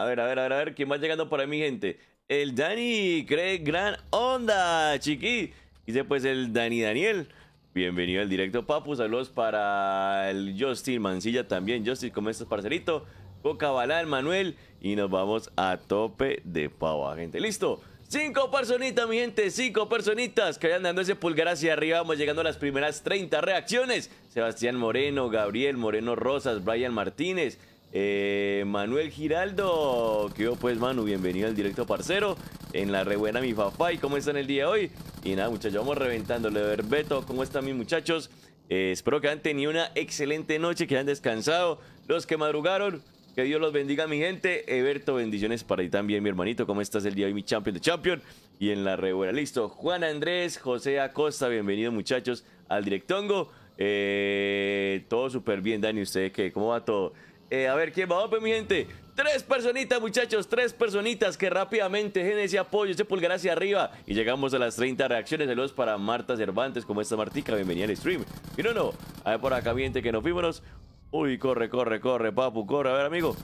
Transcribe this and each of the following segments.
A ver, a ver, a ver, a ver, ¿quién va llegando para mi gente? El Dani, cree gran onda, chiqui. Dice pues el Dani Daniel. Bienvenido al directo, papu. Saludos para el Justin Mancilla también. Justin, ¿cómo estás, parcerito? Coca Balal, Manuel. Y nos vamos a tope de pavo, gente. ¿Listo? Cinco personitas, mi gente, cinco personitas que vayan dando ese pulgar hacia arriba. Vamos llegando a las primeras 30 reacciones. Sebastián Moreno, Gabriel Moreno Rosas, Brian Martínez, eh, Manuel Giraldo, ¿qué pues Manu? Bienvenido al directo parcero en la rebuena mi papá y cómo están el día de hoy. Y nada muchachos, vamos reventándole. ver Beto, ¿cómo están mis muchachos? Eh, espero que han tenido una excelente noche, que han descansado. Los que madrugaron, que Dios los bendiga mi gente. Eberto, bendiciones para ti también mi hermanito. ¿Cómo estás el día de hoy mi champion de champion? Y en la rebuena, listo. Juan Andrés, José Acosta, bienvenido muchachos al directongo. Eh, todo súper bien, Dani. usted qué? ¿Cómo va todo? Eh, a ver, ¿quién va? Pues mi gente, Tres personitas, muchachos, tres personitas que rápidamente den ese apoyo, ese pulgar hacia arriba. Y llegamos a las 30 reacciones. Saludos para Marta Cervantes, como esta Martica. Bienvenida al stream. Y no, no, a ver por acá, gente, que nos fuimos. Uy, corre, corre, corre, papu, corre. A ver, amigo.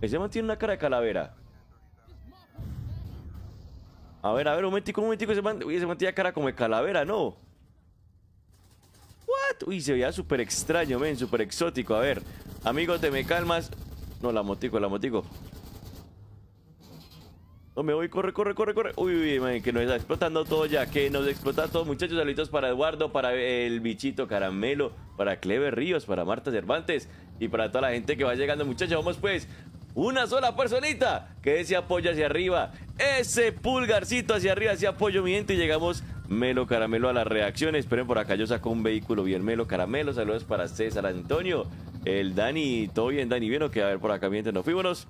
Ese man tiene una cara de calavera. A ver, a ver, un momentico, un momentico. Se uy, ese man tiene cara como de calavera, ¿no? Uy, se veía súper extraño, men, súper exótico. A ver, amigo, te me calmas. No, la motico, la motico. No me voy, corre, corre, corre, corre. Uy, uy, que nos está explotando todo ya, que nos explota todo. Muchachos, saluditos para Eduardo, para el bichito caramelo, para Clever Ríos, para Marta Cervantes y para toda la gente que va llegando. Muchachos, vamos pues. Una sola personita que ese apoyo hacia arriba, ese pulgarcito hacia arriba, ese apoyo, mi gente, y llegamos Melo Caramelo a las reacciones. Esperen por acá, yo saco un vehículo bien. Melo Caramelo, saludos para César Antonio. El Dani, todo bien, Dani, bien, que a ver por acá mientras nos fuimos.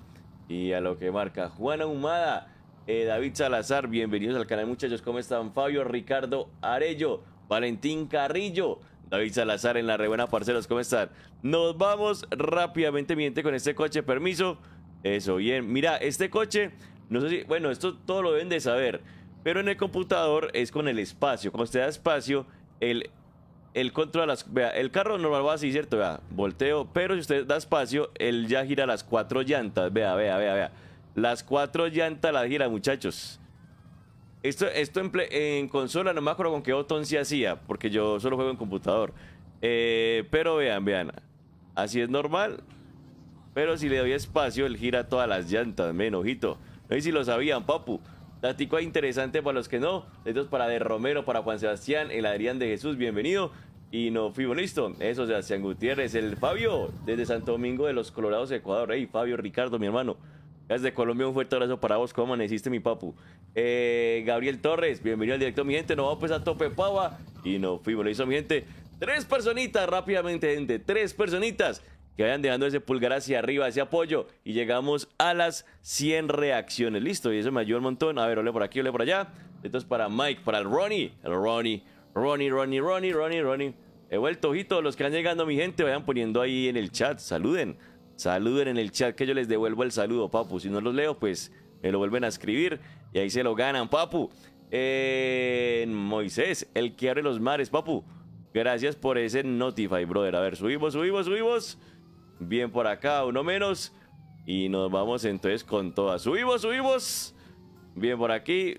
Y a lo que marca Juana Humada, eh, David Salazar, bienvenidos al canal, muchachos. ¿Cómo están? Fabio, Ricardo Arello, Valentín Carrillo. David Salazar en la rebuena, parceros, ¿cómo están? Nos vamos rápidamente, miente con este coche, permiso. Eso, bien. Mira, este coche, no sé si, bueno, esto todo lo deben de saber. Pero en el computador es con el espacio. Como usted da espacio, el, el control las... Vea, el carro normal va así, ¿cierto? Vea, volteo. Pero si usted da espacio, él ya gira las cuatro llantas. Vea, vea, vea, vea. Las cuatro llantas las gira, muchachos. Esto, esto en, consola no me acuerdo con qué botón se hacía, porque yo solo juego en computador. Eh, pero vean, vean. Así es normal. Pero si le doy espacio, él gira todas las llantas, men, ojito. No sé si lo sabían, papu. Datico interesante para los que no. es para De Romero, para Juan Sebastián, el Adrián de Jesús, bienvenido. Y no fuimos listo. Eso, Sebastián Gutiérrez, el Fabio, desde Santo Domingo de los Colorados, Ecuador. Hey, Fabio, Ricardo, mi hermano. de Colombia, un fuerte abrazo para vos. ¿Cómo naciste, mi papu? Eh, Gabriel Torres, bienvenido al directo, mi gente. Nos vamos pues, a tope pava. Y no fuimos listo, mi gente. Tres personitas, rápidamente, gente. Tres personitas que vayan dejando ese pulgar hacia arriba, ese apoyo, y llegamos a las 100 reacciones. Listo, y eso me ayuda un montón. A ver, ole por aquí, ole por allá. Esto es para Mike, para el Ronnie, el Ronnie, Ronnie, Ronnie, Ronnie, Ronnie, He vuelto, ojito, los que han llegando, mi gente, vayan poniendo ahí en el chat, saluden, saluden en el chat que yo les devuelvo el saludo, papu. Si no los leo, pues me lo vuelven a escribir y ahí se lo ganan, papu. Eh, Moisés, el que abre los mares, papu. Gracias por ese notify, brother. A ver, subimos, subimos, subimos. Bien por acá, uno menos. Y nos vamos entonces con todas. Subimos, subimos. Bien por aquí.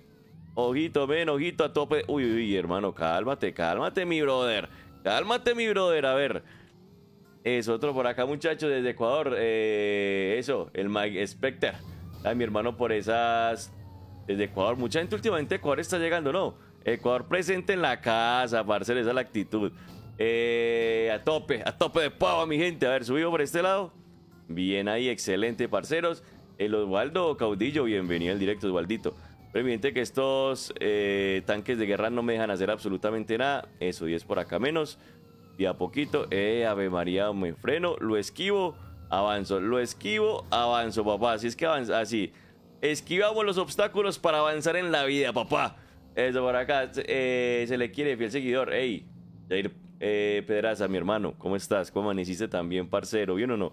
Ojito, ven, ojito a tope. Uy, uy, hermano, cálmate, cálmate, mi brother. Cálmate, mi brother. A ver. Es otro por acá, muchachos, desde Ecuador. Eh, eso, el Mike Specter. A mi hermano por esas... Desde Ecuador. Mucha gente últimamente Ecuador está llegando, ¿no? Ecuador presente en la casa, parce, Esa es la actitud. Eh, a tope, a tope de pavo, mi gente. A ver, subido por este lado. Bien ahí, excelente, parceros. El Osvaldo Caudillo, bienvenido al directo, Osvaldito. Evidente que estos eh, tanques de guerra no me dejan hacer absolutamente nada. Eso, 10 por acá menos. Y a poquito, eh, Ave María, me freno. Lo esquivo, avanzo. Lo esquivo, avanzo, papá. Así es que avanza, así. Esquivamos los obstáculos para avanzar en la vida, papá. Eso por acá. Eh, se le quiere, fiel seguidor. Ey, eh, Pedraza, mi hermano, ¿cómo estás? ¿Cómo amaneciste también, parcero? ¿Bien o no?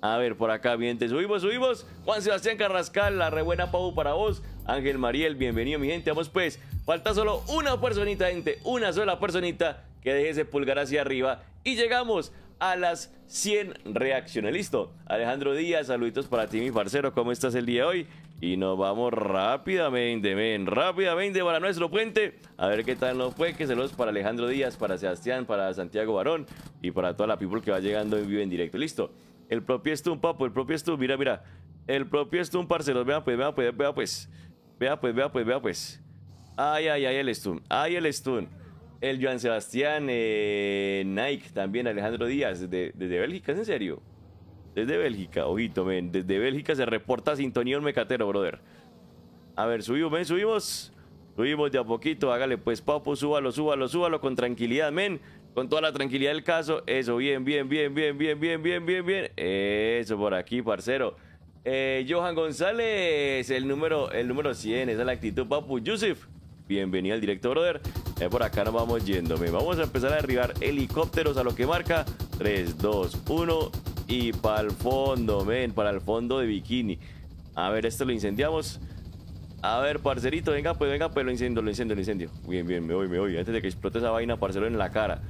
A ver, por acá, mi gente, subimos, subimos. Juan Sebastián Carrascal, la rebuena Pau para vos. Ángel Mariel, bienvenido, mi gente. Vamos, pues, falta solo una personita, gente, una sola personita que deje ese pulgar hacia arriba. Y llegamos a las 100 reacciones. Listo. Alejandro Díaz, saluditos para ti, mi parcero. ¿Cómo estás el día de hoy? Y nos vamos rápidamente, men. Rápidamente para nuestro puente. A ver qué tal los puentes. Saludos para Alejandro Díaz, para Sebastián, para Santiago Barón y para toda la people que va llegando en vivo en directo. Listo. El propio Stun, papu El propio Stun, Mira, mira. El propio Stun, parcelos, Vea, pues, vea, pues, vea, pues. Vea, pues, vea, pues, vea, pues. Ay, ay, ay, el Stun Ay, el stun El Joan Sebastián eh, Nike, también Alejandro Díaz, desde de, de Bélgica, ¿es en serio? Desde Bélgica, ojito, men. Desde Bélgica se reporta sintonía un mecatero, brother. A ver, subimos, men, subimos. Subimos de a poquito, hágale pues, papo, súbalo, súbalo, súbalo con tranquilidad, men. Con toda la tranquilidad del caso. Eso, bien, bien, bien, bien, bien, bien, bien, bien, bien. Eso por aquí, parcero. Eh, Johan González, el número, el número 100, esa es la actitud, papu. Yusuf, bienvenido al directo, brother. por acá nos vamos yéndome. Vamos a empezar a arribar helicópteros a lo que marca 3, 2, 1. Y para el fondo, ven para el fondo de bikini. A ver, esto lo incendiamos. A ver, parcerito, venga, pues venga, pues lo incendio, lo incendio, lo incendio. Bien, bien, me voy, me voy. Antes de que explote esa vaina, parcero, en la cara.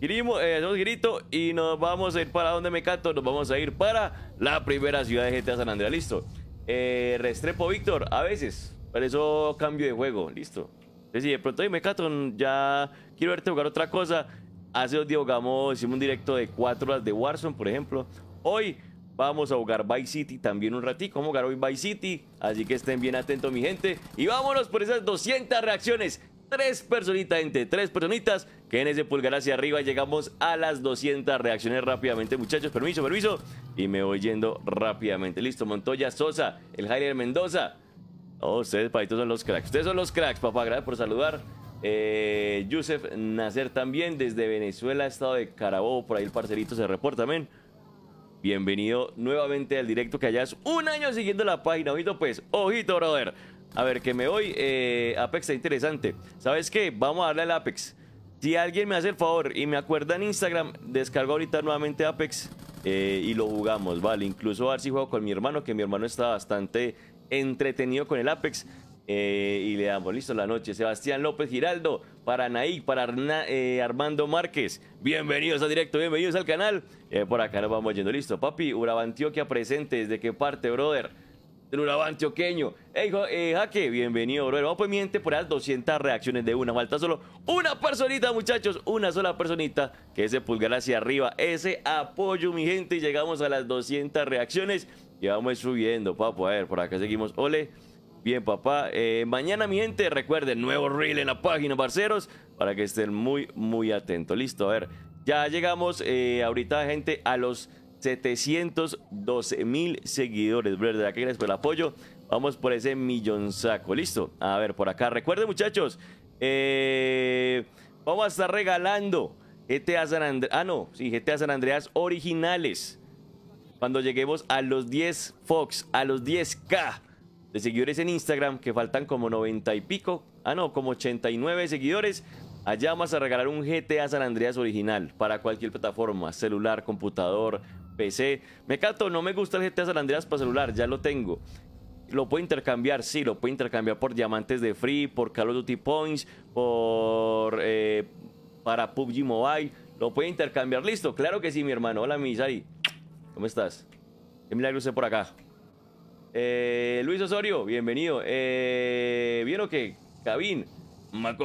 Girimo, hacemos eh, grito y nos vamos a ir para donde me cato. Nos vamos a ir para la primera ciudad de GTA San Andrea, Listo. Eh, Restrepo Víctor, a veces. Para eso cambio de juego, listo. es de pronto me cato, ya quiero verte jugar otra cosa. Hace dos días hicimos un directo de 4 horas de Warzone, por ejemplo. Hoy vamos a jugar Vice City también un ratito. Vamos a jugar hoy Vice City. Así que estén bien atentos, mi gente. Y vámonos por esas 200 reacciones. Tres personitas, gente. Tres personitas. Que en ese pulgar hacia arriba llegamos a las 200 reacciones rápidamente. Muchachos, permiso, permiso. Y me voy yendo rápidamente. Listo, Montoya, Sosa, el Jair Mendoza. Oh, ustedes, paitos, son los cracks. Ustedes son los cracks, papá. Gracias por saludar. Eh, Yusef Nacer también desde Venezuela, estado de Carabobo, por ahí el parcerito se reporta, amén. Bienvenido nuevamente al directo que es un año siguiendo la página, ojito pues, ojito brother. A ver, que me voy, eh, Apex está interesante. ¿Sabes qué? Vamos a darle al Apex. Si alguien me hace el favor y me acuerda en Instagram, descargo ahorita nuevamente Apex eh, y lo jugamos, ¿vale? Incluso a ver si juego con mi hermano, que mi hermano está bastante entretenido con el Apex. Eh, y le damos listo la noche. Sebastián López Giraldo, para Naik, para eh, Armando Márquez. Bienvenidos a directo, bienvenidos al canal. Eh, por acá nos vamos yendo. Listo, papi. Urabá Antioquia presente. ¿Desde qué parte, brother? Del Jaque, bienvenido, brother. Vamos pues, miente por las 200 reacciones de una. Falta solo una personita, muchachos. Una sola personita. Que ese pulgar hacia arriba. Ese apoyo, mi gente. Y llegamos a las 200 reacciones. Y vamos subiendo, papo. A ver, por acá seguimos. Ole. Bien, papá. Eh, mañana, mi gente, recuerden, nuevo reel en la página, parceros, para que estén muy, muy atentos. Listo, a ver. Ya llegamos eh, ahorita, gente, a los 712 mil seguidores, verde Aquí gracias por pues el apoyo. Vamos por ese millón saco. Listo. A ver, por acá. Recuerden, muchachos. Eh, vamos a estar regalando GTA San Andreas. Ah, no. Sí, GTA San Andreas originales. Cuando lleguemos a los 10 Fox, a los 10K de seguidores en Instagram, que faltan como 90 y pico, ah no, como 89 seguidores. Allá vamos a regalar un GTA San Andreas original para cualquier plataforma, celular, computador, PC. Me cato, no me gusta el GTA San Andreas para celular, ya lo tengo. Lo puedo intercambiar, sí, lo puedo intercambiar por diamantes de free, por Call of Duty Points, por eh, para PUBG Mobile. Lo puedo intercambiar, listo, claro que sí, mi hermano. Hola, mi Sari. ¿Cómo estás? Qué milagro usted por acá. Eh, Luis Osorio, bienvenido. Eh, ¿Vieron que Cabín?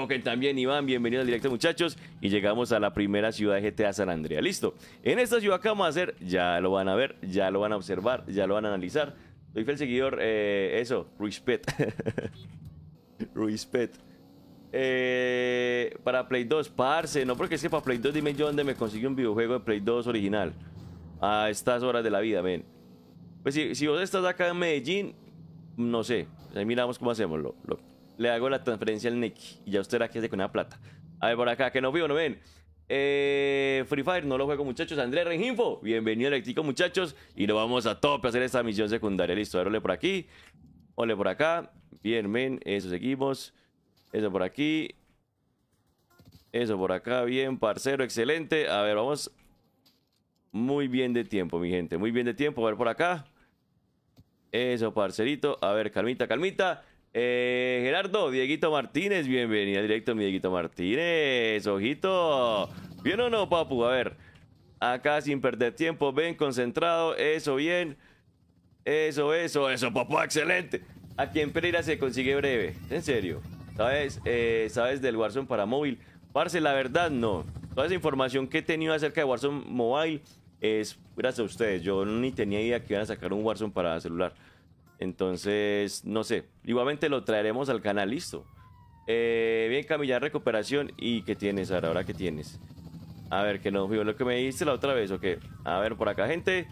que también, Iván, bienvenido al directo muchachos y llegamos a la primera ciudad de GTA San Andrea, listo, en esta ciudad que vamos a hacer, ya lo van a ver, ya lo van a observar, ya lo van a analizar, soy el seguidor, eh, eso, respect, respect, eh, para Play 2, parce, no porque es que para Play 2 dime yo dónde me consiguió un videojuego de Play 2 original, a estas horas de la vida, ven, pues si, vos estás acá en Medellín, no sé. Ahí miramos cómo hacemos. le hago la transferencia al Nick y ya usted la que hace con la plata. A ver, por acá, que no veo, no ven. Eh, Free Fire, no lo juego, muchachos. Andrés Renginfo, bienvenido al muchachos. Y lo vamos a tope a hacer esta misión secundaria. Listo, a ver, ole por aquí. Ole por acá. Bien, men. Eso seguimos. Eso por aquí. Eso por acá. Bien, parcero. Excelente. A ver, vamos. Muy bien de tiempo, mi gente. Muy bien de tiempo. A ver por acá. Eso, parcerito. A ver, calmita, calmita. Eh, Gerardo, Dieguito Martínez, bienvenida directo, mi Dieguito Martínez. Ojito. ¿Bien o no, papu? A ver. Acá sin perder tiempo, ven concentrado. Eso, bien. Eso, eso, eso, papu, excelente. Aquí en Pereira se consigue breve. En serio. ¿Sabes? Eh, ¿Sabes del Warzone para móvil? Parce, la verdad, no. Toda esa información que he tenido acerca de Warzone Mobile es gracias a ustedes. Yo ni tenía idea que iban a sacar un Warzone para celular. Entonces, no sé. Igualmente lo traeremos al canal, listo. Eh, bien, Camilla, recuperación. ¿Y qué tienes, ¿Ahora qué tienes? A ver, que no fui lo que me dijiste la otra vez, ¿o qué? A ver, por acá, gente.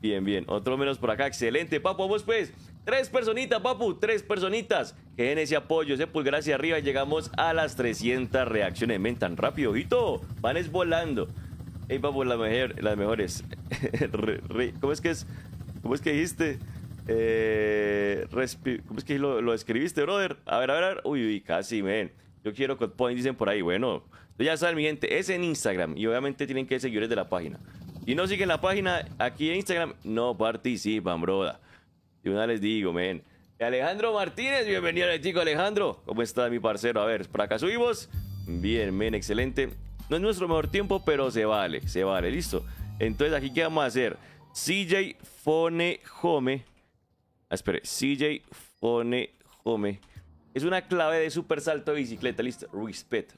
Bien, bien. Otro menos por acá. Excelente, papu. Vamos, pues. Tres personitas, papu. Tres personitas. Que den ese apoyo, ese pulgar hacia arriba. llegamos a las 300 reacciones. Men, tan rápido, ojito. Van es volando. Ahí vamos la las mejores. ¿Cómo es que es? ¿Cómo es que dijiste? Eh, ¿Cómo es que lo, escribiste, brother? A ver, a ver, Uy, casi, men. Yo quiero que Point, dicen por ahí. Bueno, ya saben, mi gente, es en Instagram. Y obviamente tienen que ser seguidores de la página. Y no siguen la página aquí en Instagram, no participan, broda. Y una les digo, men. Alejandro Martínez, bienvenido al chico Alejandro. ¿Cómo está mi parcero? A ver, para acá subimos. Bien, men, excelente. No es nuestro mejor tiempo, pero se vale, se vale, listo. Entonces aquí qué vamos a hacer. CJ Fone Home. Ah, espere, CJ Fone Home. Es una clave de super salto de bicicleta, listo. Ruiz Pet.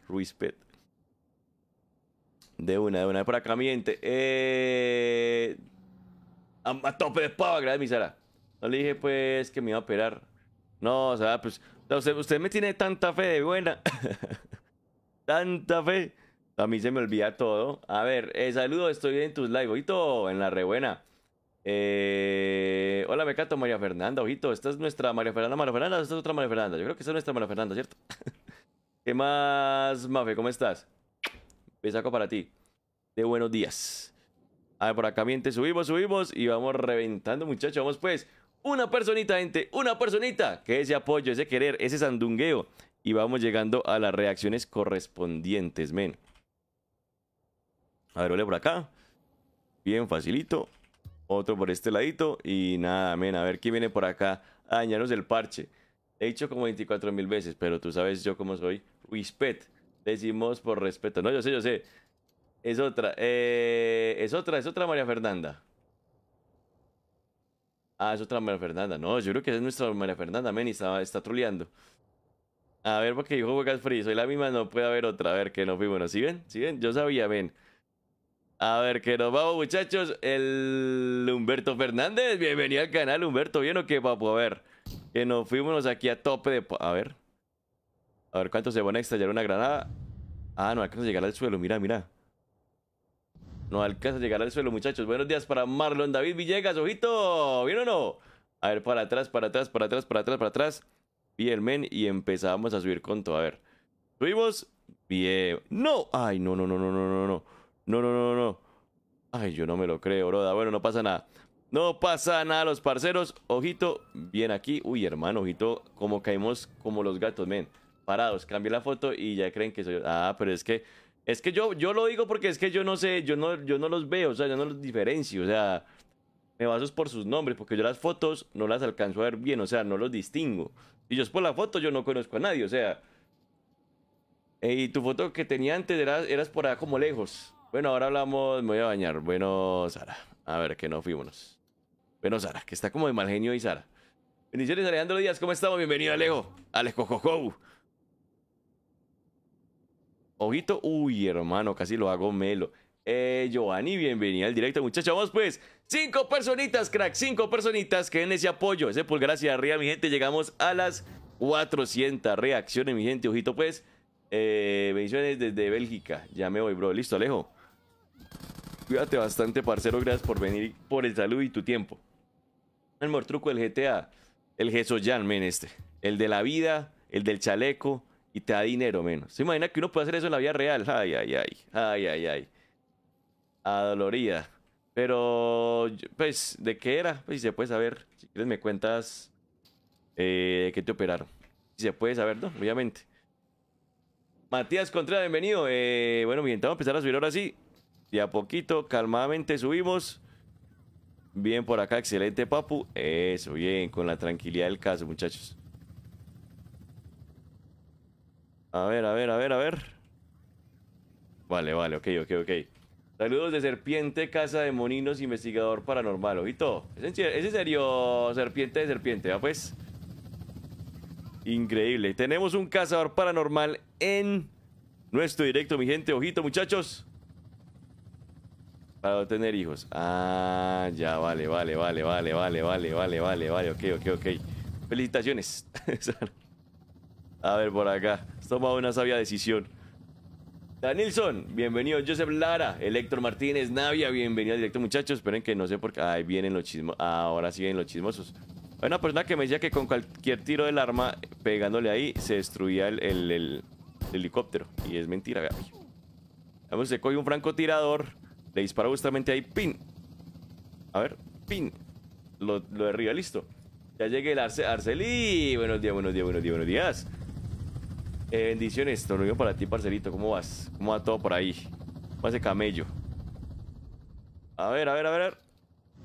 De una, de una. Por acá, mi Eh... A, tope de pava, gracias, mi Sara. No le dije, pues, que me iba a operar. No, o sea, pues, usted, usted me tiene tanta fe de buena. tanta fe. A mí se me olvida todo. A ver, eh, saludo, estoy en tus live. Ojito, en la rebuena. Eh, hola, cato María Fernanda. Ojito, esta es nuestra María Fernanda. María Fernanda, esta es otra María Fernanda. Yo creo que esta es nuestra María Fernanda, ¿cierto? ¿Qué más, Mafe? ¿Cómo estás? Besaco para ti. De buenos días. A ver, por acá, miente, subimos, subimos y vamos reventando, muchachos. Vamos, pues, una personita, gente, una personita. Que ese apoyo, ese querer, ese sandungueo. Y vamos llegando a las reacciones correspondientes, men. A ver, por acá. Bien, facilito. Otro por este ladito. Y nada, men, a ver quién viene por acá a dañarnos el parche. He dicho como 24 mil veces, pero tú sabes yo cómo soy. Respect. Decimos por respeto. No, yo sé, yo sé. Es otra. Eh, es otra, es otra María Fernanda. Ah, es otra María Fernanda. No, yo creo que es nuestra María Fernanda, men, y está, está A ver, porque dijo Juegas Free. Soy la misma, no puede haber otra. A ver, que no fui bueno. ¿Sí ven? ¿Sí ven? Yo sabía, ven. A ver, que nos vamos, muchachos. El Humberto Fernández, bienvenido al canal, Humberto. ¿Bien o qué, papu? A ver, que nos fuimos aquí a tope de... A ver. A ver, ¿cuánto se van a estallar una granada? Ah, no alcanza a llegar al suelo, mira, mira. No alcanza a llegar al suelo, muchachos. Buenos días para Marlon David Villegas, ojito. ¿Bien o no? A ver, para atrás, para atrás, para atrás, para atrás, para atrás. Bien, men, y empezamos a subir con todo. A ver. Subimos. Bien. No. Ay, no, no, no, no, no, no, no. No, no, no, no. Ay, yo no me lo creo, Broda. Bueno, no pasa nada. No pasa nada, los parceros. Ojito, bien aquí. Uy, hermano, ojito, como caímos como los gatos, men. Parados, cambié la foto y ya creen que soy Ah, pero es que. Es que yo, yo lo digo porque es que yo no sé, yo no, yo no los veo, o sea, yo no los diferencio, o sea, me baso por sus nombres, porque yo las fotos no las alcanzo a ver bien, o sea, no los distingo. Y yo es por la foto, yo no conozco a nadie, o sea. Y tu foto que tenía antes eras por allá como lejos. Bueno, ahora hablamos, me voy a bañar. Bueno, Sara. A ver, que no fuimos. Bueno, Sara, que está como de mal genio y Sara. Bendiciones, Alejandro Díaz, ¿cómo estamos? Bienvenido, Alejo. Alejo, Ojito, uy, hermano, casi lo hago melo. Eh, Giovanni, bienvenida al directo, muchachos. Vamos pues, cinco personitas, crack, cinco personitas que den ese apoyo, ese pulgar hacia arriba, mi gente. Llegamos a las 400 reacciones, mi gente. Ojito pues, eh, bendiciones desde Bélgica. Ya me voy, bro. Listo, Alejo. Cuídate bastante, parcero. Gracias por venir, por el saludo y tu tiempo. El mejor truco del GTA. El Gesoyan, men, este. El de la vida, el del chaleco y te da dinero, menos. ¿Se imagina que uno puede hacer eso en la vida real? Ay, ay, ay. Ay, ay, ay. Adolorida. Pero, pues, ¿de qué era? Pues, si se puede saber. Si quieres, me cuentas eh, qué te operaron. Si se puede saber, ¿no? Obviamente. Matías Contreras, bienvenido. Eh, bueno, bien vamos a empezar a subir ahora sí. Y a poquito, calmadamente subimos. Bien por acá, excelente Papu. Eso, bien, con la tranquilidad del caso, muchachos. A ver, a ver, a ver, a ver. Vale, vale, ok, ok, ok. Saludos de Serpiente, Casa de Moninos, Investigador Paranormal. Ojito, ¿es en, serio? ¿Es serio Serpiente de Serpiente? ¿Ya ah, pues? Increíble. Tenemos un cazador paranormal en nuestro directo, mi gente. Ojito, muchachos tener hijos. Ah, ya, vale, vale, vale, vale, vale, vale, vale, vale, vale, ok, ok, ok. Felicitaciones. A ver, por acá. Has tomado una sabia decisión. Danilson, bienvenido. Joseph Lara, Electro Martínez, Navia, bienvenido al directo, muchachos. Esperen que no sé por qué. Ahí vienen los chismos. Ahora sí vienen los chismosos. Hay una persona que me decía que con cualquier tiro del arma pegándole ahí se destruía el, helicóptero. Y es mentira, Vamos, se coge un francotirador le disparó justamente ahí. Pin. A ver. Pin. Lo, lo de arriba, listo. Ya llegué el Arcelí Buenos días, buenos días, buenos días, buenos días. Eh, bendiciones, lo para ti, parcelito. ¿Cómo vas? ¿Cómo va todo por ahí? ¿Cómo hace camello? A ver, a ver, a ver.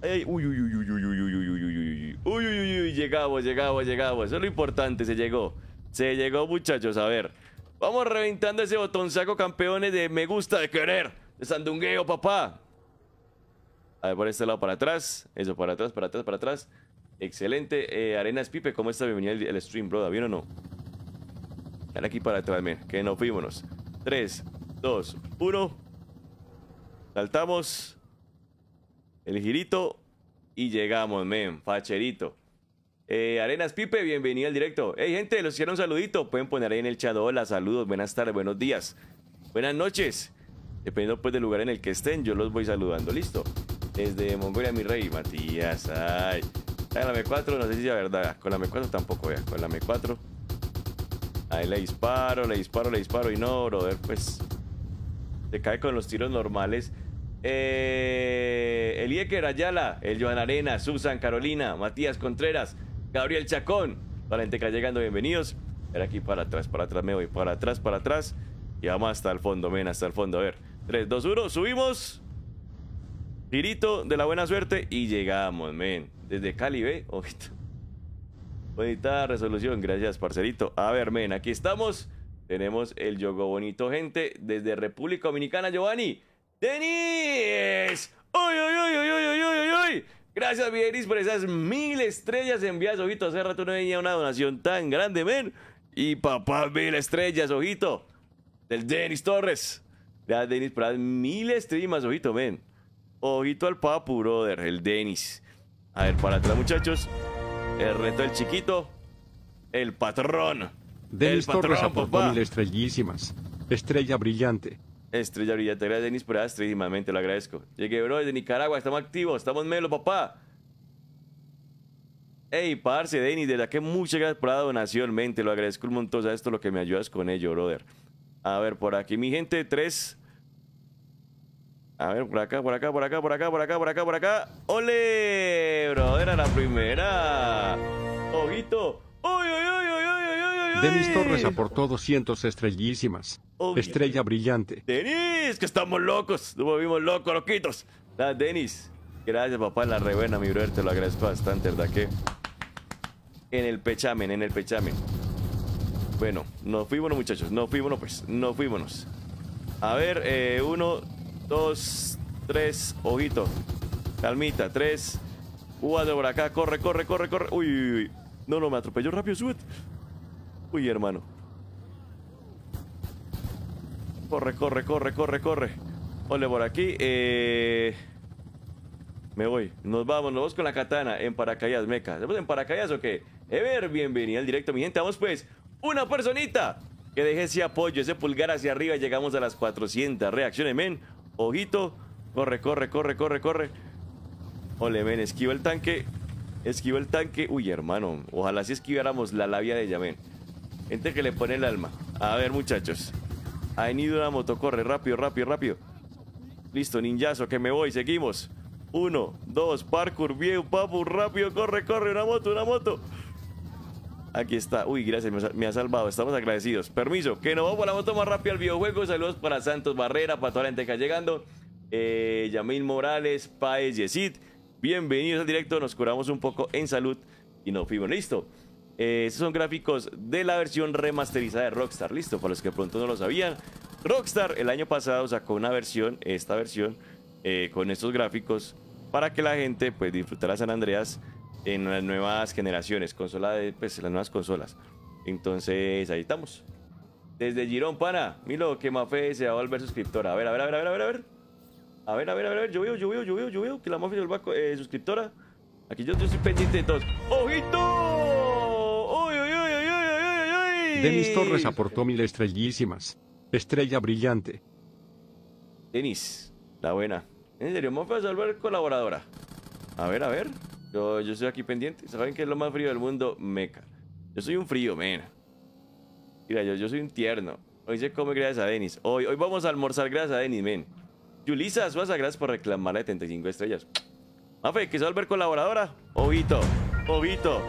Ay, uy, uy, uy, uy, uy, uy, uy, uy, uy, uy, uy, uy, uy, llegamos, llegamos, llegamos. Eso es lo importante, se llegó. Se llegó, muchachos. A ver, vamos reventando ese botón saco, campeones, de me gusta, de querer sandungueo, papá. A ver, por este lado para atrás. Eso, para atrás, para atrás, para atrás. Excelente. Eh, Arenas Pipe, ¿cómo está? Bienvenido el, stream, bro. ¿Bien o no? Están aquí para atrás, miren Que no fuimos 3, 2, 1. Saltamos. El girito. Y llegamos, men. Facherito. Eh, Arenas Pipe, bienvenido al directo. Hey, gente, los quiero un saludito. Pueden poner ahí en el chat. Hola, saludos, buenas tardes, buenos días. Buenas noches. Dependiendo pues del lugar en el que estén, yo los voy saludando, listo. Desde Mongolia, mi rey, Matías, ay. En la M4, no sé si es verdad. Con la M4 tampoco, vea. Con la M4. Ahí le disparo, le disparo, le disparo. Y no, brother, pues. Se cae con los tiros normales. Eh, iker Ayala, el Joan Arena, Susan Carolina, Matías Contreras, Gabriel Chacón. Para llegando, bienvenidos. Era aquí para atrás, para atrás, me voy para atrás, para atrás. Y vamos hasta el fondo, ven, hasta el fondo, a ver. 3, 2, 1, subimos. Tirito de la buena suerte y llegamos, men. Desde Cali, ¿ve? Ojito. Bonita resolución, gracias, parcerito. A ver, men, aquí estamos. Tenemos el yogo bonito, gente. Desde República Dominicana, Giovanni. ¡Denis! ¡Uy, uy, uy, uy, uy, uy, uy, Gracias, mi Denis, por esas mil estrellas enviadas, ojito. Hace rato no venía una donación tan grande, men. Y papá, mil estrellas, ojito. Del Denis Torres. Ya, Denis mil estrellas ojito, ven. Ojito al papu, brother, el Denis. A ver, para atrás, muchachos. El reto del chiquito. El patrón. Denis el patrón, mil estrellísimas. Estrella brillante. Estrella brillante. Gracias, Denis, por estrellísimamente, lo agradezco. Llegué, bro, desde Nicaragua. Estamos activos, estamos melo, papá. Ey, parce, Denis, Desde la que muchas gracias por la donación, mente. Lo agradezco un montón. O esto lo que me ayudas con ello, brother. A ver, por aquí, mi gente, tres a ver, por acá, por acá, por acá, por acá, por acá, por acá, por acá. ¡Ole! Bro, era la primera. ¡Ojito! ¡Uy, ¡Uy, uy, uy, uy, uy, uy, Denis Torres aportó 200 estrellísimas. Estrella brillante. ¡Denis! ¡Que estamos locos! ¡Nos volvimos locos, loquitos! La ah, Denis. Gracias, papá, la revena, mi brother. Te lo agradezco bastante, ¿verdad que? En el pechamen, en el pechamen. Bueno, nos fuimos, muchachos. Nos fuimos, pues. Nos fuimos. A ver, eh, uno, dos, tres, ojito. Calmita, tres. Cuatro por acá, corre, corre, corre, corre. Uy, No, no, me atropelló rápido, sube. Uy, hermano. Corre, corre, corre, corre, corre. Ole, por aquí. Eh, me voy. Nos vamos, nos vamos con la katana en Paracayas meca. ¿Estamos en paracaídas o qué? Ever, bienvenida al directo, mi gente. Vamos pues, una personita que deje ese apoyo, ese pulgar hacia arriba. Llegamos a las 400 reacciones, men. Ojito. Corre, corre, corre, corre, corre. Ole, ven, esquiva el tanque. Esquiva el tanque. Uy, hermano. Ojalá si esquiváramos la labia de Yamen. Gente que le pone el alma. A ver, muchachos. Ha venido una moto. Corre, rápido, rápido, rápido. Listo, ninjazo, que me voy. Seguimos. Uno, dos, parkour, bien, papu, rápido, corre, corre. Una moto, una moto. Aquí está. Uy, gracias, me ha salvado. Estamos agradecidos. Permiso, que nos vamos a la moto más rápida al videojuego. Saludos para Santos Barrera, para toda la gente que está llegando. Eh, Yamil Morales, Paez Yesid. Bienvenidos al directo. Nos curamos un poco en salud y nos fuimos. Listo. Eh, estos son gráficos de la versión remasterizada de Rockstar. Listo, para los que pronto no lo sabían. Rockstar el año pasado sacó una versión, esta versión, eh, con estos gráficos para que la gente pues disfrutara San Andreas en las nuevas generaciones, consola de, pues, las nuevas consolas. Entonces, ahí estamos. Desde Girón, pana. Milo, que Mafe se va a volver suscriptora. A ver, a ver, a ver, a ver, a ver. A ver, a ver, a ver, a ver. Yo veo, yo veo, yo veo, yo veo que la Mafe se a eh, suscriptora. Aquí yo, estoy pendiente de todos. ¡Ojito! ¡Uy, uy, uy, uy, uy, uy! Denis Torres aportó mil estrellísimas. Estrella brillante. Denis, la buena. En serio, Mafe va a volver colaboradora. A ver, a ver. Yo, yo estoy aquí pendiente. ¿Saben qué es lo más frío del mundo? Meca. Yo soy un frío, men. Mira, yo, yo soy un tierno. Hoy se come gracias a Denis. Hoy, hoy vamos a almorzar gracias a Denis, men. Yulisa suasa gracias por reclamar la 75 estrellas. Mafe, ¿qué a ver colaboradora? Ovito, ovito.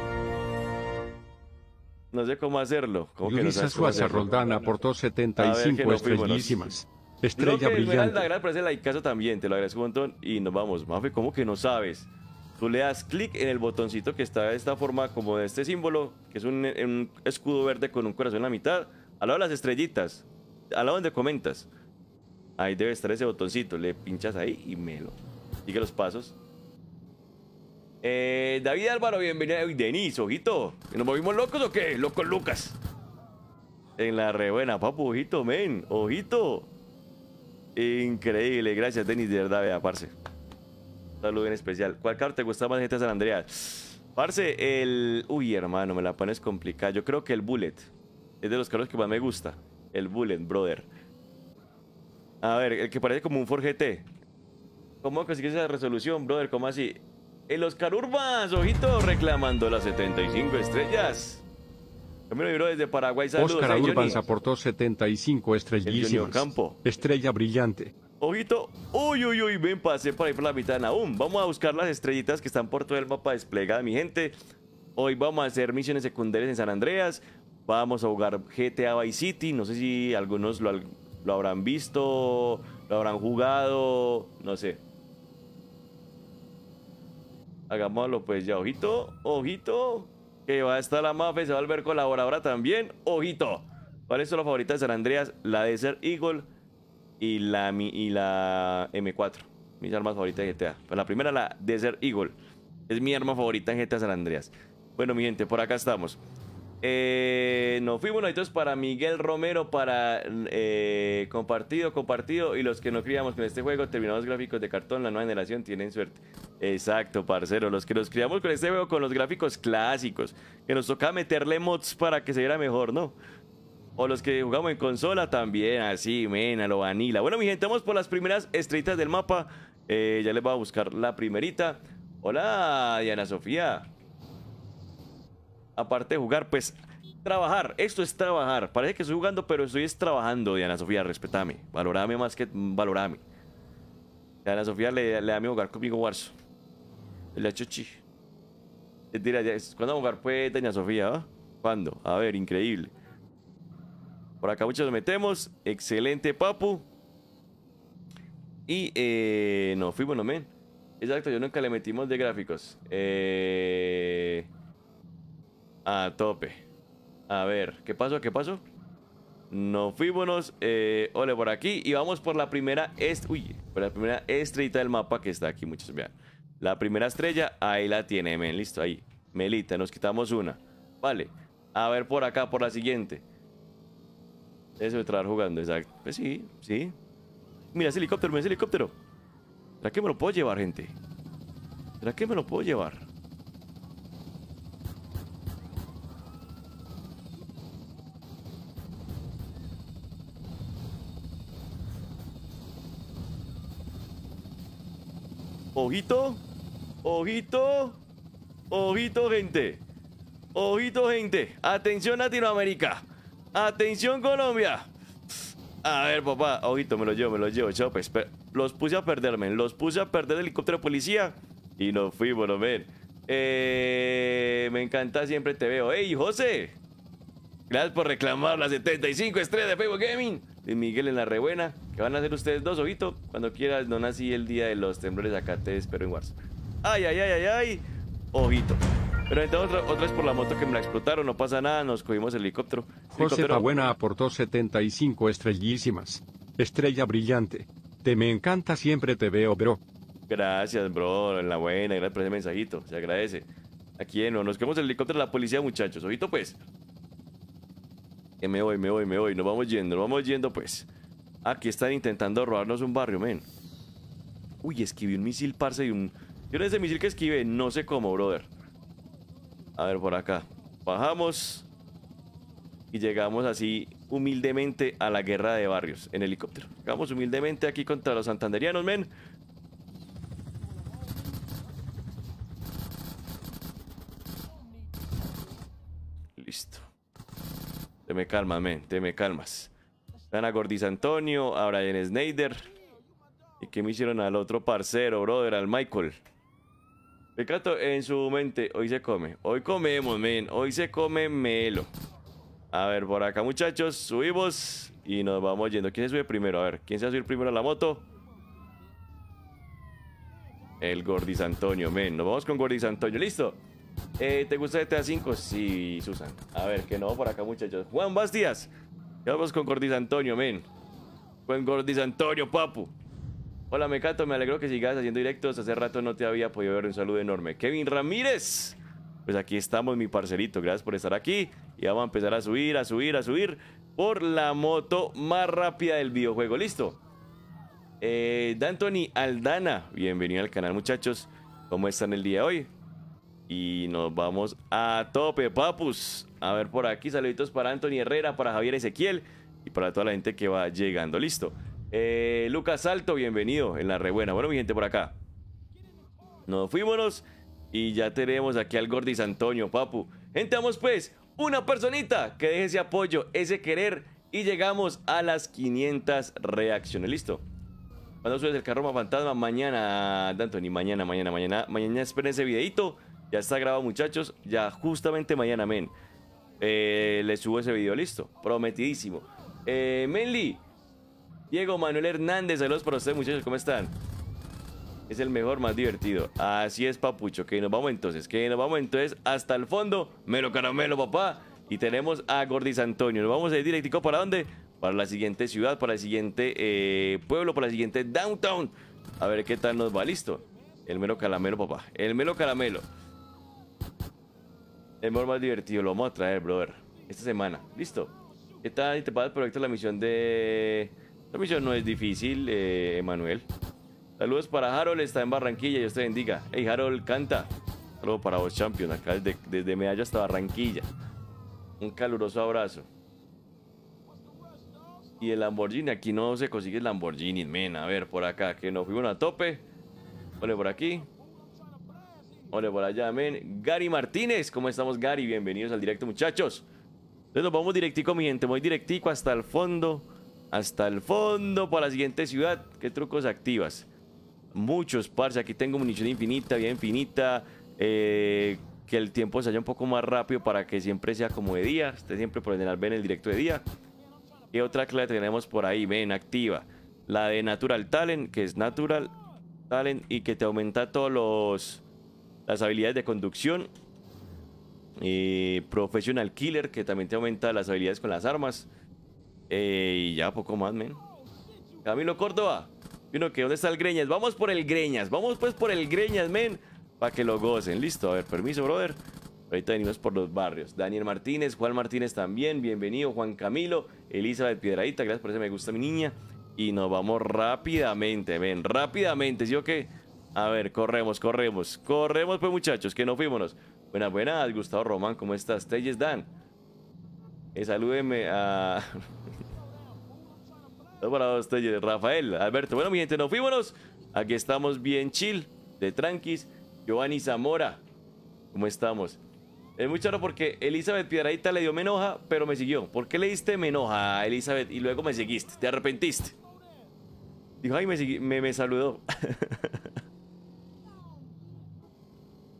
No sé cómo hacerlo. ¿Cómo que Yulisa Roldán aportó 75 estrellísimas. Estrella brillante. gracias por la también. Te lo agradezco un montón. Y nos vamos. Mafe, ¿cómo que no sabes? tú le das clic en el botoncito que está de esta forma, como de este símbolo, que es un, escudo verde con un corazón en la mitad, al lado de las estrellitas, al lado donde comentas. Ahí debe estar ese botoncito, le pinchas ahí y melo. Sigue los pasos. Eh, David Álvaro, bienvenido. Denis, ojito. ¿Nos movimos locos o qué? Loco Lucas. En la rebuena, papu, ojito, men. Ojito. Increíble, gracias, Denis, de verdad, vea, parce saludo en especial. ¿Cuál carro te gusta más gente de San Andreas? Parce, el... Uy, hermano, me la pones complicada. Yo creo que el Bullet. Es de los carros que más me gusta. El Bullet, brother. A ver, el que parece como un Ford GT. ¿Cómo consigues esa resolución, brother? ¿Cómo así? El Oscar Urbas, ojito, reclamando las 75 estrellas. lo desde Paraguay, Oscar Urbans aportó 75 estrellas. Campo. Estrella brillante. Ojito. Uy, uy, uy. Ven, pasé por ahí por la mitad de aún. Vamos a buscar las estrellitas que están por todo el mapa desplegada, mi gente. Hoy vamos a hacer misiones secundarias en San Andreas. Vamos a jugar GTA Vice City. No sé si algunos lo, habrán visto, lo habrán jugado. No sé. Hagámoslo pues ya. Ojito, ojito. Que va a estar la mafia. Se va a ver colaboradora también. Ojito. ¿Cuál es la favorita de San Andreas? La de ser Eagle y la, y la M4. Mis armas favoritas de GTA. Pues la primera, la Desert Eagle. Es mi arma favorita en GTA San Andreas. Bueno, mi gente, por acá estamos. Eh, nos fuimos entonces para Miguel Romero, para eh, compartido, compartido. Y los que nos criamos con este juego, Terminamos gráficos de cartón, la nueva generación tienen suerte. Exacto, parcero. Los que nos criamos con este juego, con los gráficos clásicos, que nos tocaba meterle mods para que se viera mejor, ¿no? O los que jugamos en consola también, así, mena, lo vanila Bueno, mi gente, vamos por las primeras estrellitas del mapa. Eh, ya les voy a buscar la primerita. Hola, Diana Sofía. Aparte de jugar, pues, trabajar. Esto es trabajar. Parece que estoy jugando, pero estoy trabajando, Diana Sofía. Respetame. Valorame más que valorame. Diana Sofía le, le da mi jugar conmigo Warzo Le ha Es ¿cuándo a jugar, pues, Diana Sofía? cuando ¿Ah? ¿Cuándo? A ver, increíble. Por acá muchos lo metemos. Excelente, Papu. Y eh, no, fuimos, men. Exacto, yo nunca le metimos de gráficos. Eh, a tope. A ver, ¿qué pasó? ¿Qué pasó? No fuimos. Eh, ole, por aquí. Y vamos por la primera est Uy, por la primera estrellita del mapa que está aquí, muchos. Vean. La primera estrella, ahí la tiene, men. Listo, ahí. Melita, nos quitamos una. Vale. A ver por acá, por la siguiente. Eso de jugando, exacto. Pues sí, sí. Mira ese helicóptero, mira ese helicóptero. ¿para que me lo puedo llevar, gente? ¿Para que me lo puedo llevar? Ojito, ojito, ojito gente, ojito gente, atención Latinoamérica. Atención Colombia. A ver, papá. Ojito, me lo llevo, me lo llevo. Chopes. Los puse a perderme. Los puse a perder el helicóptero policía. Y nos fuimos, no ver. Eh, me encanta, siempre te veo. ¡Ey, José! Gracias por reclamar la 75 estrella de Facebook Gaming. De Miguel en la rebuena. ¿Qué van a hacer ustedes dos, ojito? Cuando quieras, no nací el día de los temblores. Acá te espero en Warzone. ¡Ay, ay, ay, ay, ay! Ojito. Pero entonces otra, vez por la moto que me la explotaron, no pasa nada, nos cogimos el helicóptero. José Buena aportó 75 estrellísimas. Estrella brillante. Te me encanta, siempre te veo, bro. Gracias, bro, en la buena, gracias por ese mensajito, se agradece. Aquí no, nos quedamos el helicóptero de la policía, muchachos. Ojito, pues. Que me voy, me voy, me voy. Nos vamos yendo, nos vamos yendo, pues. Aquí están intentando robarnos un barrio, men. Uy, esquivé un misil, parce, y un... Yo es ese misil que esquive? no sé cómo, brother. A ver, por acá. Bajamos y llegamos así humildemente a la guerra de barrios en helicóptero. Llegamos humildemente aquí contra los santanderianos, men. Listo. Te me calmas, men. Te me calmas. Dan a Antonio, a Brian Snyder. ¿Y qué me hicieron al otro parcero, brother? Al Michael. Pecato, en su mente, hoy se come. Hoy comemos, men. Hoy se come melo. A ver, por acá, muchachos. Subimos y nos vamos yendo. ¿Quién se sube primero? A ver, ¿quién se va a subir primero a la moto? El Gordis Antonio, men. Nos vamos con Gordis Antonio. ¿Listo? Eh, ¿Te gusta GTA 5? Sí, Susan. A ver, que no, por acá, muchachos. Juan Bastias. Ya vamos con Gordis Antonio, men. Buen Gordis Antonio, papu. Hola Mecato, me alegro que sigas haciendo directos. Hace rato no te había podido ver. Un saludo enorme. Kevin Ramírez. Pues aquí estamos, mi parcerito, Gracias por estar aquí. Y vamos a empezar a subir, a subir, a subir. Por la moto más rápida del videojuego. Listo. Eh, D'Antoni Aldana. Bienvenido al canal, muchachos. ¿Cómo están el día de hoy? Y nos vamos a tope, papus. A ver por aquí. Saluditos para Anthony Herrera, para Javier Ezequiel. Y para toda la gente que va llegando. Listo. Eh, Lucas Alto, bienvenido en la rebuena. Bueno, mi gente, por acá. Nos fuimos y ya tenemos aquí al Gordis Antonio, papu. Gente, pues, una personita que deje ese apoyo, ese querer y llegamos a las 500 reacciones. ¿Listo? Cuando subes el carro fantasma, mañana, ni mañana, mañana, mañana, mañana esperen ese videito. Ya está grabado, muchachos. Ya justamente mañana, men. Eh, les subo ese video, listo. Prometidísimo. Eh, Menly, Diego Manuel Hernández, saludos para ustedes, muchachos, ¿cómo están? Es el mejor, más divertido. Así es, papucho. Que nos vamos entonces. Que nos vamos entonces hasta el fondo. Melo caramelo, papá. Y tenemos a Gordis Antonio. Nos vamos a ir directico para dónde? Para la siguiente ciudad, para el siguiente eh, pueblo, para el siguiente downtown. A ver qué tal nos va. Listo. El melo caramelo, papá. El melo caramelo. El mejor, más divertido. Lo vamos a traer, brother. Esta semana. Listo. ¿Qué tal? ¿Te el proyecto de la misión de la misión no es difícil, eh, Emanuel. Saludos para Harold, está en Barranquilla, Dios te bendiga. Hey, Harold, canta. Saludos para vos, Champion, acá desde, Medalla hasta Barranquilla. Un caluroso abrazo. Y el Lamborghini, aquí no se consigue el Lamborghini, men. A ver, por acá, que nos fuimos a tope. Ole por aquí. Ole por allá, men. Gary Martínez, ¿cómo estamos, Gary? Bienvenidos al directo, muchachos. Entonces nos vamos directico, mi gente. Voy directico hasta el fondo hasta el fondo para la siguiente ciudad. ¿Qué trucos activas? Muchos, parce. Aquí tengo munición infinita, vida infinita. Eh, que el tiempo se haya un poco más rápido para que siempre sea como de día. Esté siempre por ordenar ven el directo de día. Y otra clave tenemos por ahí? Ven, activa. La de Natural Talent, que es Natural Talent y que te aumenta todos los las habilidades de conducción. Y eh, professional Killer, que también te aumenta las habilidades con las armas. Eh, y ya, poco más, men. Camilo Córdoba. Vino que, ¿dónde está el Greñas? Vamos por el Greñas. Vamos pues por el Greñas, men. Para que lo gocen. Listo, a ver, permiso, brother. Ahorita venimos por los barrios. Daniel Martínez, Juan Martínez también. Bienvenido, Juan Camilo. Elizabeth Piedradita, gracias por ese me gusta, mi niña. Y nos vamos rápidamente, men. rápidamente. ¿Sí o qué? A ver, corremos, corremos. Corremos, pues, muchachos, que no fuimos. Buenas, buenas, Gustavo Román, ¿cómo estás? Telles Dan. Eh, salúdeme a. usted, Rafael, Alberto. Bueno, mi gente, nos fuimos. Aquí estamos bien chill, de tranquis. Giovanni Zamora, ¿cómo estamos? Es muy charo porque Elizabeth piedraita le dio menoja, pero me siguió. ¿Por qué le diste menoja a Elizabeth y luego me seguiste? ¿Te arrepentiste? Dijo, ay, me, me, me saludó.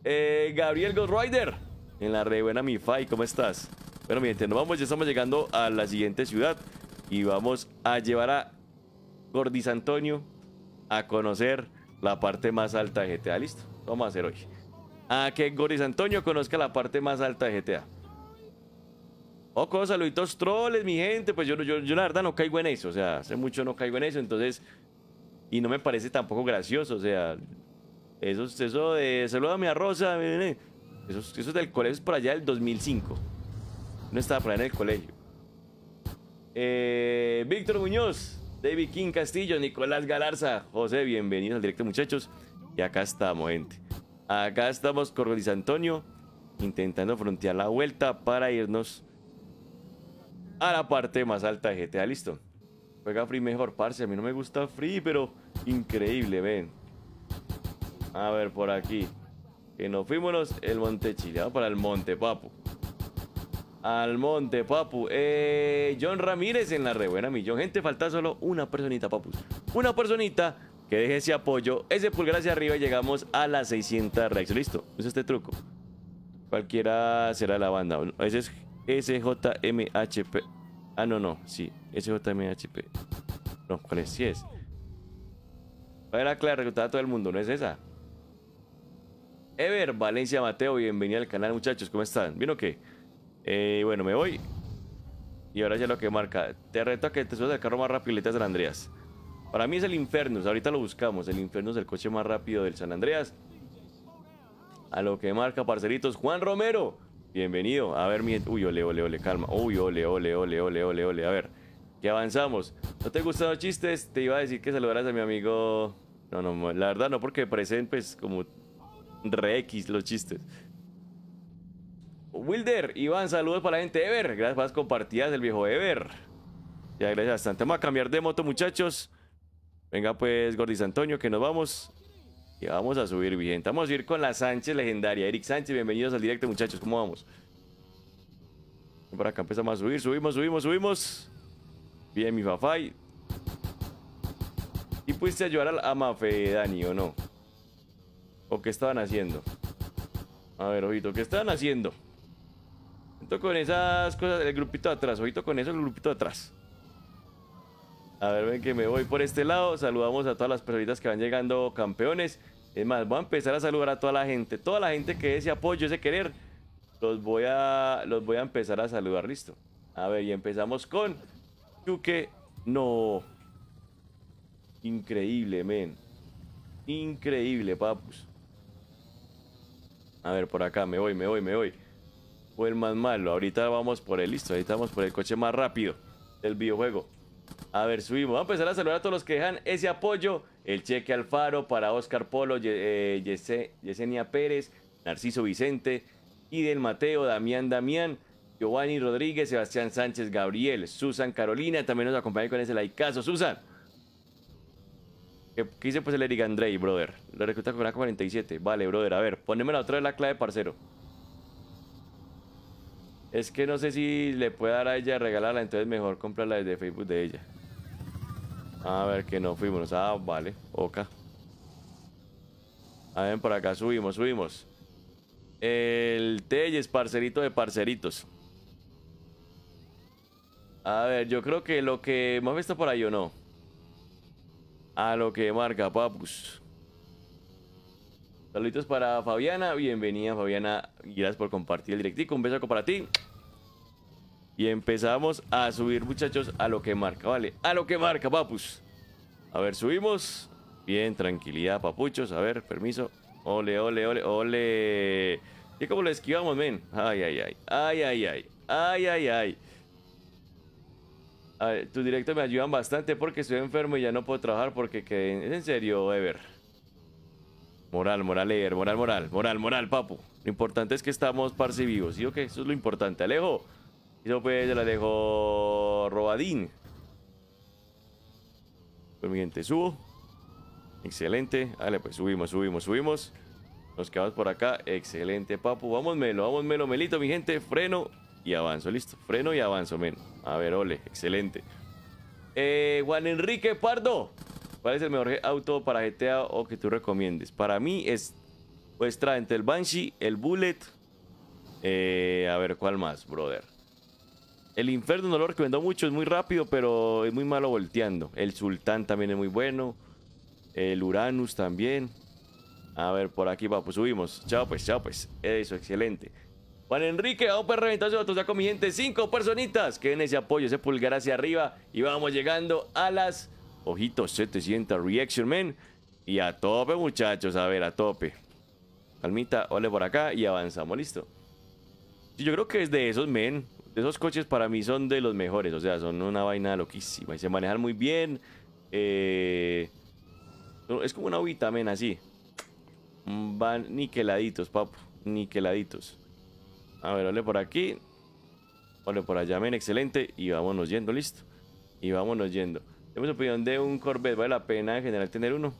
Eh, Gabriel Goldrider Rider, en la rebuena buena mi Fai, ¿cómo estás? Bueno, mi gente, nos vamos, ya estamos llegando a la siguiente ciudad y vamos a llevar a Gordis Antonio a conocer la parte más alta de GTA. ¿Listo? Vamos a hacer hoy. A que Gordis Antonio conozca la parte más alta de GTA. Oh, Ojo, saluditos troles, mi gente. Pues yo, yo, la verdad no caigo en eso. O sea, hace mucho no caigo en eso. Entonces, y no me parece tampoco gracioso. O sea, eso, eso de saludame a Rosa. Eso, eso es del colegio, es por allá del 2005. No estaba por allá en el colegio. Eh, Víctor Muñoz, David King Castillo, Nicolás Galarza, José, bienvenidos al directo, muchachos. Y acá estamos, gente. Acá estamos con Luis Antonio, intentando frontear la vuelta para irnos a la parte más alta de GTA. Listo. Juega free mejor, parce. A mí no me gusta free, pero increíble, ven. A ver, por aquí. Que nos fuimos el Monte Chile, para el Monte papu al monte, papu. Eh, John Ramírez en la rebuena, millón. Gente, falta solo una personita, papu Una personita que deje ese apoyo, ese pulgar hacia arriba y llegamos a las 600 rex Listo, es este truco. Cualquiera será la banda. Ese es SJMHP. Ah, no, no, sí. SJMHP. No, ¿cuál es? Sí es. A ver, aclarar, reclutar todo el mundo, no es esa. Ever, Valencia Mateo, bienvenido al canal, muchachos. ¿Cómo están? ¿Bien o qué? Eh, bueno, me voy. Y ahora ya lo que marca. Te reto a que te subas al carro más rápido de San Andreas. Para mí es el Infernus. Ahorita lo buscamos. El Infernus es el coche más rápido del San Andreas. A lo que marca, parceritos. Juan Romero. Bienvenido. A ver, mi... Uy, ole, ole, ole. Calma. Uy, ole, ole, ole, ole, ole, ole. A ver. Que avanzamos. ¿No te gustan los chistes? Te iba a decir que saludaras a mi amigo... No, no, la verdad no, porque parecen pues como re X los chistes. Wilder, Iván, saludos para la gente Ever. Gracias por las compartidas del viejo Ever. Ya, gracias bastante. Vamos a cambiar de moto, muchachos. Venga, pues, Gordis Antonio, que nos vamos. Y vamos a subir, bien. Vamos a ir con la Sánchez legendaria. Eric Sánchez, bienvenidos al directo, muchachos. ¿Cómo vamos? Para acá empezamos a subir. Subimos, subimos, subimos. Bien, mi fafai ¿Y pudiste ayudar al Amafe, Dani, o no? ¿O qué estaban haciendo? A ver, ojito, ¿qué estaban haciendo? con esas cosas, el grupito de atrás. Ojito con eso, el grupito atrás. A ver, ven que me voy por este lado. Saludamos a todas las personitas que van llegando campeones. Es más, voy a empezar a saludar a toda la gente. Toda la gente que ese apoyo, ese querer. Los voy a, los voy a empezar a saludar. Listo. A ver, y empezamos con Yuke. No. Increíble, men. Increíble, papus. A ver, por acá, me voy, me voy, me voy fue el más malo. Ahorita vamos por el listo. Ahorita vamos por el coche más rápido del videojuego. A ver, subimos. Vamos a empezar a saludar a todos los que dejan ese apoyo. El cheque al faro para Oscar Polo, eh, Yesenia Pérez, Narciso Vicente, Idel Mateo, Damián Damián, Giovanni Rodríguez, Sebastián Sánchez, Gabriel, Susan Carolina. También nos acompaña con ese likeazo. Susan. ¿Qué, hice pues el Eric Andrei, brother? Lo recluta con la 47. Vale, brother. A ver, poneme la otra vez la clave, parcero. Es que no sé si le puede dar a ella regalarla, entonces mejor comprarla desde Facebook de ella. A ver, que no fuimos. Ah, vale, oca. A ver, por acá subimos, subimos. El es parcerito de parceritos. A ver, yo creo que lo que hemos visto por ahí o no. A lo que marca Papus. Saluditos para Fabiana. Bienvenida, Fabiana. Gracias por compartir el directico. Un beso para ti. Y empezamos a subir, muchachos, a lo que marca, ¿vale? A lo que marca, papus. A ver, subimos. Bien, tranquilidad, papuchos. A ver, permiso. Ole, ole, ole, ole. ¿Y cómo lo esquivamos, men? Ay, ay, ay. Ay, ay, ay. Ay, ay, ay. Tus directo me ayudan bastante porque estoy enfermo y ya no puedo trabajar porque Es en serio, Ever. Moral, moral, leer, moral, moral, moral, moral, papu. Lo importante es que estamos parce vivos, ¿sí o qué? Eso es lo importante. Alejo. Eso pues, la Alejo Robadín. Pues mi gente, subo. Excelente. Dale, pues subimos, subimos, subimos. Nos quedamos por acá. Excelente, papu. Vamos, Melo, vamos, Melo, Melito, mi gente. Freno y avanzo, listo. Freno y avanzo, men. A ver, ole, excelente. Eh, Juan Enrique Pardo. ¿Cuál es el mejor auto para GTA o que tú recomiendes? Para mí es, pues trae entre el Banshee, el Bullet. Eh, a ver, ¿cuál más, brother? El Inferno no que recomiendo mucho, es muy rápido, pero es muy malo volteando. El Sultán también es muy bueno. El Uranus también. A ver, por aquí va, pues subimos. Chao, pues, chao, pues. Eso, excelente. Juan Enrique, vamos a pues, reventar autos, ya con mi gente. Cinco personitas. Que den ese apoyo, ese pulgar hacia arriba. Y vamos llegando a las Ojitos 700 Reaction Man. Y a tope, muchachos. A ver, a tope. Calmita, ole por acá y avanzamos. Listo. Yo creo que es de esos, men. De esos coches para mí son de los mejores. O sea, son una vaina loquísima. Y se manejan muy bien. Eh, es como una uvita, men, así. Van niqueladitos, papu. Niqueladitos. A ver, ole por aquí. Ole por allá, men. Excelente. Y vámonos yendo, listo. Y vámonos yendo. Tenemos opinión de un Corvette. ¿Vale la pena en general tener uno?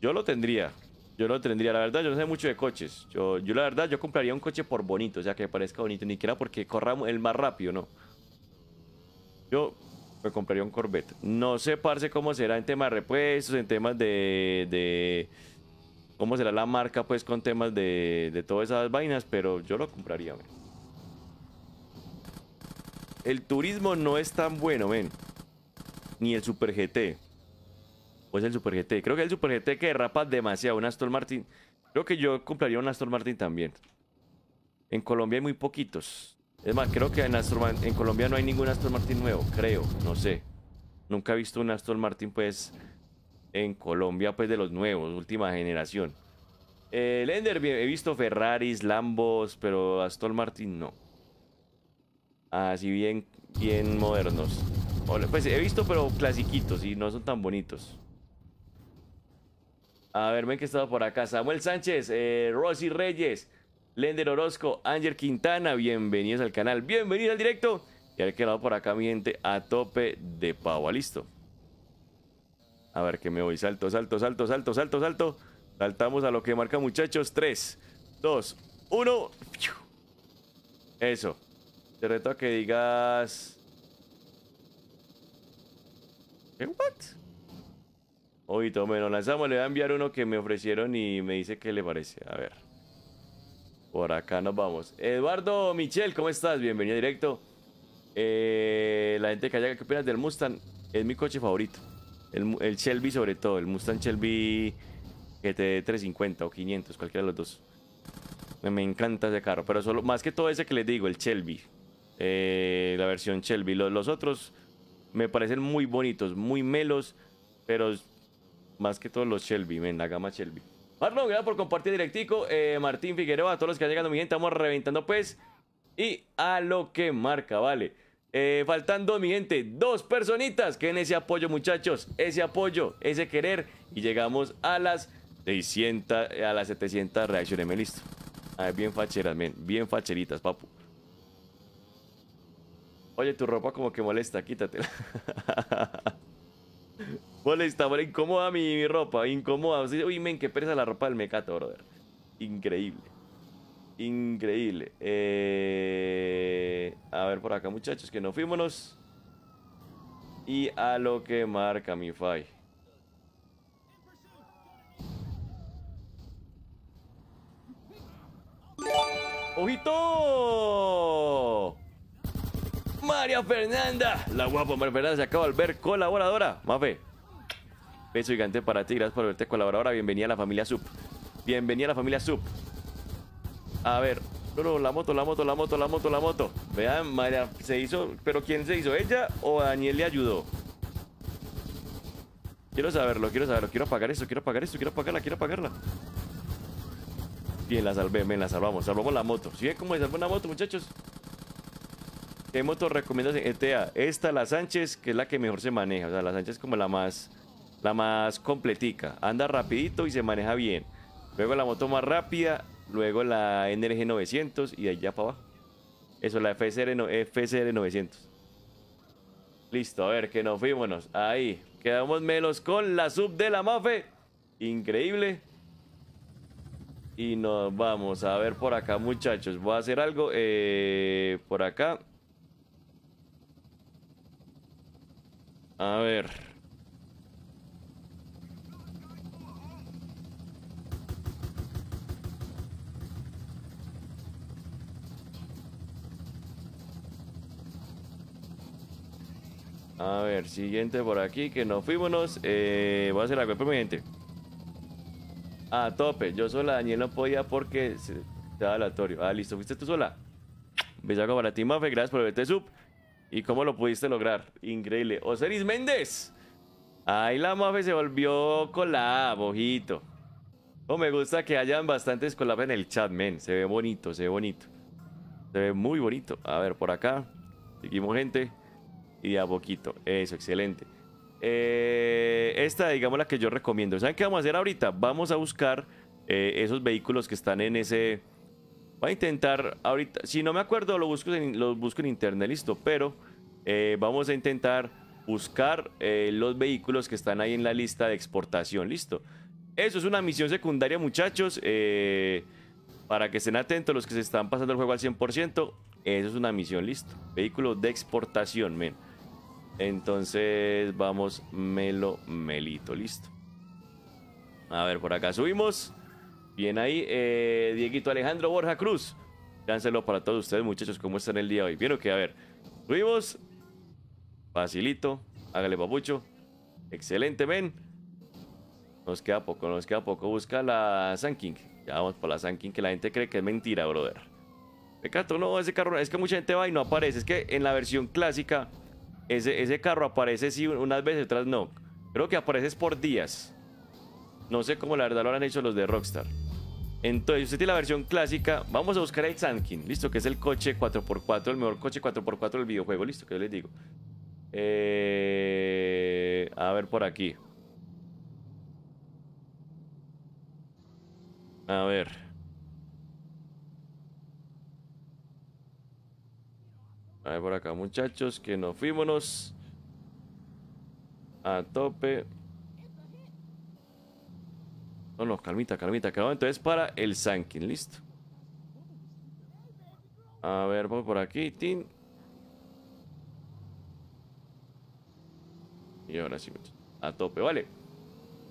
Yo lo tendría. Yo lo tendría. La verdad, yo no sé mucho de coches. Yo, yo la verdad, yo compraría un coche por bonito. O sea, que parezca bonito. Ni siquiera porque corra el más rápido, no. Yo me compraría un Corvette. No sé, parce, cómo será en temas de repuestos, en temas de... de cómo será la marca, pues, con temas de, de todas esas vainas. Pero yo lo compraría, El turismo no es tan bueno, Ven ni el Super GT. Pues el Super GT? Creo que el Super GT que derrapa demasiado. Un Aston Martin. Creo que yo compraría un Aston Martin también. En Colombia hay muy poquitos. Es más, creo que en, Colombia no hay ningún Aston Martin nuevo. Creo, no sé. Nunca he visto un Aston Martin, pues, en Colombia, pues, de los nuevos, última generación. Eh, Lender, he visto Ferraris, Lambos, pero Aston Martin no. Así bien, bien modernos. Pues he visto, pero clasiquitos y no son tan bonitos. A ver, ven que estado por acá. Samuel Sánchez, eh, Rosy Reyes, Lender Orozco, Ángel Quintana. Bienvenidos al canal, bienvenidos al directo. Y he quedado por acá, mi gente, a tope de pavo. Listo. A ver, que me voy. Salto, salto, salto, salto, salto, salto. Saltamos a lo que marca, muchachos. 3, 2, 1. Eso. Te reto a que digas ¿Qué? ¿What? Oye, todo menos lanzamos. Le voy a enviar uno que me ofrecieron y me dice qué le parece. A ver. Por acá nos vamos. Eduardo Michel, ¿cómo estás? Bienvenido directo. Eh, la gente que haya ¿qué opinas del Mustang? Es mi coche favorito. El, Shelby sobre todo. El Mustang Shelby GT 350 o 500, cualquiera de los dos. Me, encanta ese carro. Pero solo, más que todo ese que les digo, el Shelby. Eh, la versión Shelby. los otros me parecen muy bonitos, muy melos, pero más que todos los Shelby, ven, la gama Shelby. Marlon, gracias por compartir directico. Eh, Martín Figueroa, a todos los que han llegado, mi gente, estamos reventando pues. Y a lo que marca, vale. Eh, faltando, mi gente, dos personitas. Que en ese apoyo, muchachos. Ese apoyo, ese querer. Y llegamos a las 600, a las 700 reacciones. Me listo. Ah, bien facheras, men. Bien facheritas, papu. Oye, tu ropa como que molesta, quítatela. molesta, molesta, Incomoda mi, mi, ropa, incomoda. Uy, men, qué pereza la ropa del mecato, brother. Increíble. Increíble. Eh, a ver por acá, muchachos, que no fuimos Y a lo que marca mi fai. ¡Ojito! María Fernanda, la guapa María Fernanda se acaba de ver colaboradora. Mafe, beso gigante para ti, gracias por verte colaboradora. Bienvenida a la familia Sup, Bienvenida a la familia Sup. A ver, no, no, la moto, la moto, la moto, la moto, la moto. Vean, María se hizo, pero ¿quién se hizo? ¿Ella o Daniel le ayudó? Quiero saberlo, quiero saberlo. Quiero pagar eso, quiero pagar eso, quiero pagarla, quiero pagarla. Bien, la salvé, me la salvamos, salvamos la moto. ¿Sí ven cómo se salvó una moto, muchachos? ¿Qué moto recomiendas en GTA? Esta, la Sánchez, que es la que mejor se maneja. O sea, la Sánchez es como la más, la más completica. Anda rapidito y se maneja bien. Luego la moto más rápida, luego la NRG 900 y de allá para abajo. Eso, la FSR, 900. Listo, a ver, que nos fuimos. Ahí, quedamos menos con la sub de la Mafe. Increíble. Y nos vamos a ver por acá, muchachos. Voy a hacer algo eh, por acá. A ver. A ver, siguiente por aquí, que no fuimos. Eh, voy a hacer la mi gente. A tope, yo sola, Daniel no podía porque se, estaba aleatorio. Ah, listo, fuiste tú sola. Besago para ti, Mafe, gracias por verte sub. ¿Y cómo lo pudiste lograr? Increíble. Oseris Méndez. Ahí la mafe se volvió collab, ojito. Oh, me gusta que hayan bastantes collab en el chat, men. Se ve bonito, se ve bonito. Se ve muy bonito. A ver, por acá. Seguimos gente. Y a poquito. Eso, excelente. Eh, esta, digamos, la que yo recomiendo. ¿Saben qué vamos a hacer ahorita? Vamos a buscar eh, esos vehículos que están en ese Voy a intentar ahorita, si no me acuerdo, lo busco en, lo busco en internet, listo, pero eh, vamos a intentar buscar eh, los vehículos que están ahí en la lista de exportación, listo. Eso es una misión secundaria, muchachos, eh, para que estén atentos los que se están pasando el juego al 100%, eso es una misión, listo. Vehículos de exportación, men. Entonces, vamos, melo, melito, listo. A ver, por acá subimos. Bien ahí, eh, Dieguito Alejandro Borja Cruz. Dánselo para todos ustedes, muchachos, ¿cómo están el día hoy? Vieron que, a ver, subimos. Facilito, hágale papucho. Excelente, ven. Nos queda poco, nos queda poco. Busca la Sun King. Ya vamos por la Sun King, que la gente cree que es mentira, brother. Pecato, no, ese carro, es que mucha gente va y no aparece. Es que en la versión clásica, ese, ese carro aparece sí unas veces, otras no. Creo que apareces por días. No sé cómo la verdad lo han hecho los de Rockstar. Entonces, usted tiene la versión clásica. Vamos a buscar el Sankin, listo, que es el coche 4x4, el mejor coche 4x4 del videojuego, listo, que yo les digo. Eh, a ver por aquí. A ver. A ver por acá, muchachos, que nos fuimos a tope. No, no, calmita, calmita, calmita. Entonces para el Sankin, listo. A ver, voy por aquí, tin. Y ahora sí, a tope, vale.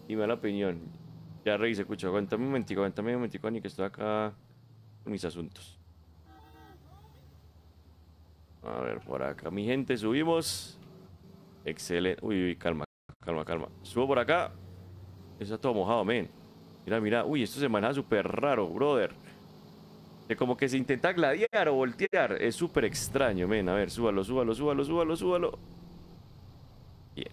Y la opinión. Ya se escucha, Cuéntame un momentico, Cuéntame un momentico, ni que estoy acá con mis asuntos. A ver, por acá, mi gente, subimos. Excelente. Uy, uy, calma, calma, calma. Subo por acá. Está todo mojado, men. Mira, mira, uy, esto se maneja súper raro, brother. de como que se intenta gladiar o voltear. Es súper extraño, men. A ver, súbalo, súbalo, súbalo, súbalo, súbalo. Bien.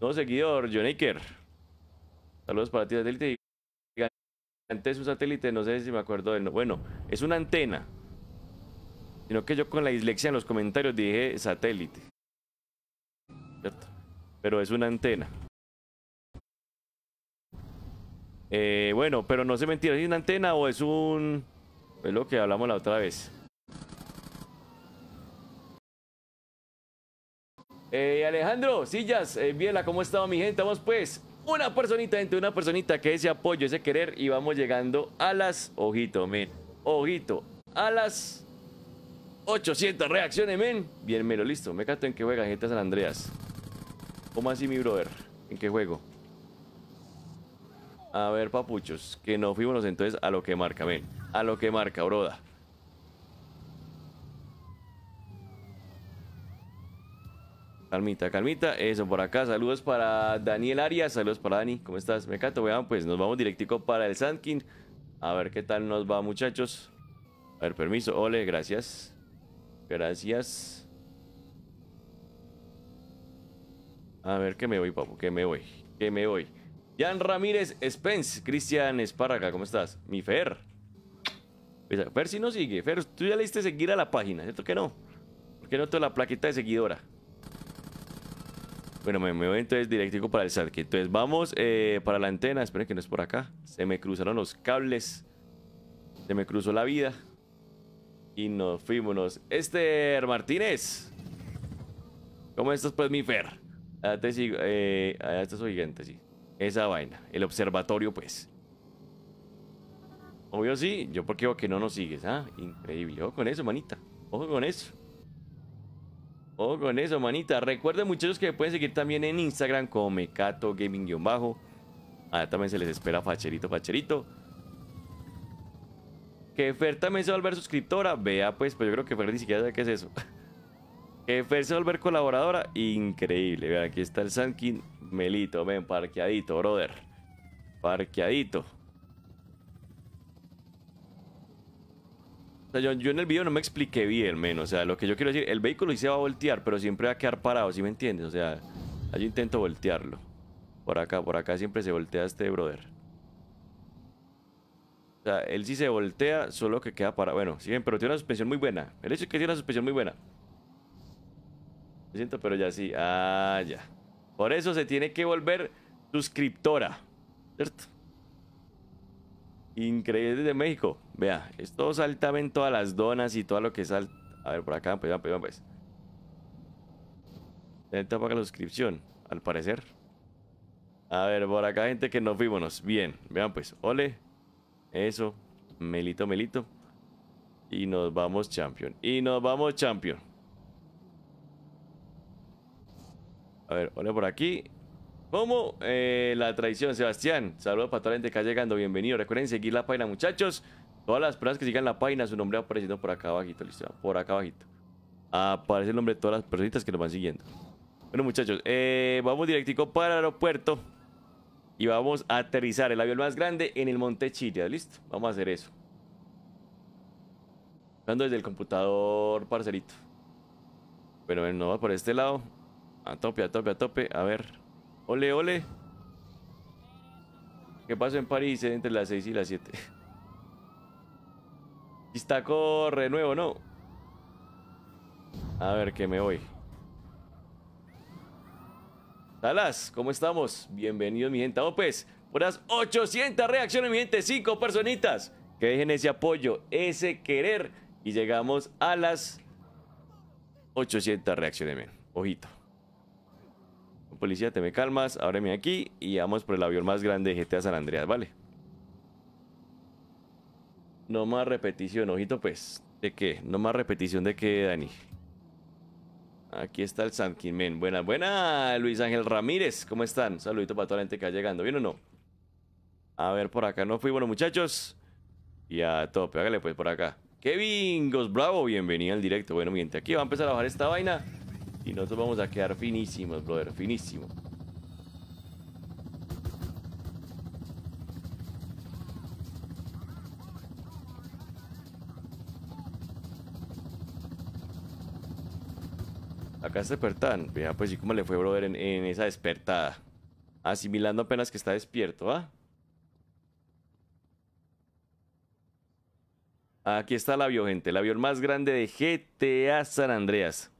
No, seguidor, Jonaker. Saludos para ti, satélite Antes un satélite, no sé si me acuerdo de... Bueno, es una antena. Sino que yo con la dislexia en los comentarios dije satélite. ¿Cierto? Pero es una antena. Eh, bueno, pero no se mentira, ¿es una antena o es un... Es lo que hablamos la otra vez. Eh, Alejandro, sillas, eh, Bien, ¿cómo está mi gente? Vamos pues, una personita gente, una personita que ese apoyo, ese querer y vamos llegando a las, ojito, men, ojito, a las 800 reacciones, men. Bien, melo, listo, me cato en que juega gente San Andreas. ¿Cómo y mi brother? ¿En qué juego? A ver, papuchos, que no fuimos entonces a lo que marca, ven. A lo que marca, broda. Calmita, calmita. Eso por acá. Saludos para Daniel Arias. Saludos para Dani. ¿Cómo estás? Me encanta, vean. Pues nos vamos directico para el Sandkin. A ver qué tal nos va, muchachos. A ver, permiso. Ole, gracias. Gracias. A ver, que me voy, papu, que me voy, que me voy. Jan Ramírez Spence, Cristian Esparraga, ¿cómo estás? Mi Fer. Pues, Fer si no sigue. Fer, tú ya le diste seguir a la página, ¿cierto que no? ¿Por qué no te la plaquita de seguidora? Bueno, me, voy entonces directo para el Sadki. Entonces vamos eh, para la antena. Esperen que no es por acá. Se me cruzaron los cables. Se me cruzó la vida. Y nos fuimos. Esther Martínez. ¿Cómo estás, pues, mi Fer? Ah, te sigo. Eh, ah, sí. Esa vaina. El observatorio, pues. Obvio sí. Yo porque que no nos sigues, ¿ah? Increíble. Ojo con eso, manita. Ojo con eso. Ojo con eso, manita. Recuerden, muchachos, que me pueden seguir también en Instagram como Mecato Gaming-Bajo. Ah, también se les espera facherito, facherito. Que Fer también se va a suscriptora. Vea, pues, pues yo creo que Fer ni siquiera sabe qué es eso. Que eh, volver colaboradora, increíble. Vean, aquí está el Sankin Melito, ven, parqueadito, brother. Parqueadito. O sea, yo, en el video no me expliqué bien, menos. O sea, lo que yo quiero decir, el vehículo sí se va a voltear, pero siempre va a quedar parado, ¿sí me entiendes? O sea, yo intento voltearlo. Por acá, por acá siempre se voltea este brother. O sea, él sí se voltea, solo que queda parado. Bueno, sí, pero tiene una suspensión muy buena. El hecho es que tiene una suspensión muy buena. Lo siento, pero ya sí. Ah, ya. Por eso se tiene que volver suscriptora. ¿Cierto? Increíble de México. Vea, esto en todas las donas y todo lo que salta. A ver, por acá, pues, pues, pues. gente pagar la suscripción, al parecer. A ver, por acá, gente, que nos fuimos. Bien, vean, pues, ole. Eso, melito, melito. Y nos vamos, champion. Y nos vamos, champion. A ver, ponle por aquí. ¿Cómo? Eh, la traición, Sebastián. Saludos para toda la gente que está llegando. Bienvenido. Recuerden seguir la página, muchachos. Todas las personas que sigan la página, su nombre va apareciendo por acá abajito, listo. Por acá abajito. Aparece el nombre de todas las personitas que nos van siguiendo. Bueno, muchachos, eh, vamos directico para el aeropuerto. Y vamos a aterrizar el avión más grande en el Monte Chile, ¿listo? Vamos a hacer eso. Ando desde el computador, parcerito. Bueno, no va por este lado. A tope, a tope, a tope. A ver. Ole, ole. ¿Qué pasó en París entre las 6 y las 7? Está corre nuevo, ¿no? A ver, que me voy. Salas, ¿cómo estamos? Bienvenidos, mi gente. Opes. Por las 800 reacciones, mi gente. 5 personitas. Que dejen ese apoyo, ese querer. Y llegamos a las 800 reacciones, Ojito. Policía, te me calmas, ábreme aquí y vamos por el avión más grande de GTA San Andreas, ¿vale? No más repetición, ojito pues. ¿De qué? No más repetición de qué, Dani. Aquí está el San Quimén. Buena, buena, Luis Ángel Ramírez. ¿Cómo están? saludito para toda la gente que está llegando. ¿Bien o no? A ver, por acá no fui. Bueno, muchachos. Y a tope, hágale pues por acá. Qué Gos Bravo, bienvenido al directo. Bueno, miente, aquí va a empezar a bajar esta vaina. Y nosotros vamos a quedar finísimos, brother, Finísimo. Acá se despertan. Vean pues sí, como le fue, brother, en, esa despertada. Asimilando apenas que está despierto, ¿ah? Aquí está la avión, gente. El avión más grande de GTA San Andreas.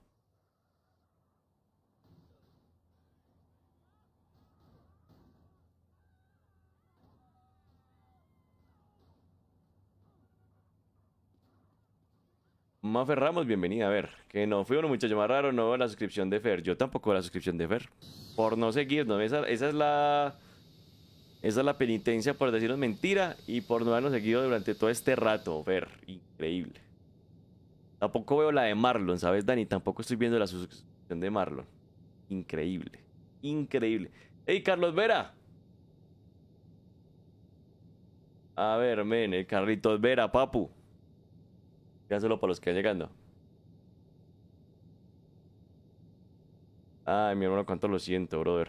Mafer Ramos, bienvenida. A ver, que no fui uno muchacho más raro, no veo la suscripción de Fer. Yo tampoco veo la suscripción de Fer. Por no seguirnos. Esa, esa es la. Esa es la penitencia por decirnos mentira y por no habernos seguido durante todo este rato, Fer. Increíble. Tampoco veo la de Marlon, ¿sabes, Dani? Tampoco estoy viendo la suscripción de Marlon. Increíble. Increíble. ¡Ey, Carlos Vera! A ver, men, el Carlitos Vera, papu. Ya solo para los que van llegando. Ay, mi hermano, cuánto lo siento, brother.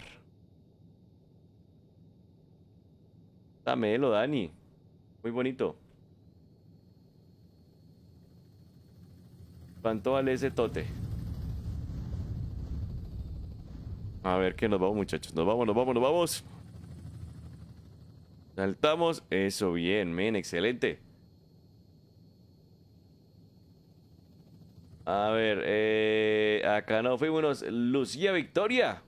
lo, Dani. Muy bonito. ¿Cuánto vale ese tote? A ver, ¿qué nos vamos, muchachos. Nos vamos, nos vamos, nos vamos. Saltamos. Eso, bien, men, excelente. A ver, eh, acá no fuimos. Lucía Victoria.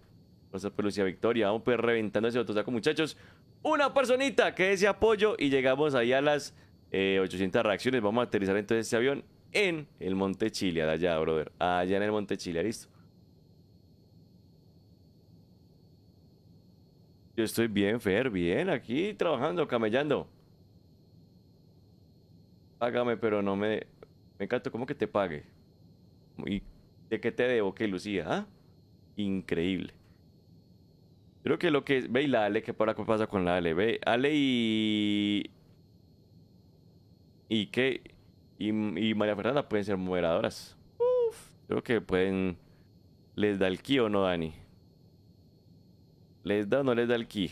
a ver Lucía Victoria. Vamos pues reventando ese saco, muchachos. Una personita que ese apoyo y llegamos ahí a las 800 eh, reacciones. Vamos a aterrizar entonces ese avión en el Monte Chile, allá, brother. Allá en el Monte Chile, listo. Yo estoy bien, Fer, bien, aquí trabajando, camellando. Págame, pero no me... Me encanta, ¿cómo que te pague? ¿Y de qué te debo que lucía? ¿ah? Increíble. Creo que lo que. Ve y la Ale, que para qué pasa con la Ale. Ve, Ale y. Y que. Y, María Fernanda pueden ser moderadoras. creo que pueden. ¿Les da el ki o no, Dani? ¿Les da o no les da el ki?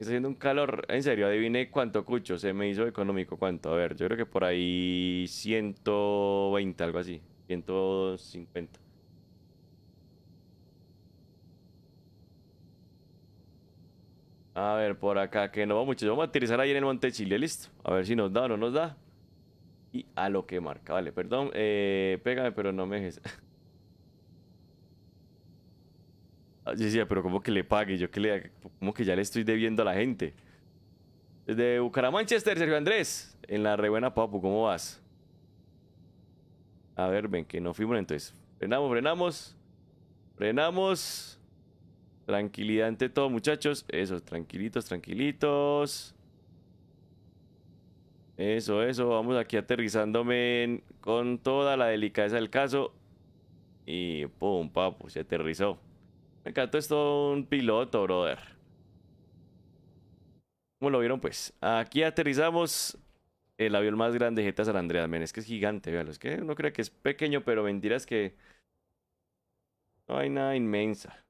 Está haciendo un calor, en serio, adivine cuánto cucho, se me hizo económico, cuánto. A ver, yo creo que por ahí 120, algo así, 150. A ver, por acá, que no va mucho. Vamos a utilizar ahí en el Monte Chile, listo. A ver si nos da o no nos da. Y a lo que marca, vale, perdón, eh, pégame, pero no mejes. Ah, yo decía, pero como que le pague? Yo que le, como que ya le estoy debiendo a la gente. Desde Bucaramanchester, Sergio Andrés. En la rebuena, papu, ¿cómo vas? A ver, ven, que no fuimos entonces. Frenamos, frenamos. Frenamos. Tranquilidad ante todo, muchachos. Eso, tranquilitos, tranquilitos. Eso, eso. Vamos aquí aterrizándome con toda la delicadeza del caso. Y pum, papu, se aterrizó. Me encantó esto un piloto, brother. ¿Cómo lo vieron, pues. Aquí aterrizamos el avión más grande, Jeta San Andreas. es que es gigante, véanlo. Es que uno cree que es pequeño, pero mentiras que... No hay nada inmensa.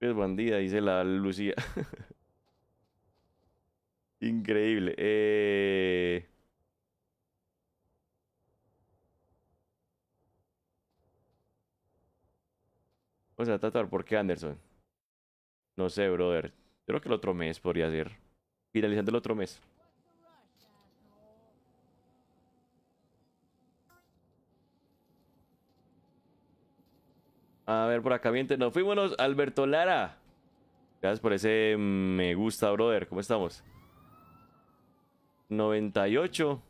Es bandida, dice la Lucía. Increíble. Eh... O sea, tratar por qué Anderson. No sé, brother. Yo creo que el otro mes podría ser. Finalizando el otro mes. A ver, por acá miente, nos fuimos, Alberto Lara. Gracias por ese mm, me gusta, brother. ¿Cómo estamos? 98.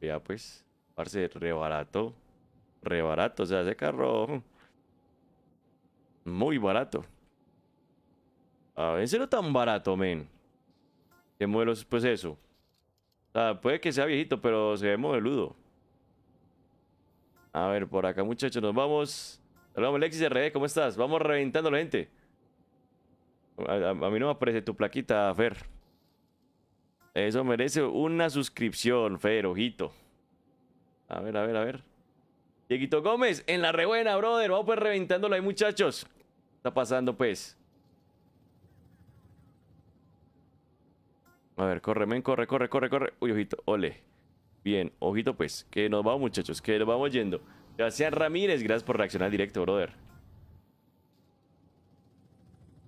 Ya pues, parce, rebarato. Rebarato, o sea, ese carro muy barato. A ver, veces no tan barato, men. ¿Qué modelo es pues eso? O puede que sea viejito, pero se ve ludo. A ver, por acá, muchachos, nos vamos. Vamos, Alexis RD, ¿cómo estás? Vamos reventando la gente. A, mí no me aparece tu plaquita, Fer. Eso merece una suscripción, Fer, ojito. A ver, a ver, a ver. Dieguito Gómez, en la rebuena, brother. Vamos pues reventándolo ahí, muchachos está pasando, pues? A ver, corre, men, corre, corre, corre, corre. Uy, ojito, ole. Bien, ojito, pues. Que nos vamos, muchachos, que nos vamos yendo. Gracias, Ramírez. Gracias por reaccionar directo, brother.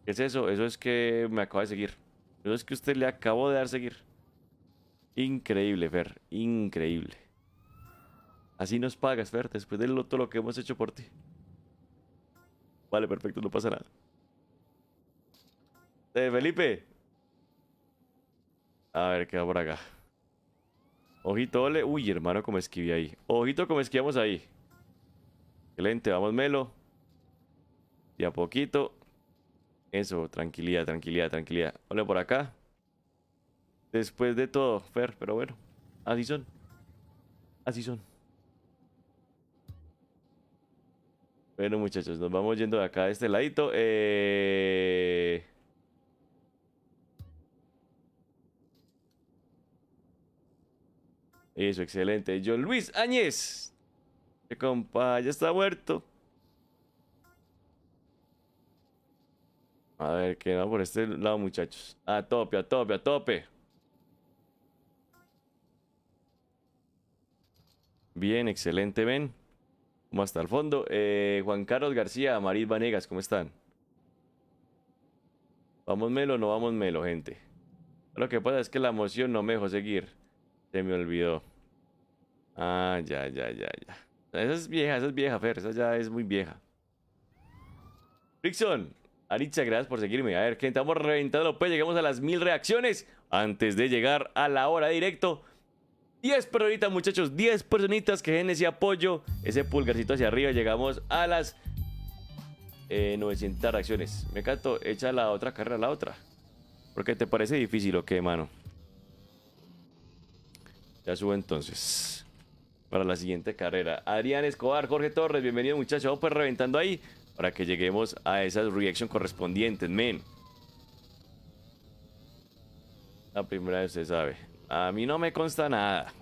¿Qué es eso? Eso es que me acaba de seguir. Eso es que usted le acabó de dar seguir. Increíble, Fer. Increíble. Así nos pagas, Fer, después de lo, todo lo que hemos hecho por ti. Vale, perfecto, no pasa nada. Eh, Felipe. A ver, ¿qué va por acá? Ojito, ole. Uy, hermano, como esquivé ahí. Ojito, como esquivamos ahí. Excelente, vamos, Melo. Y a poquito. Eso, tranquilidad, tranquilidad, tranquilidad. Ole por acá. Después de todo, Fer, pero bueno. Así son. Así son. Bueno, muchachos, nos vamos yendo de acá de este ladito. Eh. Eso, excelente. John Luis Áñez. Que este compa, ya está muerto. A ver, qué va por este lado, muchachos. A tope, a tope, a tope. Bien, excelente, ven. Vamos hasta el fondo. Eh, Juan Carlos García, Maris Vanegas, ¿cómo están? ¿Vamos o no vamos melo, gente? Lo que pasa es que la emoción no me dejó seguir. Se me olvidó. Ah, ya, ya, ya, ya. Esa es vieja, esa es vieja, Fer. Esa ya es muy vieja. Frickson, Aritza, gracias por seguirme. A ver, gente, estamos reventando. Pues llegamos a las mil reacciones antes de llegar a la hora directo. 10 personitas, muchachos, 10 personitas que den ese apoyo, ese pulgarcito hacia arriba. Llegamos a las 900 eh, reacciones. Me canto, echa la otra carrera la otra. Porque te parece difícil o qué, mano. Ya subo entonces. Para la siguiente carrera. Adrián Escobar, Jorge Torres, bienvenido muchachos. Vamos pues reventando ahí para que lleguemos a esas reacciones correspondientes, men. La primera vez se sabe. A mí no me consta nada.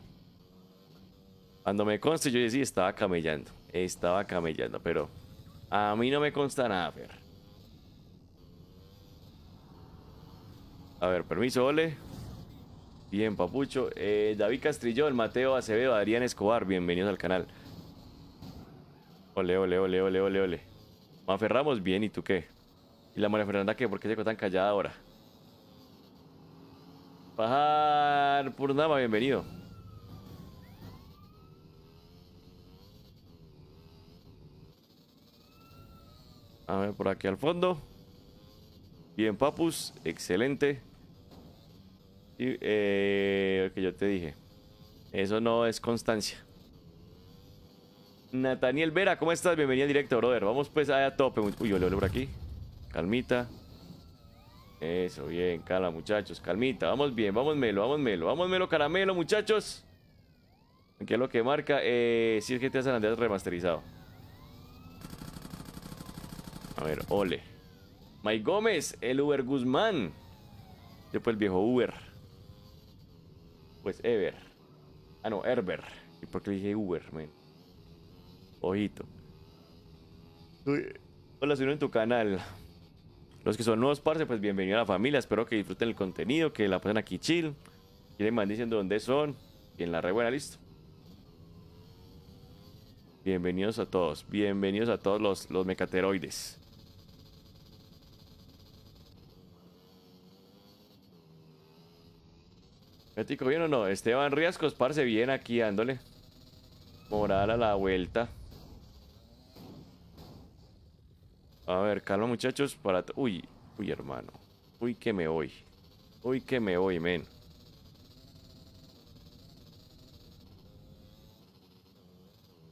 Cuando me conste, yo decía, estaba camellando. Estaba camellando, pero a mí no me consta nada, Fer. A ver, permiso, Ole. Bien, Papucho. Eh, David Castrillón, Mateo Acevedo, Adrián Escobar, bienvenidos al canal. Ole, ole, ole, ole, ole, ole. aferramos bien, ¿y tú qué? ¿Y la María Fernanda qué? ¿Por qué se tan callada ahora? Pajar Purnama, bienvenido. A ver, por aquí al fondo. Bien, Papus, excelente. Y, eh, lo que yo te dije. Eso no es constancia. Nathaniel Vera, ¿cómo estás? Bienvenido directo, brother. Vamos pues allá a tope. Uy, ole, ole por aquí. Calmita. Eso, bien, cala, muchachos, calmita, vamos bien, vamos melo, vamos caramelo, muchachos. ¿Qué es lo que marca? Eh, si es remasterizado. A ver, ole. Mike Gómez, el Uber Guzmán. Después pues, el viejo Uber. Pues Ever. Ah, no, Herber. ¿Y por qué le dije Uber, Ojito. Eh, Hola, soy en tu canal. Los que son nuevos, parce, pues bienvenido a la familia. Espero que disfruten el contenido, que la pasen aquí chill. quieren les diciendo dónde son. Y en la red listo. Bienvenidos a todos. Bienvenidos a todos los, los mecateroides. ¿Mético bien o no? Esteban Riascos, parce, bien aquí dándole. Moral a la vuelta. A ver, calma muchachos para... Uy, uy hermano. Uy que me voy. Uy que me voy, men.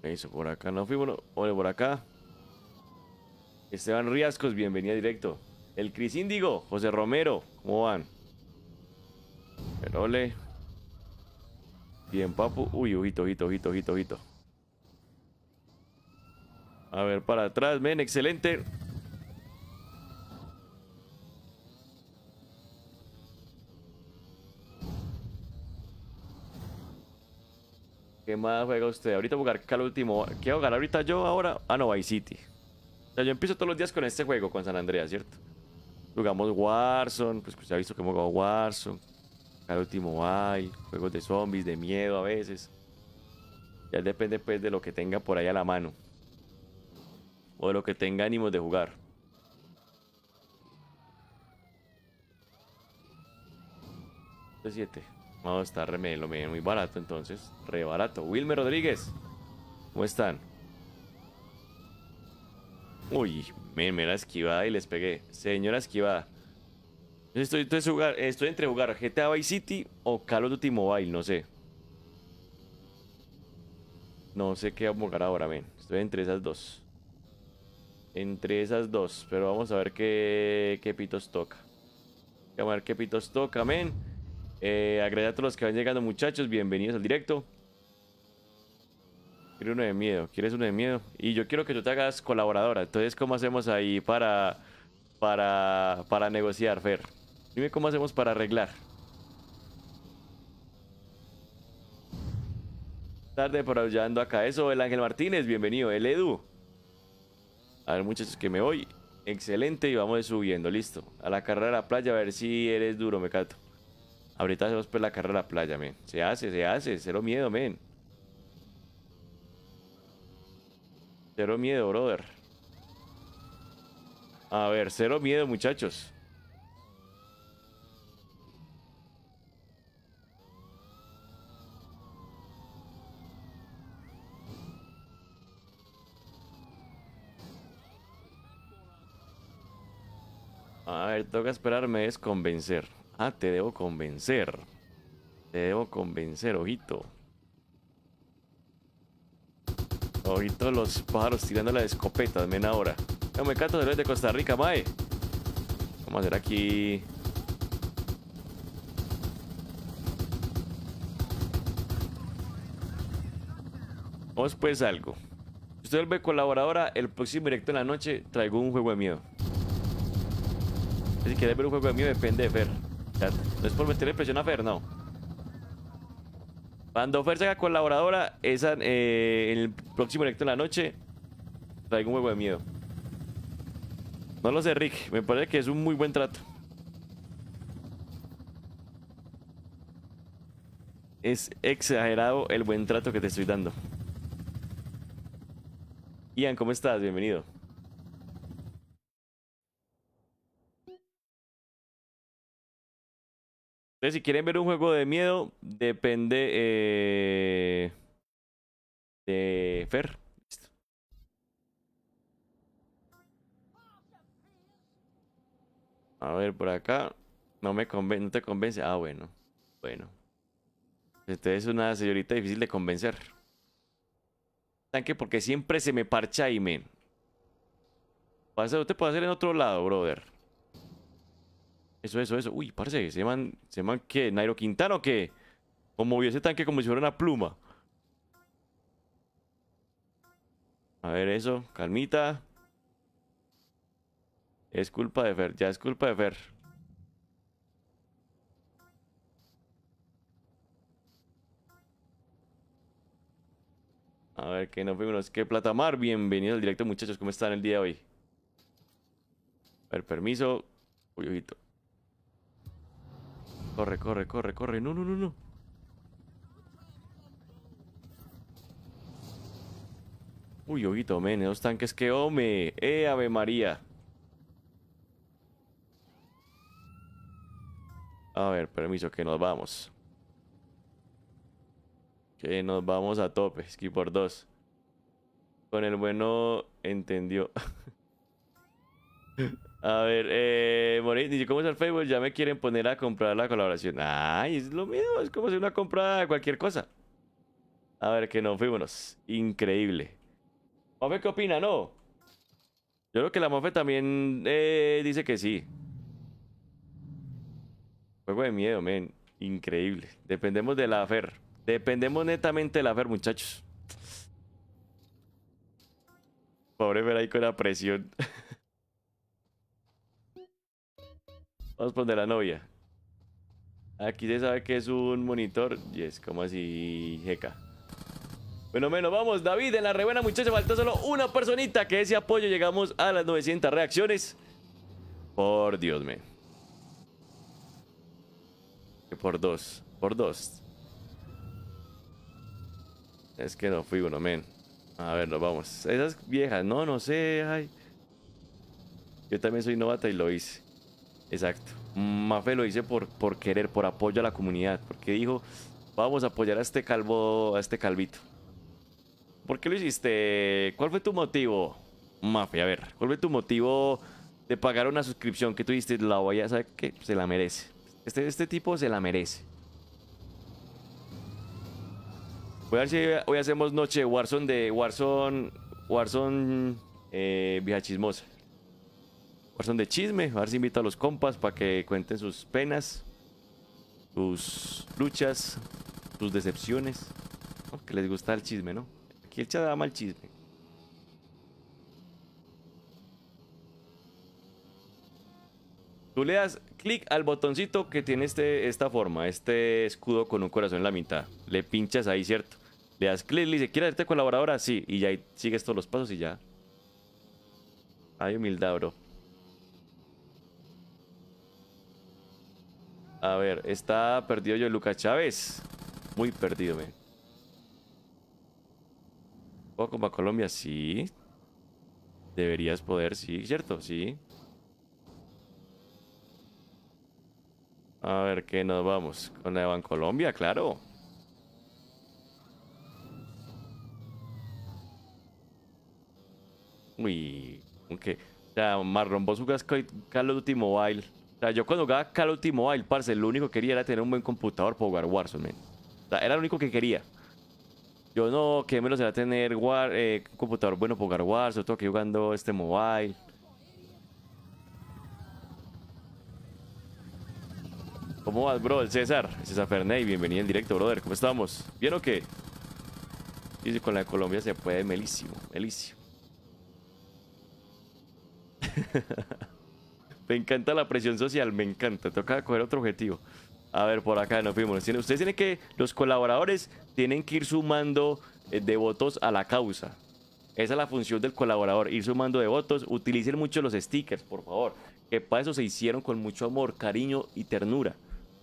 Eso, por acá no fui, por acá. Esteban Riascos, bienvenida directo. El Cris Índigo, José Romero, ¿cómo van? Pero ole. Bien, papu. Uy, ojito, ojito, ojito, ojito, ojito. A ver, para atrás, men, excelente. ¿Qué más juega usted? Ahorita jugar acá último. ¿Qué jugar ahorita yo ahora? Ah, no, City. O sea, yo empiezo todos los días con este juego, con San Andreas, ¿cierto? Jugamos Warzone, pues, pues ya ha visto que hemos jugado Warzone. Cal último hay juegos de zombies, de miedo a veces. Ya depende pues de lo que tenga por ahí a la mano. O de lo que tenga ánimos de jugar. De 7. No, está re muy barato entonces. Re barato. Wilmer Rodríguez. ¿Cómo están? Uy, me, me la esquivada y les pegué. Señora esquivada. Estoy, estoy entre jugar GTA Vice City o Call of Duty Mobile, no sé. No sé qué vamos a jugar ahora, men. Estoy entre esas dos. Entre esas dos. Pero vamos a ver qué, qué pitos toca. Vamos a ver qué pitos toca, men. Eh, a todos los que van llegando, muchachos. Bienvenidos al directo. Quiero uno de miedo. ¿Quieres uno de miedo? Y yo quiero que tú te hagas colaboradora. Entonces, ¿cómo hacemos ahí para, para, para negociar, Fer? Dime cómo hacemos para arreglar. Tarde por ayudando acá. Eso, el Ángel Martínez. Bienvenido, el Edu. A ver, muchachos, que me voy. Excelente, y vamos subiendo. Listo. A la carrera de la playa, a ver si eres duro, me cato. Ahorita hacemos pues la carrera a la playa, men. Se hace, se hace. Cero miedo, men. Cero miedo, brother. A ver, cero miedo, muchachos. A ver, toca esperarme es convencer. Ah, te debo convencer. Te debo convencer, ojito. Ojito los pájaros tirando la escopeta Ven ahora. Yo me canto de de Costa Rica, mae. Vamos a hacer aquí. Os pues algo. Si usted vuelve colaboradora, el próximo directo en la noche traigo un juego de miedo. Si quieres ver un juego de miedo, depende de ver. No es por meterle presión a Fer, no. Cuando Fer haga colaboradora, esa, eh, en el próximo directo en la noche, traigo un huevo de miedo. No lo sé, Rick. Me parece que es un muy buen trato. Es exagerado el buen trato que te estoy dando. Ian, ¿cómo estás? Bienvenido. si quieren ver un juego de miedo, depende eh, de Fer. A ver, por acá. No me convence no te convence. Ah, bueno. Bueno. Entonces es una señorita difícil de convencer. Tanque porque siempre se me parcha y me usted puede hacer en otro lado, brother. Eso, eso, eso. Uy, parece que se llaman... ¿Se llaman qué? ¿Nairo Quintana o qué? O movió ese tanque como si fuera una pluma. A ver eso. Calmita. Es culpa de Fer. Ya es culpa de Fer. A ver, que no fuimos. Que Platamar, Bienvenido al directo, muchachos. ¿Cómo están el día de hoy? A ver, permiso. Uy, ojito. Corre, corre, corre, corre. No, no, no, no. Uy, ojito, men, Dos tanques que ome. Eh, Ave María. A ver, permiso, que nos vamos. Que nos vamos a tope, esquí por dos. Con el bueno entendió. A ver, eh, ni dice, ¿cómo es el Facebook? Ya me quieren poner a comprar la colaboración. Ay, es lo mismo, es como si una compra de cualquier cosa. A ver, que no, fuimos. Increíble. Mofe, ¿qué opina? No. Yo creo que la Mofe también eh, dice que sí. Juego de miedo, men. Increíble. Dependemos de la FER. Dependemos netamente de la FER, muchachos. Pobre ver ahí con la presión. Vamos a poner la novia. Aquí se sabe que es un monitor. Y es como así, jeca. Bueno, menos vamos, David, en la rebuena, muchachos. Faltó solo una personita que ese apoyo. Llegamos a las 900 reacciones. Por Dios, me. Por dos, por dos. Es que no fui bueno, men. A ver, nos vamos. Esas viejas, no, no sé. Yo también soy novata y lo hice. Exacto. Mafe lo dice por, por querer, por apoyo a la comunidad, porque dijo, vamos a apoyar a este calvo, a este calvito. ¿Por qué lo hiciste? ¿Cuál fue tu motivo? Mafe, a ver, ¿cuál fue tu motivo de pagar una suscripción que tuviste? La voy a saber que se la merece. Este, este tipo se la merece. Voy a ver si hoy hacemos noche Warzone de Warzone. Warzone eh, Chismosa. Corazón de chisme, a ver si invito a los compas para que cuenten sus penas, sus luchas, sus decepciones. que les gusta el chisme, ¿no? Aquí el chat da mal chisme. Tú le das clic al botoncito que tiene este, esta forma, este escudo con un corazón en la mitad. Le pinchas ahí, ¿cierto? Le das clic, le dice, ¿quieres hacerte colaboradora? Sí, y ya sigues todos los pasos y ya. Hay humildad, bro. A ver, está perdido yo Lucas Chávez. Muy perdido, me. ¿Puedo a Colombia? Sí. Deberías poder, sí, ¿cierto? Sí. A ver, ¿qué nos vamos? Con la Evan Colombia, claro. Uy, aunque. Okay. O sea, Marrón, vos jugás Call of o sea, yo cuando jugaba Call of Duty Mobile, parce, lo único que quería era tener un buen computador para jugar Warzone, O sea, era lo único que quería. Yo no, que menos era tener eh, un computador bueno para jugar Warzone, todo que jugando este mobile. ¿Cómo vas, bro? El César, César Ferney, bienvenido en directo, brother. ¿Cómo estamos? ¿Bien o qué? si con la Colombia se puede, melísimo, melísimo. Me encanta la presión social, me encanta. Toca coger otro objetivo. A ver, por acá nos fuimos. Ustedes tienen que, los colaboradores tienen que ir sumando eh, de votos a la causa. Esa es la función del colaborador, ir sumando de votos. Utilicen mucho los stickers, por favor. Que para eso se hicieron con mucho amor, cariño y ternura.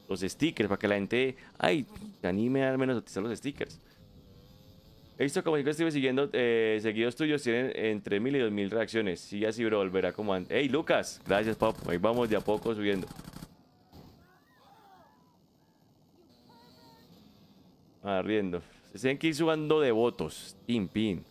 Los stickers, para que la gente, ay, se anime al menos a utilizar los stickers como como que estuve siguiendo, eh, seguidos tuyos, tienen entre mil y dos mil reacciones. ya así, bro, volverá como antes. ¡Ey, Lucas! Gracias, pop. Ahí vamos de a poco subiendo. Arriendo. Ah, Se tienen que ir subando votos. Pin,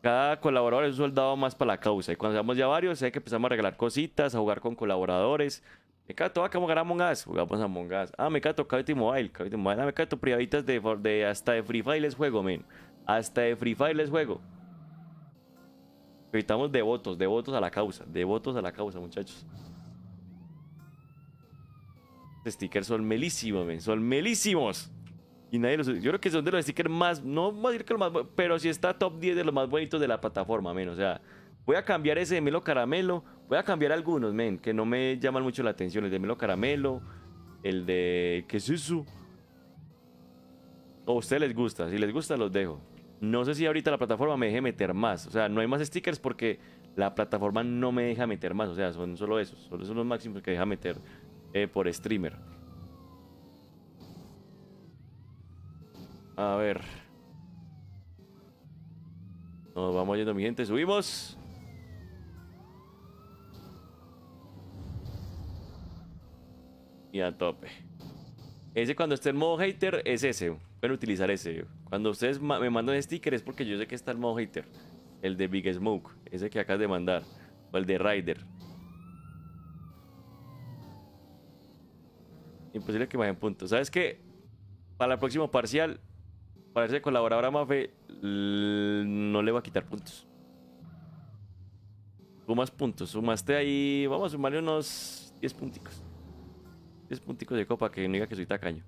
Cada colaborador es un soldado más para la causa. Y cuando seamos ya varios, hay que empezamos a regalar cositas, a jugar con colaboradores. Me cato, ah, cómo vamos a Among Us. Jugamos a Us. Ah, me cato, Cavity Mobile. Cavity Mobile. Ah, me cato, privaditas de, de, hasta de Free Fire les juego, men. Hasta de Free Fire les juego. Necesitamos devotos, devotos a la causa. Devotos a la causa, muchachos. Estos stickers son melísimos, men. Son melísimos. Y nadie los... Yo creo que son de los stickers más... No voy a decir que los más... Pero si sí está top 10 de los más bonitos de la plataforma, men. O sea, voy a cambiar ese de Melo Caramelo Voy a cambiar algunos, men, que no me llaman mucho la atención. El de Melo Caramelo, el de... ¿Qué es eso? O a ustedes les gusta. Si les gusta, los dejo. No sé si ahorita la plataforma me deje meter más. O sea, no hay más stickers porque la plataforma no me deja meter más. O sea, son solo esos. Solo son los máximos que deja meter eh, por streamer. A ver. Nos vamos yendo, mi gente. Subimos. a tope. Ese cuando esté en modo hater es ese. Pueden utilizar ese. Cuando ustedes me mandan sticker es porque yo sé que está el modo hater. El de Big Smoke. Ese que acabas de mandar. O el de Rider. Imposible que bajen puntos. ¿Sabes qué? Para el próximo parcial, para ese colaborador a Mafe, no le va a quitar puntos. Sumas puntos. Sumaste ahí. Vamos a sumarle unos 10 punticos. 10 punticos de copa que no diga que soy tacaño.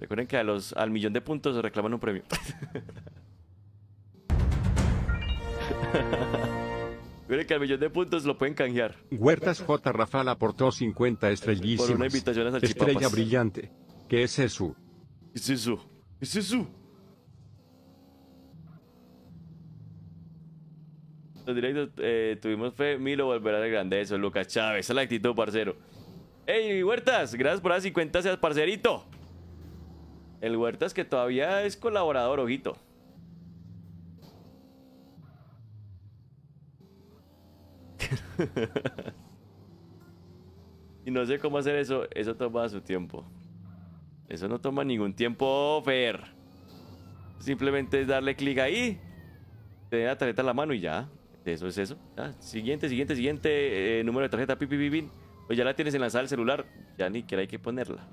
Recuerden que a los, al millón de puntos se reclaman un premio. Recuerden que al millón de puntos lo pueden canjear. Huertas J. Rafal aportó 50 estrellísimas. una invitación Estrella brillante. ¿Qué es eso? ¿Qué es eso? ¿Qué es eso? Los directos eh, tuvimos fe, Milo volverá a la grandeza, Lucas Chávez. Esa es la actitud, parcero. Ey, Huertas, gracias por las 50, seas parcerito. El Huertas que todavía es colaborador, ojito. y no sé cómo hacer eso. Eso toma su tiempo. Eso no toma ningún tiempo, Fer. Simplemente es darle clic ahí. Te da la tarjeta la mano y ya. Eso es eso. Ah, siguiente, siguiente, siguiente. Eh, número de tarjeta, Pipi, pues ya la tienes en enlazada al celular. Ya ni que hay que ponerla.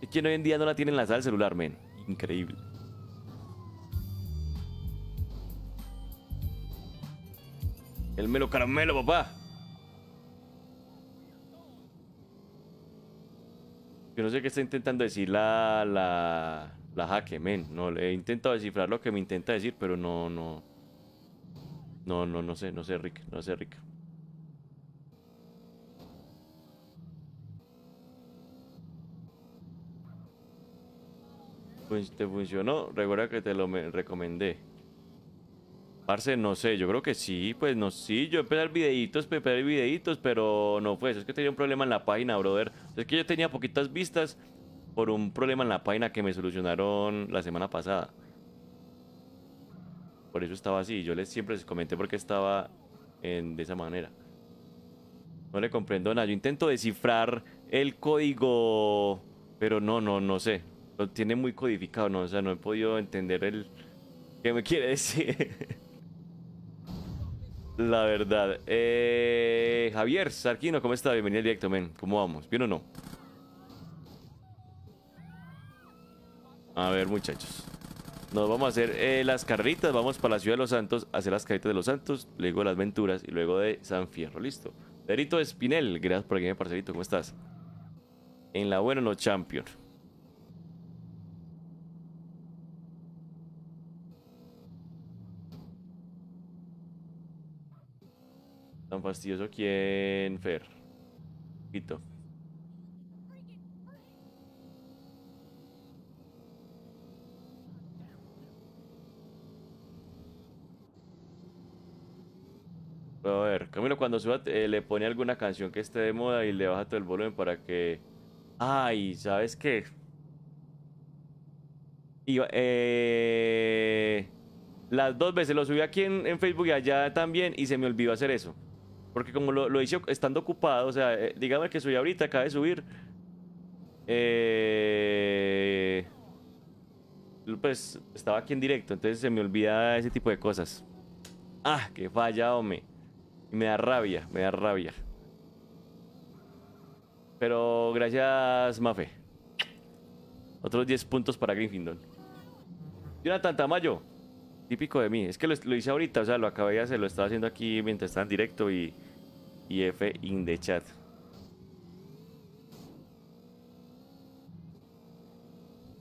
Es que hoy en día no la tienen enlazada al celular, men. Increíble. El melo caramelo, papá. Yo no sé qué está intentando decir la, la, la jaque, men. No, he intentado descifrar lo que me intenta decir, pero no, no. No, no, no sé, no sé, Rick, no sé, Rick. Pues, te funcionó, recuerda que te lo recomendé. Parce, no sé, yo creo que sí, pues no, sí, yo empecé a videitos, empecé videitos, pero no fue eso es que tenía un problema en la página, brother. Es que yo tenía poquitas vistas por un problema en la página que me solucionaron la semana pasada. Por eso estaba así, yo les siempre les comenté Porque estaba de esa manera. No le comprendo nada, yo intento descifrar el código, pero no, no, no sé lo tiene muy codificado, ¿no? O sea, no he podido entender el... ¿Qué me quiere decir? La verdad. Eh, Javier Sarquino, ¿cómo está? Bienvenido al directo, men. ¿Cómo vamos? ¿Bien o no? A ver, muchachos. Nos vamos a hacer eh, las carritas. Vamos para la ciudad de los Santos. Hacer las carritas de los Santos. Luego las aventuras. Y luego de San Fierro. Listo. Derito Espinel. Gracias por aquí, parcerito. ¿Cómo estás? En la buena no champion. Tan fastidioso quién, Fer. Pito. A ver, Camilo, cuando suba eh, le pone alguna canción que esté de moda y le baja todo el volumen para que... Ay, ¿sabes qué? eh, las dos veces lo subí aquí en Facebook y allá también y se me olvidó hacer eso. Porque como lo, lo hice estando ocupado, o sea, eh, dígame que subí ahorita, acaba de subir. Eh, pues estaba aquí en directo, entonces se me olvida ese tipo de cosas. Ah, que fallado me me da rabia, me da rabia. Pero gracias, Mafe. Otros 10 puntos para Gryffindor. Jonathan Tamayo. Típico de mí. Es que lo, lo, hice ahorita, o sea, lo acabé de hacer, lo estaba haciendo aquí mientras estaba en directo y y F in the chat.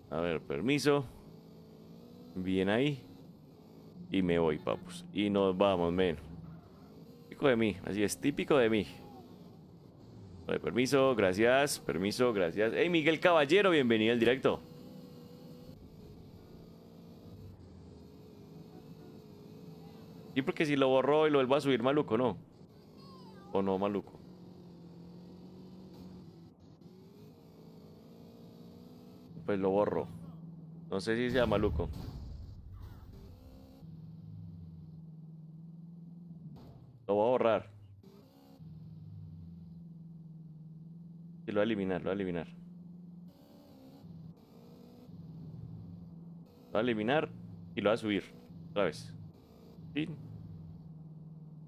A ver, permiso. Bien ahí. Y me voy, papus. Y nos vamos, men. Típico de mí. Así es, típico de mí. Vale, permiso, gracias. Permiso, gracias. Hey, Miguel Caballero, bienvenido al directo. Y porque si lo borró y lo vuelvo a subir maluco, no. ¿O no, maluco? Pues lo borro. No sé si sea maluco. Lo voy a borrar. Y lo voy a eliminar, lo voy a eliminar. Lo voy a eliminar y lo voy a subir. Otra vez. Pin.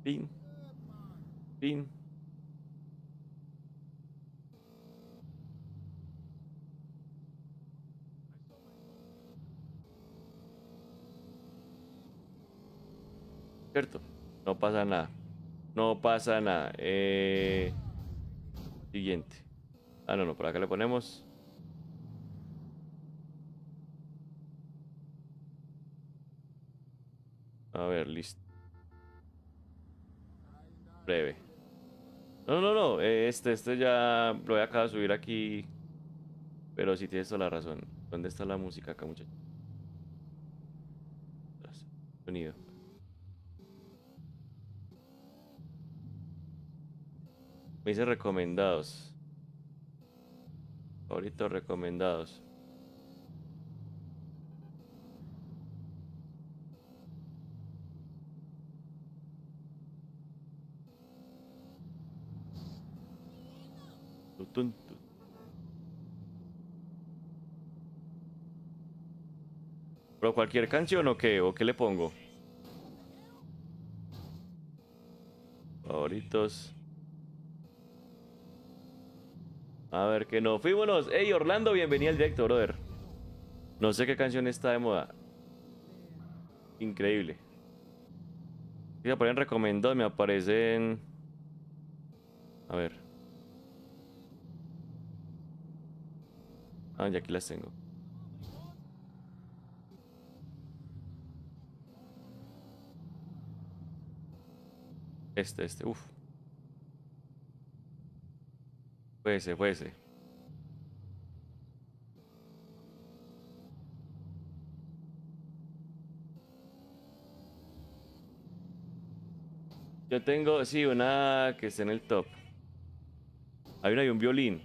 Pin. ¿Cierto? No pasa nada. No pasa nada. Eh... Siguiente. Ah, no, no, por acá le ponemos. A ver, listo. Breve. No, no, no. Eh, este, este ya lo voy a de subir aquí. Pero si tienes toda la razón. ¿Dónde está la música acá, muchachos? Sonido. Me dice recomendados. Favoritos recomendados. ¿Pero cualquier canción o qué? ¿O qué le pongo? Favoritos. A ver, que no. Fuímonos. Hey, Orlando, bienvenido al directo, brother. No sé qué canción está de moda. Increíble. Si aparecen recomendados, me aparecen... A ver. Ah, ya aquí las tengo. Este, este, uff. Puede ser, puede ser. Yo tengo, sí, una que está en el top. Ahí hay un violín.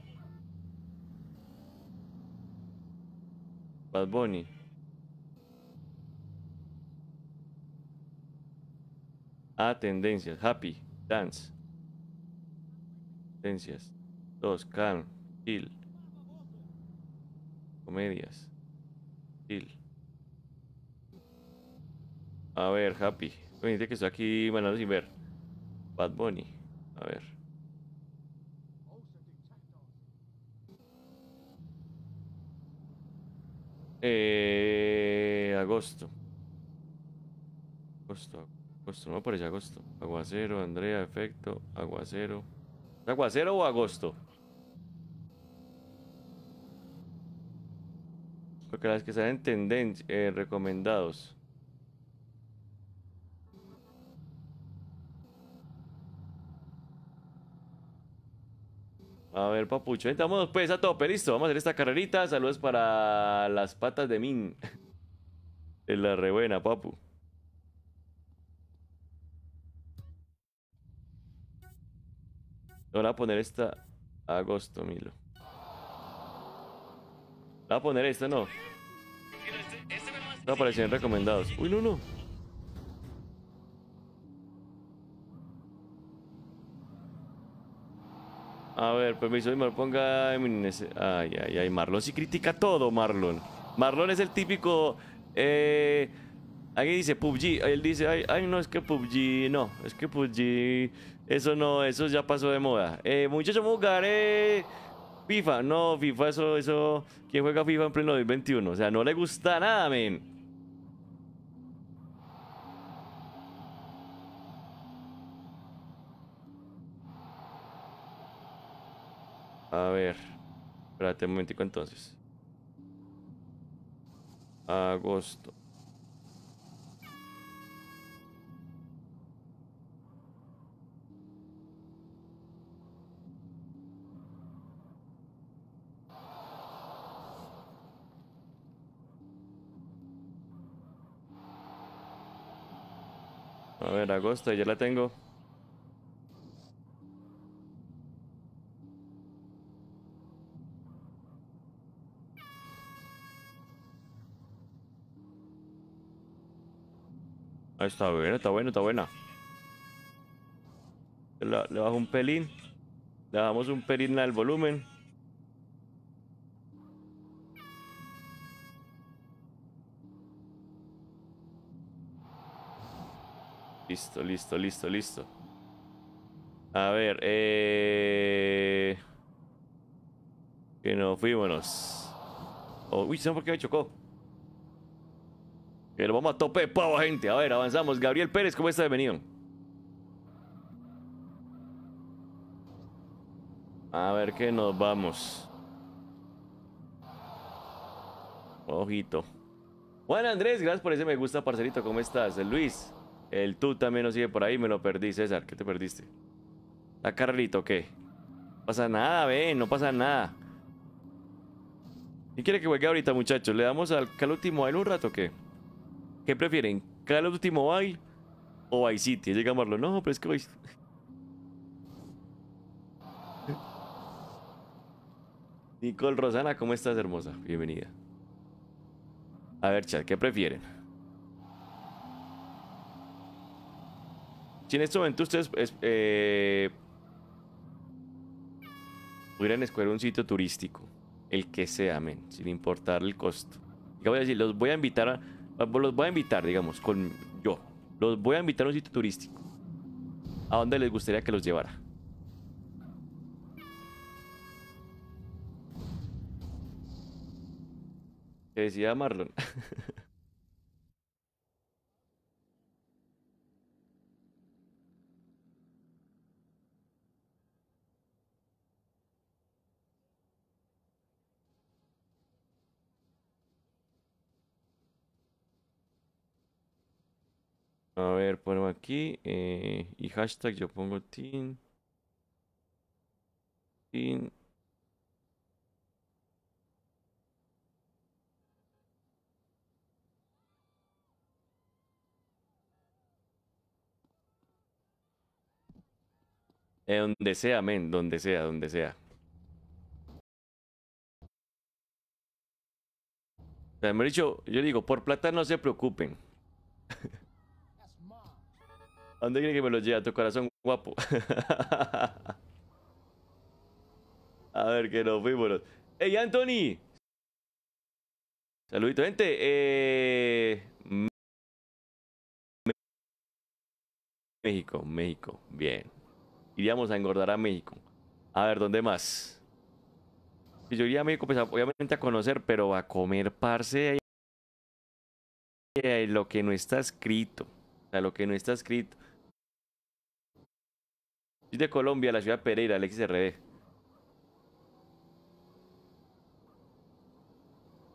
Bad Bunny. A tendencias. Happy. Dance. Tendencias. Dos, Calm. Chill. Comedias. Chill. A ver, Happy. Me dice que está aquí bueno, sin ver. Bad Bunny. A ver. Eh, agosto. Agosto, agosto, no aparece agosto. Aguacero, Andrea, efecto, aguacero. ¿Aguacero o agosto? Porque las que salen tendencia, eh, recomendados. A ver, papucho. estamos pues a tope, listo. Vamos a hacer esta carrerita. Saludos para las patas de Min. en la rebuena, papu. voy a poner esta agosto, Milo. voy a poner esta, no. Este, este no aparecen recomendados. Uy, no, no. A ver, permiso, me ponga... Ay, ay, ay, Marlon sí critica todo, Marlon. Marlon es el típico... Eh, alguien dice PUBG, él dice, ay, no, es que PUBG, no, es que PUBG... Eso no, eso ya pasó de moda. Eh, muchachos, FIFA. No, FIFA, eso, eso... ¿Quién juega FIFA en pleno 2021? O sea, no le gusta nada, men. A ver. Espérate un momentico entonces. Agosto. A ver, agosto, ya la tengo. está bueno, está bueno, está buena. le bajo un pelín. Le damos un pelín al volumen. Listo, listo, listo, listo. A ver, eh... Que nos fuimos. Oh, uy, se por qué me chocó? Pero vamos a tope de pavo, gente. A ver, avanzamos. Gabriel Pérez, ¿cómo está? Bienvenido. A ver qué nos vamos. Ojito. Bueno Andrés, gracias por ese me gusta, parcelito ¿Cómo estás? Luis, el tú también nos sigue por ahí. Me lo perdí, César. ¿Qué te perdiste? La Carlito, ¿qué? No pasa nada, ven, no pasa nada. ¿Y quiere que juegue ahorita, muchachos? ¿Le damos al, al último a él un rato o qué? ¿Qué prefieren? ¿Call último Duty o Vice City? Llega no, pero es que Vice Nicole Rosana, ¿cómo estás, hermosa? Bienvenida. A ver, chat, ¿qué prefieren? Si en este momento ustedes eh, pudieran escoger un sitio turístico, el que sea, men, sin importar el costo. ¿Qué voy a decir, los voy a invitar a, pues, los voy a invitar, digamos, con yo. Los voy a invitar a un sitio turístico. ¿A dónde les gustaría que los llevara? Se decía Marlon. A ver, ponemos aquí eh, y hashtag yo pongo tin. Tin. Eh, donde sea, men, donde sea, donde sea. O sea, dicho, yo digo, por plata no se preocupen. dónde quiere que me lo lleve? A tu corazón guapo. a ver, que nos fuimos. ¡Ey, Anthony! Saludito, gente. Eh, México, México. Bien. Iríamos a engordar a México. A ver, ¿dónde más? Pues yo iría a México, pues, obviamente a conocer, pero a comer parce. ahí. lo que no está escrito. O sea, lo que no está escrito. Soy de Colombia, la ciudad de Pereira, el XRD.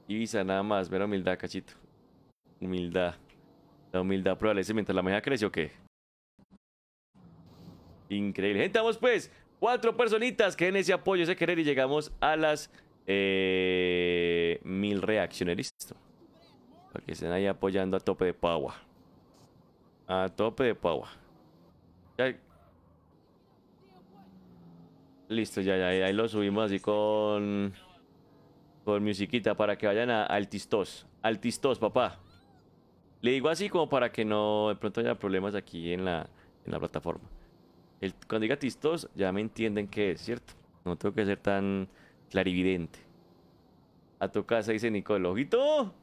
Ibiza, nada más, ver humildad, cachito. Humildad. La humildad prevalece mientras la mejora crece, ¿o qué? Increíble. Gente, vamos pues. Cuatro personitas que en ese apoyo, ese querer y llegamos a las eh, mil reacciones. Listo. Para que estén ahí apoyando a tope de pagua. A tope de pagua. Ya, Listo, ya, ya, ahí lo subimos así con... Con musiquita para que vayan a Al Altistos, papá. Le digo así como para que no de pronto haya problemas aquí en la, en la plataforma. cuando diga Altistos, ya me entienden que es, ¿cierto? No tengo que ser tan clarividente. A tu casa dice Nicole, ojito.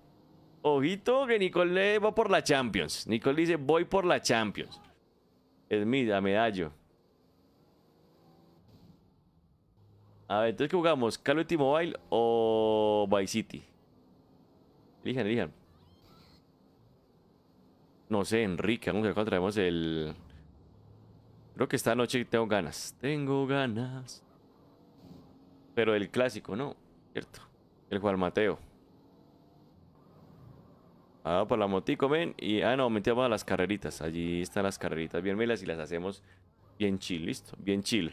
Ojito que Nicole va por la Champions. Nicole dice, voy por la Champions. Es mi medallo. A ver, entonces que jugamos? ¿Call of Duty Mobile o Vice City? Elijan, elijan. No sé, Enrique, vamos a ver traemos el... Creo que esta noche tengo ganas. Tengo ganas. Pero el clásico, ¿no? ¿Cierto? El Juan Mateo. Ah, por la motico, ven. Y, ah, no, metíamos a las carreritas. Allí están las carreritas. Bien, y las hacemos bien chill, listo. Bien chill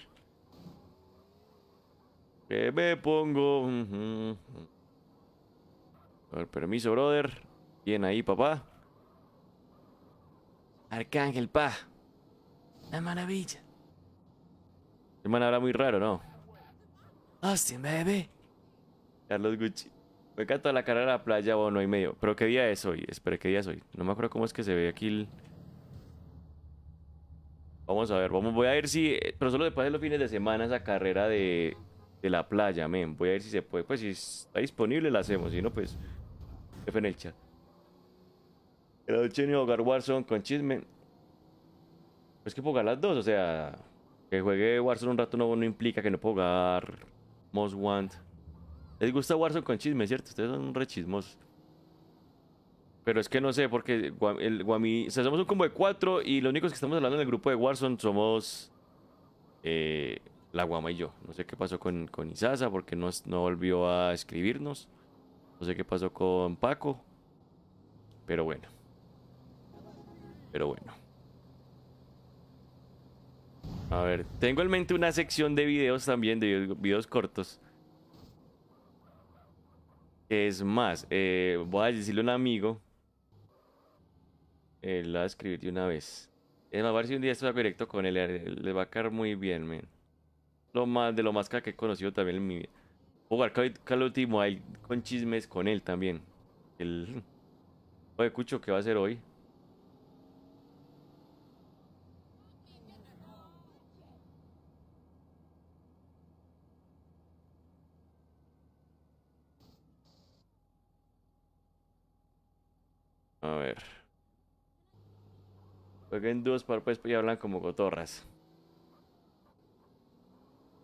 me pongo. permiso, brother. Bien ahí, papá. Arcángel, pa. La maravilla. una habla muy raro, ¿no? Austin, bebé. Carlos Gucci. Me encanta la carrera a la playa, bono y medio. Pero ¿qué día es hoy? Espera, ¿qué día es hoy? No me acuerdo cómo es que se ve aquí el... Vamos a ver, vamos, voy a ver si... Eh, pero solo después de los fines de semana esa carrera de de la playa, men. Voy a ver si se puede. Pues si está disponible, la hacemos. Si no, pues. F en el chat. El de jugar Warzone con chisme. Es pues que puedo jugar las dos, o sea. Que juegue Warzone un rato no, implica que no puedo jugar Most Want. Les gusta Warzone con chisme, ¿cierto? Ustedes son re chismos. Pero es que no sé, porque el Guami. O sea, somos un combo de cuatro y los únicos que estamos hablando en el grupo de Warzone somos. Eh, la Guama y yo. No sé qué pasó con, con Isasa porque no, volvió a escribirnos. No sé qué pasó con Paco. Pero bueno. Pero bueno. A ver, tengo en mente una sección de videos también, de videos cortos. Es más, eh, voy a decirle a un amigo. la va a escribir de una vez. Es más, a ver si un día estoy directo con él. Le va a caer muy bien, men lo más, de lo más que he conocido también en mi vida. Jugar Call con chismes con él también. El... Oye, Cucho, ¿qué va a hacer hoy? A ver. Jueguen dos pues y hablan como gotorras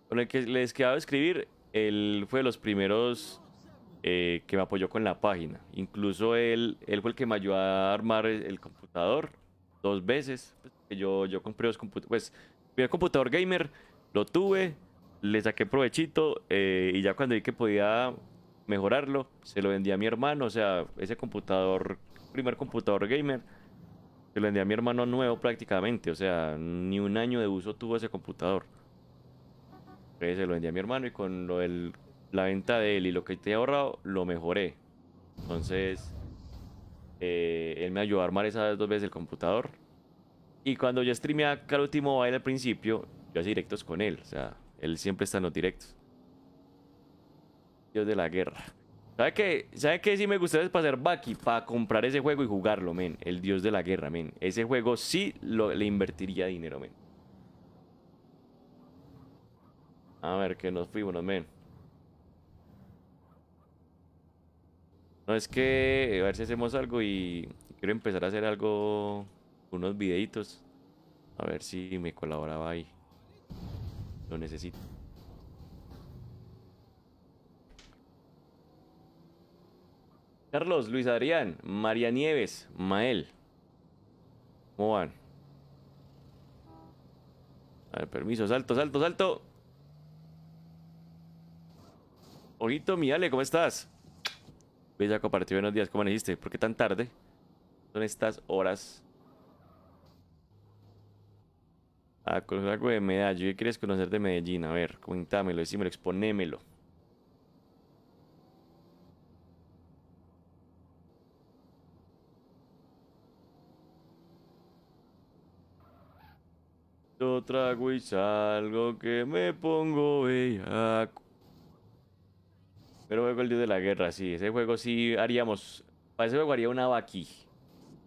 con el que les quedaba escribir, él fue de los primeros eh, que me apoyó con la página. Incluso él, él fue el que me ayudó a armar el computador dos veces. Pues, yo, yo compré dos computadores. Pues, primer computador gamer, lo tuve, le saqué provechito eh, y ya cuando vi que podía mejorarlo, se lo vendí a mi hermano. O sea, ese computador, primer computador gamer, se lo vendí a mi hermano nuevo prácticamente. O sea, ni un año de uso tuvo ese computador se lo vendí a mi hermano y con lo la venta de él y lo que te he ahorrado, lo mejoré. Entonces, eh, él me ayudó a armar esas dos veces el computador. Y cuando yo streameaba Call of Duty al principio, yo hacía directos con él. O sea, él siempre está en los directos. Dios de la guerra. ¿Sabe qué? ¿Sabe qué? Si me gustaría pasar Baki para comprar ese juego y jugarlo, men. El dios de la guerra, men. Ese juego sí le invertiría dinero, men. A ver, que nos fuimos, men. No, es que a ver si hacemos algo y quiero empezar a hacer algo, unos videitos. A ver si me colaboraba ahí. Lo necesito. Carlos, Luis Adrián, María Nieves, Mael. ¿Cómo van? A ver, permiso, salto, salto, salto. Ojito, mi Ale, ¿cómo estás? Bella compartir buenos días, ¿cómo dijiste? ¿Por qué tan tarde? Son estas horas. Ah, conocer algo de Medellín. ¿Qué quieres conocer de Medellín? A ver, cuéntamelo, decímelo, exponémelo. Yo trago y salgo que me pongo bellaco. Pero juego el dios de la guerra, sí. Ese juego sí haríamos. Para ese juego haría una vaqui.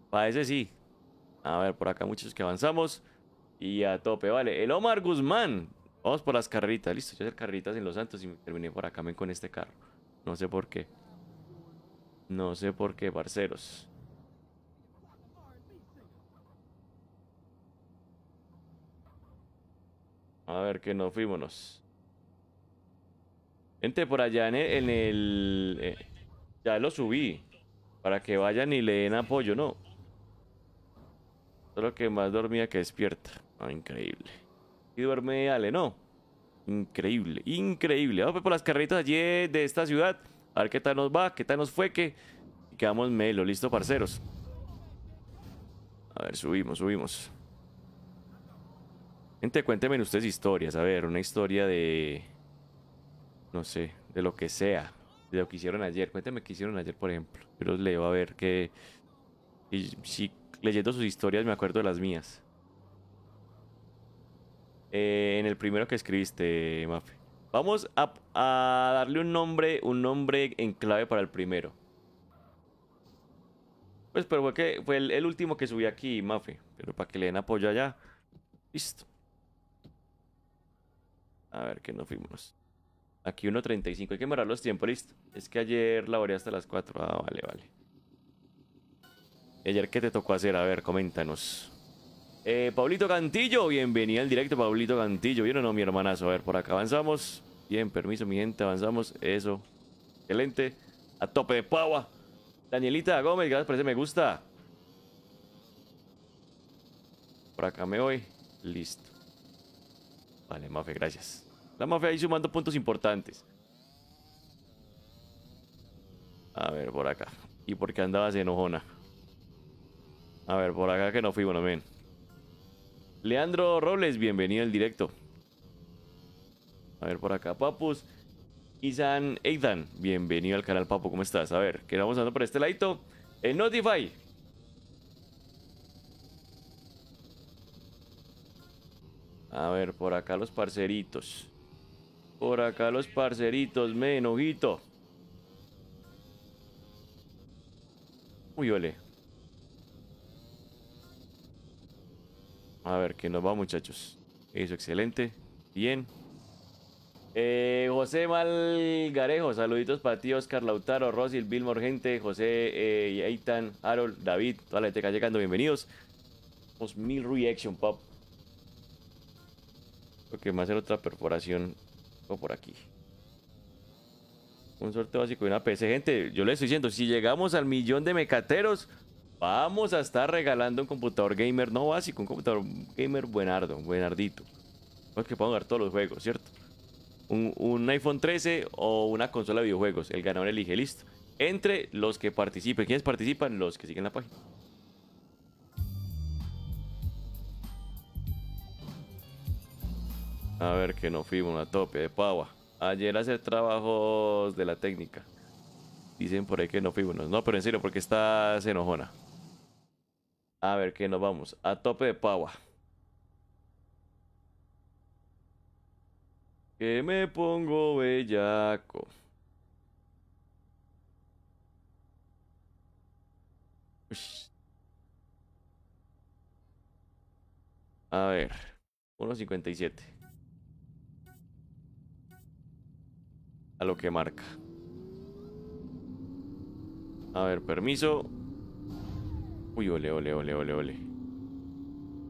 Para ese sí. A ver, por acá muchos que avanzamos. Y a tope, vale. El Omar Guzmán. Vamos por las carritas. Listo, yo hacer carritas en Los Santos y me terminé por acá con este carro. No sé por qué. No sé por qué, parceros. A ver, que no fuimos. Gente, por allá en el... Eh, ya lo subí. Para que vayan y le den apoyo, ¿no? Solo que más dormía que despierta. Ah, increíble. Y duerme Ale, ¿no? Increíble, increíble. Vamos pues, por las carretas allí de esta ciudad. A ver qué tal nos va, qué tal nos fue, que quedamos melo. Listo, parceros. A ver, subimos, subimos. Gente, cuéntenme ustedes historias. A ver, una historia de no sé, de lo que sea, de lo que hicieron ayer. Cuéntame qué hicieron ayer, por ejemplo. Yo los leo a ver que... Y si leyendo sus historias me acuerdo de las mías. Eh, en el primero que escribiste, Mafe. Vamos a, darle un nombre, un nombre en clave para el primero. Pues, pero fue, que, fue el, último que subí aquí, Mafe. Pero para que le den apoyo allá. Listo. A ver, que nos fuimos. Aquí 1.35, hay que morar los tiempos, listo. Es que ayer laboré hasta las 4. Ah, vale, vale. ayer qué te tocó hacer? A ver, coméntanos. Eh, Pablito Cantillo, bienvenido al directo, Pablito Cantillo. ¿Vieron o no, mi hermanazo? A ver, por acá avanzamos. Bien, permiso, mi gente, avanzamos. Eso. Excelente. A tope de pagua. Danielita Gómez, gracias por ese me gusta. Por acá me voy. Listo. Vale, Mafe, gracias. La mafia ahí sumando puntos importantes. A ver, por acá. ¿Y por qué andabas enojona? A ver, por acá que no fui, bueno, ven. Leandro Robles, bienvenido al directo. A ver, por acá, Papus. Isan Eidan, bienvenido al canal, Papu, ¿cómo estás? A ver, que vamos dando por este ladito. En Notify. A ver, por acá los parceritos. Por acá los parceritos, men, ojito. Uy, ole. A ver, ¿qué nos va, muchachos? Eso, excelente. Bien. Eh, José Malgarejo, saluditos para ti, Oscar Lautaro, Rosil, Bill Morgente, José eh, Eitan, Harold, David, toda la gente que está llegando, bienvenidos. Mil reaction, pop. Porque más va otra perforación por aquí. Un sorteo básico y una PC. Gente, yo les estoy diciendo, si llegamos al millón de mecateros, vamos a estar regalando un computador gamer, no básico, un computador gamer buenardo, buenardito. que puedo jugar todos los juegos, ¿cierto? Un, un, iPhone 13 o una consola de videojuegos. El ganador elige, listo. Entre los que participen. ¿Quiénes participan? Los que siguen la página. A ver que no fuimos a tope de pava. Ayer hacer trabajos de la técnica. Dicen por ahí que no fuimos. No, pero en serio, porque está enojona. A ver que nos vamos. A tope de pava. Que me pongo bellaco. A ver, 1.57. a lo que marca. A ver, permiso. Uy, ole, ole, ole, ole, ole.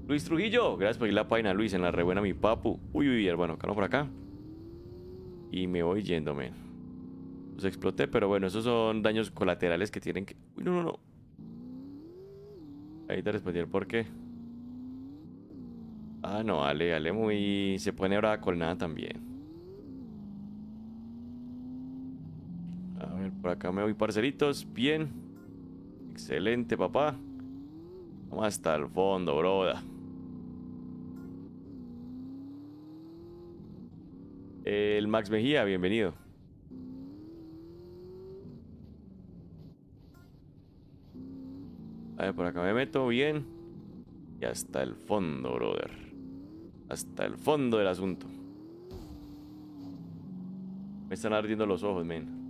Luis Trujillo, gracias por ir la página, Luis, en la rebuena mi papu. Uy, uy, bueno acá no por acá. Y me voy yéndome. Los exploté, pero bueno, esos son daños colaterales que tienen que... Uy, no, no, no. Ahí te respondí el por qué. Ah, no, Ale, Ale muy... Se pone ahora con nada también. Por acá me voy, parceritos. Bien. Excelente, papá. Vamos hasta el fondo, broda. El Max Mejía, bienvenido. A ver, por acá me meto bien. Y hasta el fondo, brother. Hasta el fondo del asunto. Me están ardiendo los ojos, men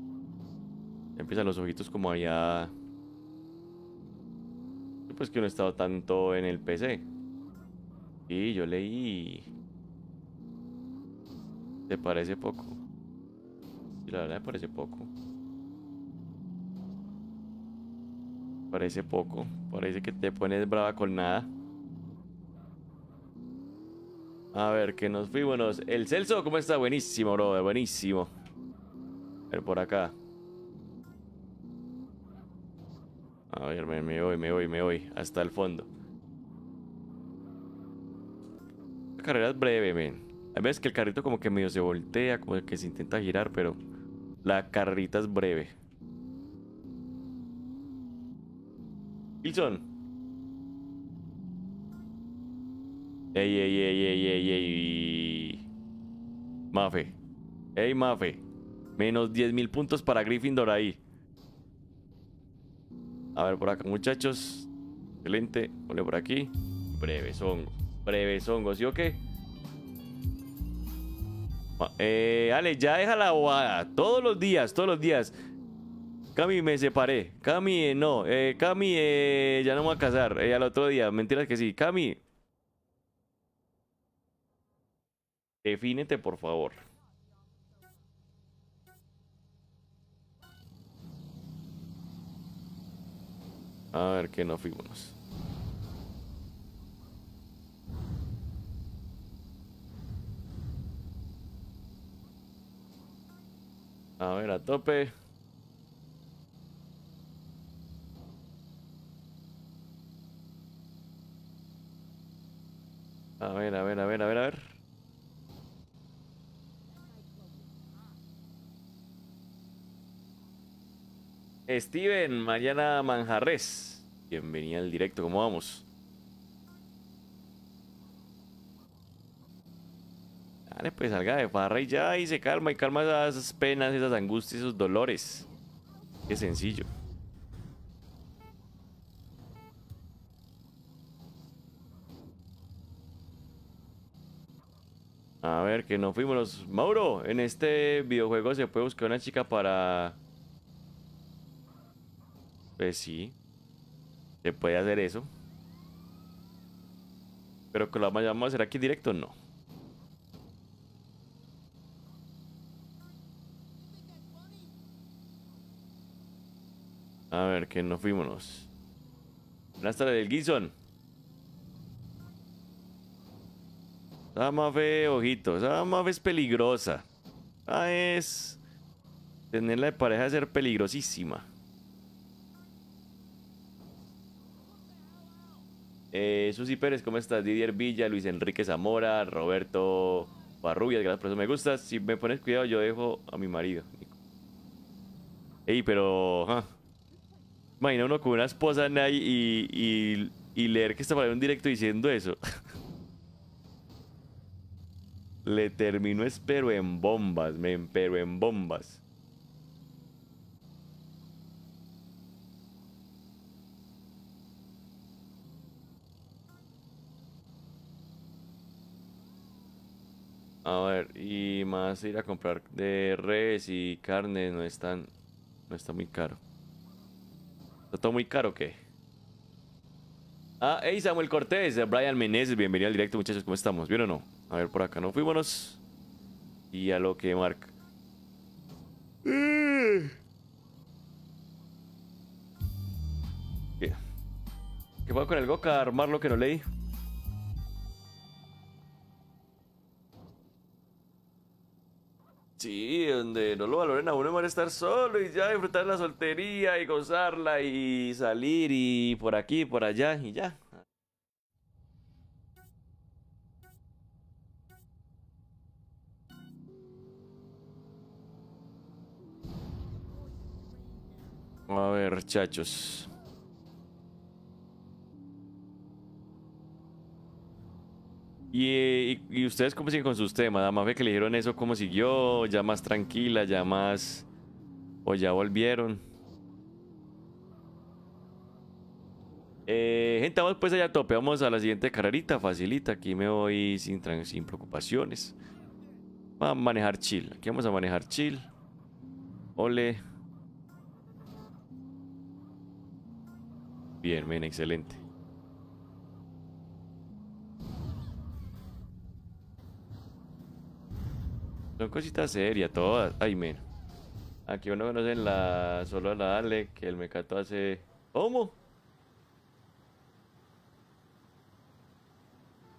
empiezan los ojitos como allá... Pues que no he estado tanto en el PC. Y yo leí... Te parece poco. Sí, la verdad me parece poco. Parece poco. Parece que te pones brava con nada. A ver, que nos fuimos. El Celso, ¿cómo está? Buenísimo, bro. Buenísimo. A ver, por acá. A ver, me, voy, me voy, me voy. Hasta el fondo. La carrera es breve, men. Hay veces que el carrito como que medio se voltea, como que se intenta girar, pero la carrita es breve. Wilson. Ey, ey, ey, ey, ey, ey. Mafe. Ey, Mafe. Menos 10.000 puntos para Gryffindor ahí. A ver por acá, muchachos. Excelente. Ponle por aquí. Breves hongos. Breves hongos, ¿sí o qué? Ah, eh, Ale, ya deja la bobada. Todos los días, todos los días. Cami, me separé. Cami, eh, no. Eh, Cami, ya no me voy a casar. el otro día. Mentiras que sí. Cami. Defínete, por favor. A ver que no fuimos. A ver, a tope. A ver, a ver, a ver, a ver, a ver. Steven, Mariana Manjarres. Bienvenida al directo, ¿cómo vamos? Dale, pues salga de farra y ya, y se calma, y calma esas penas, esas angustias, esos dolores. Qué sencillo. A ver, que no fuimos. Mauro, en este videojuego se puede buscar una chica para pues sí. Se puede hacer eso. Pero que lo vamos a hacer aquí directo, no. A ver, que no fuimos. ¿La la del Gison. Esa mafe, ojito. Esa mafe es peligrosa. Ah, es. Tenerla de pareja es ser peligrosísima. Eh, Susi Pérez, ¿cómo estás? Didier Villa, Luis Enrique Zamora, Roberto Barrubias, gracias por eso me gustas. Si me pones cuidado, yo dejo a mi marido. Ey, pero... Imagina uno con una esposa ahí y, leer que está para un directo diciendo eso. Le termino espero en bombas, me pero en bombas. A ver, y más ir a comprar de res y carne no es tan, no está muy caro. ¿Está todo muy caro o qué? Ah, hey Samuel Cortés, eh, Brian Meneses, bienvenido al directo muchachos, ¿cómo estamos? ¿Bien o no? A ver, por acá no fuimos y a lo que marca. ¿Qué? ¿Qué con el Goka? Armar lo que no leí. Sí, donde no lo valoren a uno van a estar solo y ya disfrutar la soltería y gozarla y salir y por aquí, por allá y ya. A ver, chachos. ¿Y, y, ustedes cómo siguen con sus temas? Además de que le dijeron eso, ¿cómo siguió? ¿Ya más tranquila? ¿Ya más...? ¿O ya volvieron? Eh, gente, vamos pues allá a tope. Vamos a la siguiente carrerita, facilita. Aquí me voy sin, sin preocupaciones. Vamos a manejar chill. Aquí vamos a manejar chill. Ole. Bien, bien, excelente. Son cositas serias todas. Ay, menos. Aquí uno en la, solo a la Ale, que el mecato hace... ¿Cómo?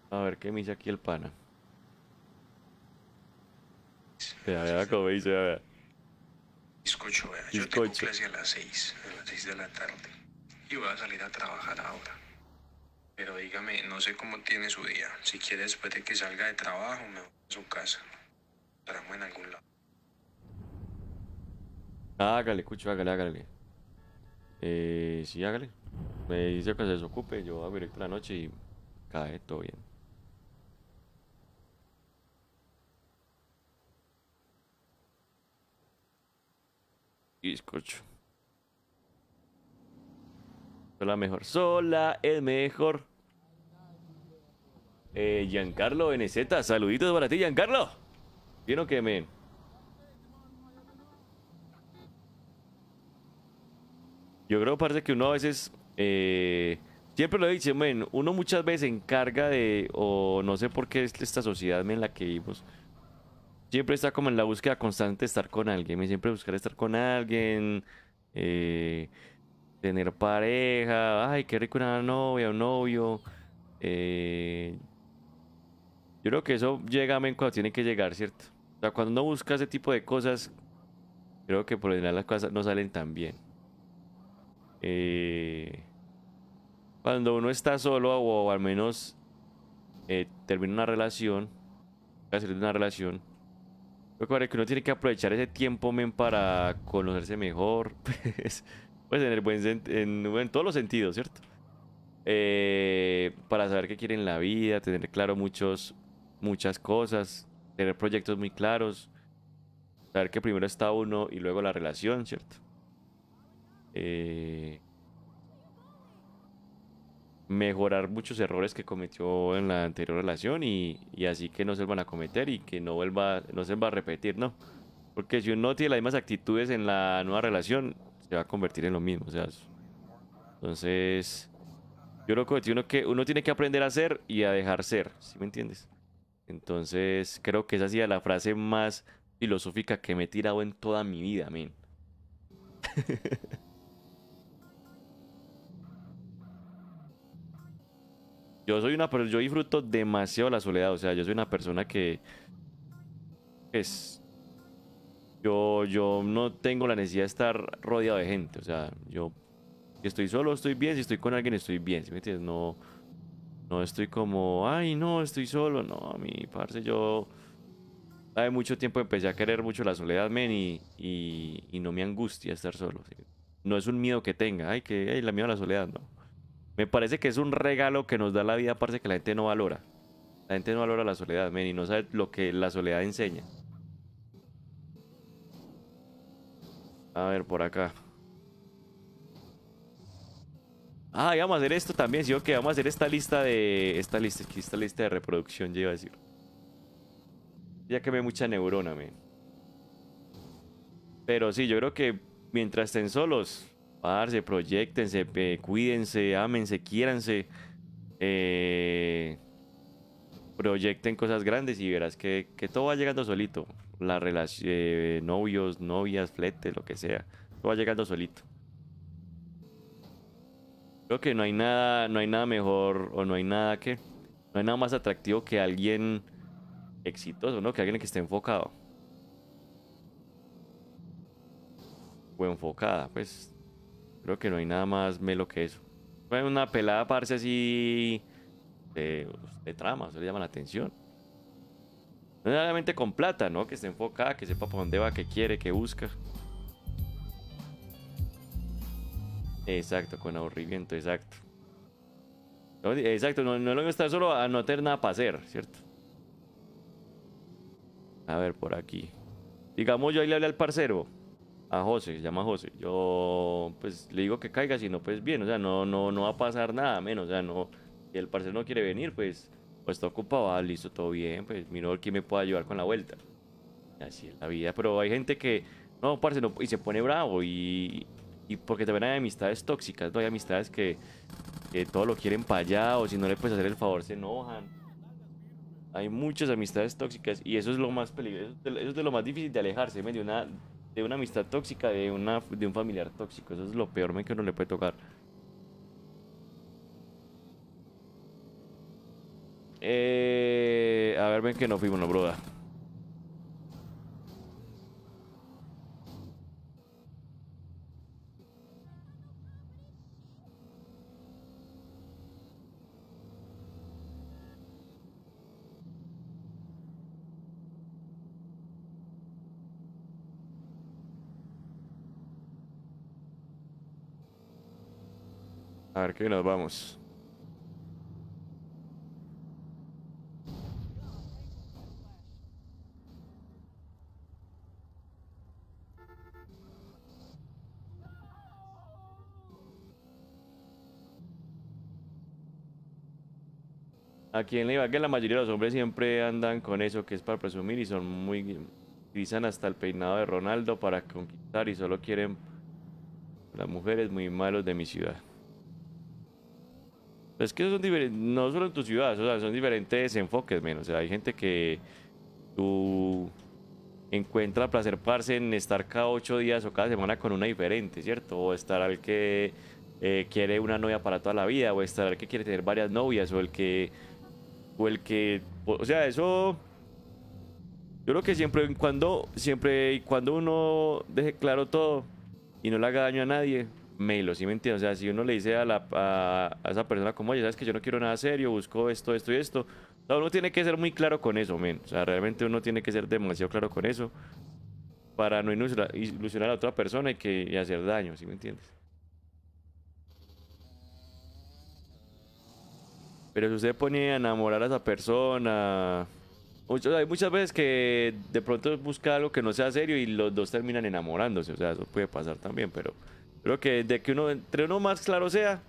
A ver qué me dice aquí el pana. Vea, vea cómo dice, vea. Escucho, vea. Yo tengo clase a las 6, a las 6 de la tarde. Y voy a salir a trabajar ahora. Pero dígame, no sé cómo tiene su día. Si quiere, después de que salga de trabajo, me voy a su casa. Paramos en algún lado. Hágale, escucho, hágale, hágale. Eh, sí, hágale. Me dice que se desocupe, yo hago directo la noche y cae todo bien. Y escucho Sola mejor. Sola es mejor. Eh, Giancarlo NZ, saluditos para ti, Giancarlo. You know qué Yo creo, parte que uno a veces, eh, siempre lo he dicho, men. uno muchas veces encarga de, o no sé por qué es esta sociedad en la que vivimos, siempre está como en la búsqueda constante de estar con alguien, siempre buscar estar con alguien, eh, tener pareja, ay, qué rico una novia, un novio. Eh, yo creo que eso llega men cuando tiene que llegar, ¿cierto? cuando uno busca ese tipo de cosas, creo que por lo general las cosas no salen tan bien. Eh, cuando uno está solo o, al menos eh, termina una relación, salir una relación, creo que, uno tiene que aprovechar ese tiempo para conocerse mejor, pues, pues, en, el buen en, todos los sentidos, ¿cierto? Eh, para saber qué quiere en la vida, tener claro muchos, muchas cosas, tener proyectos muy claros, saber que primero está uno y luego la relación, ¿cierto? Eh, mejorar muchos errores que cometió en la anterior relación y, así que no se van a cometer y que no vuelva, no se va a repetir, ¿no? Porque si uno tiene las mismas actitudes en la nueva relación, se va a convertir en lo mismo. O sea, entonces, yo lo que uno, que uno tiene que aprender a ser y a dejar ser, ¿sí me entiendes? Entonces, creo que esa ha sido la frase más filosófica que me he tirado en toda mi vida, yo soy una pero yo disfruto demasiado la soledad, o sea, yo soy una persona que es pues, yo yo no tengo la necesidad de estar rodeado de gente, o sea, yo si estoy solo estoy bien, si estoy con alguien estoy bien, Si me entiendes? No no estoy como, ay, no, estoy solo. No, a mí, parce, yo. Hace mucho tiempo empecé a querer mucho la soledad, men, y, no me angustia estar solo. No es un miedo que tenga, ay, que la miedo a la soledad, no. Me parece que es un regalo que nos da la vida, parce, que la gente no valora. La gente no valora la soledad, men, y no sabe lo que la soledad enseña. A ver, por acá. Ah, vamos a hacer esto también, sí, Que vamos a hacer esta lista de... Esta lista, esta lista de reproducción, yo a decir. Ya que me mucha neurona, men. Pero sí, yo creo que mientras estén solos, parse, proyectense, cuídense, ámense, quiéranse. Eh, proyecten cosas grandes y verás que, todo va llegando solito. La relación, eh, novios, novias, fletes, lo que sea. Todo va llegando solito. Creo que no hay nada, no hay nada mejor o no hay nada que, no hay nada más atractivo que alguien exitoso, ¿no? Que alguien que esté enfocado. O enfocada, pues. Creo que no hay nada más melo que eso. una pelada parce así de, de trama, eso le llama la atención. No con plata, ¿no? Que esté enfocada, que sepa por dónde va, que quiere, que busca. Exacto, con aburrimiento, exacto. Exacto, no, no lo estar solo a no tener nada para hacer, ¿cierto? A ver, por aquí. Digamos, yo ahí le hablé al parcero, a José, se llama José. Yo, pues, le digo que caiga, si no, pues bien, o sea, no, no, no va a pasar nada menos, o sea, no. Si el parcero no quiere venir, pues, pues está ocupado, ah, listo, todo bien, pues, miro quién me puede ayudar con la vuelta. Así es la vida, pero hay gente que, no, parcero y se pone bravo y, y porque también hay amistades tóxicas, Hay amistades que, que todo lo quieren para allá o si no le puedes hacer el favor se enojan. Hay muchas amistades tóxicas y eso es lo más peligroso, eso es de lo más difícil de alejarse, de una, de una amistad tóxica, de, una, de un familiar tóxico. Eso es lo peor que uno le puede tocar. Eh, a ver, ven que no fuimos, no, broda. A ver qué nos vamos. Aquí en iba que la mayoría de los hombres siempre andan con eso que es para presumir y son muy... Utilizan hasta el peinado de Ronaldo para conquistar y solo quieren... Las mujeres muy malos de mi ciudad. Pues es que son no solo en tu ciudad, o sea, son diferentes enfoques, menos. O sea, hay gente que tú encuentra placer en estar cada ocho días o cada semana con una diferente, ¿cierto? O estar al que eh, quiere una novia para toda la vida, o estar al que quiere tener varias novias, o el que. O el que. O sea, eso. Yo creo que siempre cuando, siempre y cuando uno deje claro todo y no le haga daño a nadie, melo, ¿sí me entiendes? O sea, si uno le dice a, la, a, esa persona como, oye, sabes que yo no quiero nada serio, busco esto, esto y esto, no, uno tiene que ser muy claro con eso, men. O sea, realmente uno tiene que ser demasiado claro con eso para no ilusionar, a otra persona y, que, hacer daño, ¿sí me entiendes? Pero si usted pone a enamorar a esa persona... hay muchas veces que de pronto busca algo que no sea serio y los dos terminan enamorándose. O sea, eso puede pasar también, pero... Creo que de que uno, entre uno más claro sea,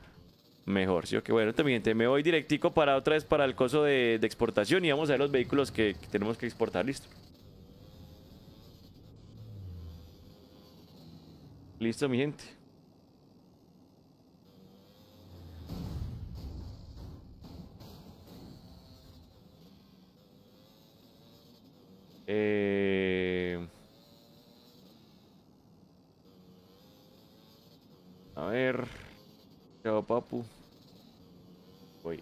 mejor. Sí, Que bueno, también te, me voy directico para otra vez para el coso de, exportación y vamos a ver los vehículos que, que tenemos que exportar. Listo. Listo, mi gente. Eh... A ver. Chao, papu.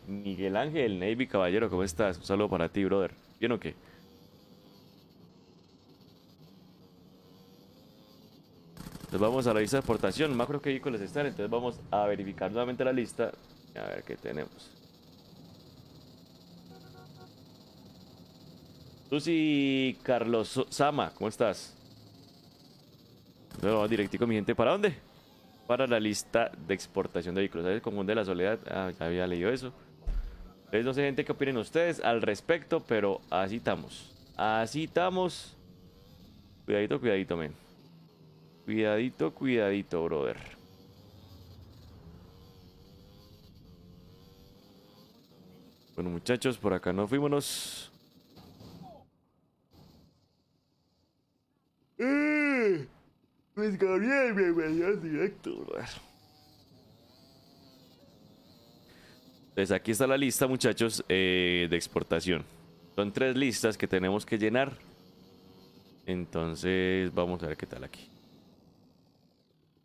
Miguel Ángel, Navy Caballero, ¿cómo estás? Un saludo para ti, brother. ¿Bien o qué? Entonces vamos a la lista de exportación. Más creo que vehículos están. Entonces vamos a verificar nuevamente la lista. A ver qué tenemos. Susi Carlos Sama, ¿cómo estás? directo con mi gente. ¿Para dónde? para la lista de exportación de vehículos. El común de la soledad, ah, ya había leído eso. Entonces no sé gente qué opinen ustedes al respecto, pero así estamos. Así estamos. Cuidadito, cuidadito, men. Cuidadito, cuidadito, brother. Bueno, muchachos, por acá nos fuimos. Luis pues bien, bienvenidos directo. Entonces pues aquí está la lista, muchachos, eh, de exportación. Son tres listas que tenemos que llenar. Entonces vamos a ver qué tal aquí.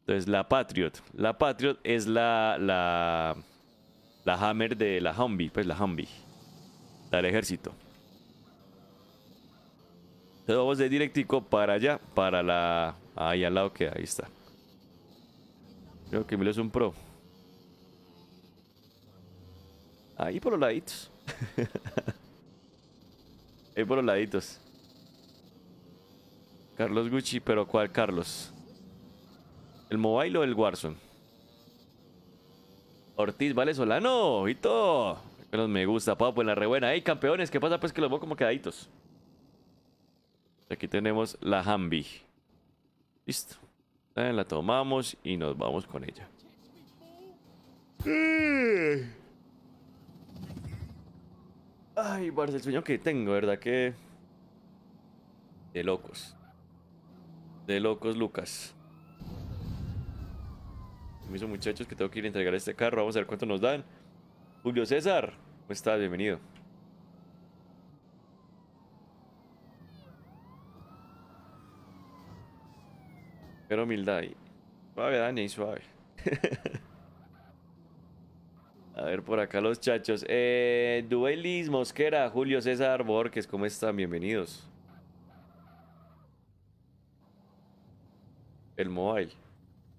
Entonces la Patriot. La Patriot es la, la, la Hammer de la Humvee, pues la Humvee. La del ejército. Entonces vamos de directico para allá, para la Ahí al lado que ahí está. Creo que Emilio es un pro. Ahí por los laditos. ahí por los laditos. Carlos Gucci, pero ¿cuál Carlos? ¿El mobile o el Warzone? Ortiz y Que los me gusta, papo, en la rebuena. ¡Ey, campeones! ¿Qué pasa? Pues que los veo como quedaditos. Aquí tenemos la Hambi. Listo. La tomamos y nos vamos con ella. Ay, Barcelona el sueño que tengo, ¿verdad? Que... De locos. De locos, Lucas. Permiso, muchachos, que tengo que ir a entregar este carro. Vamos a ver cuánto nos dan. Julio César, ¿cómo estás? Bienvenido. Pero humildad ahí. Suave, Dani, suave. A ver por acá los chachos. Eh, Duelis, Mosquera, Julio César Borges, ¿cómo están? Bienvenidos. El mobile.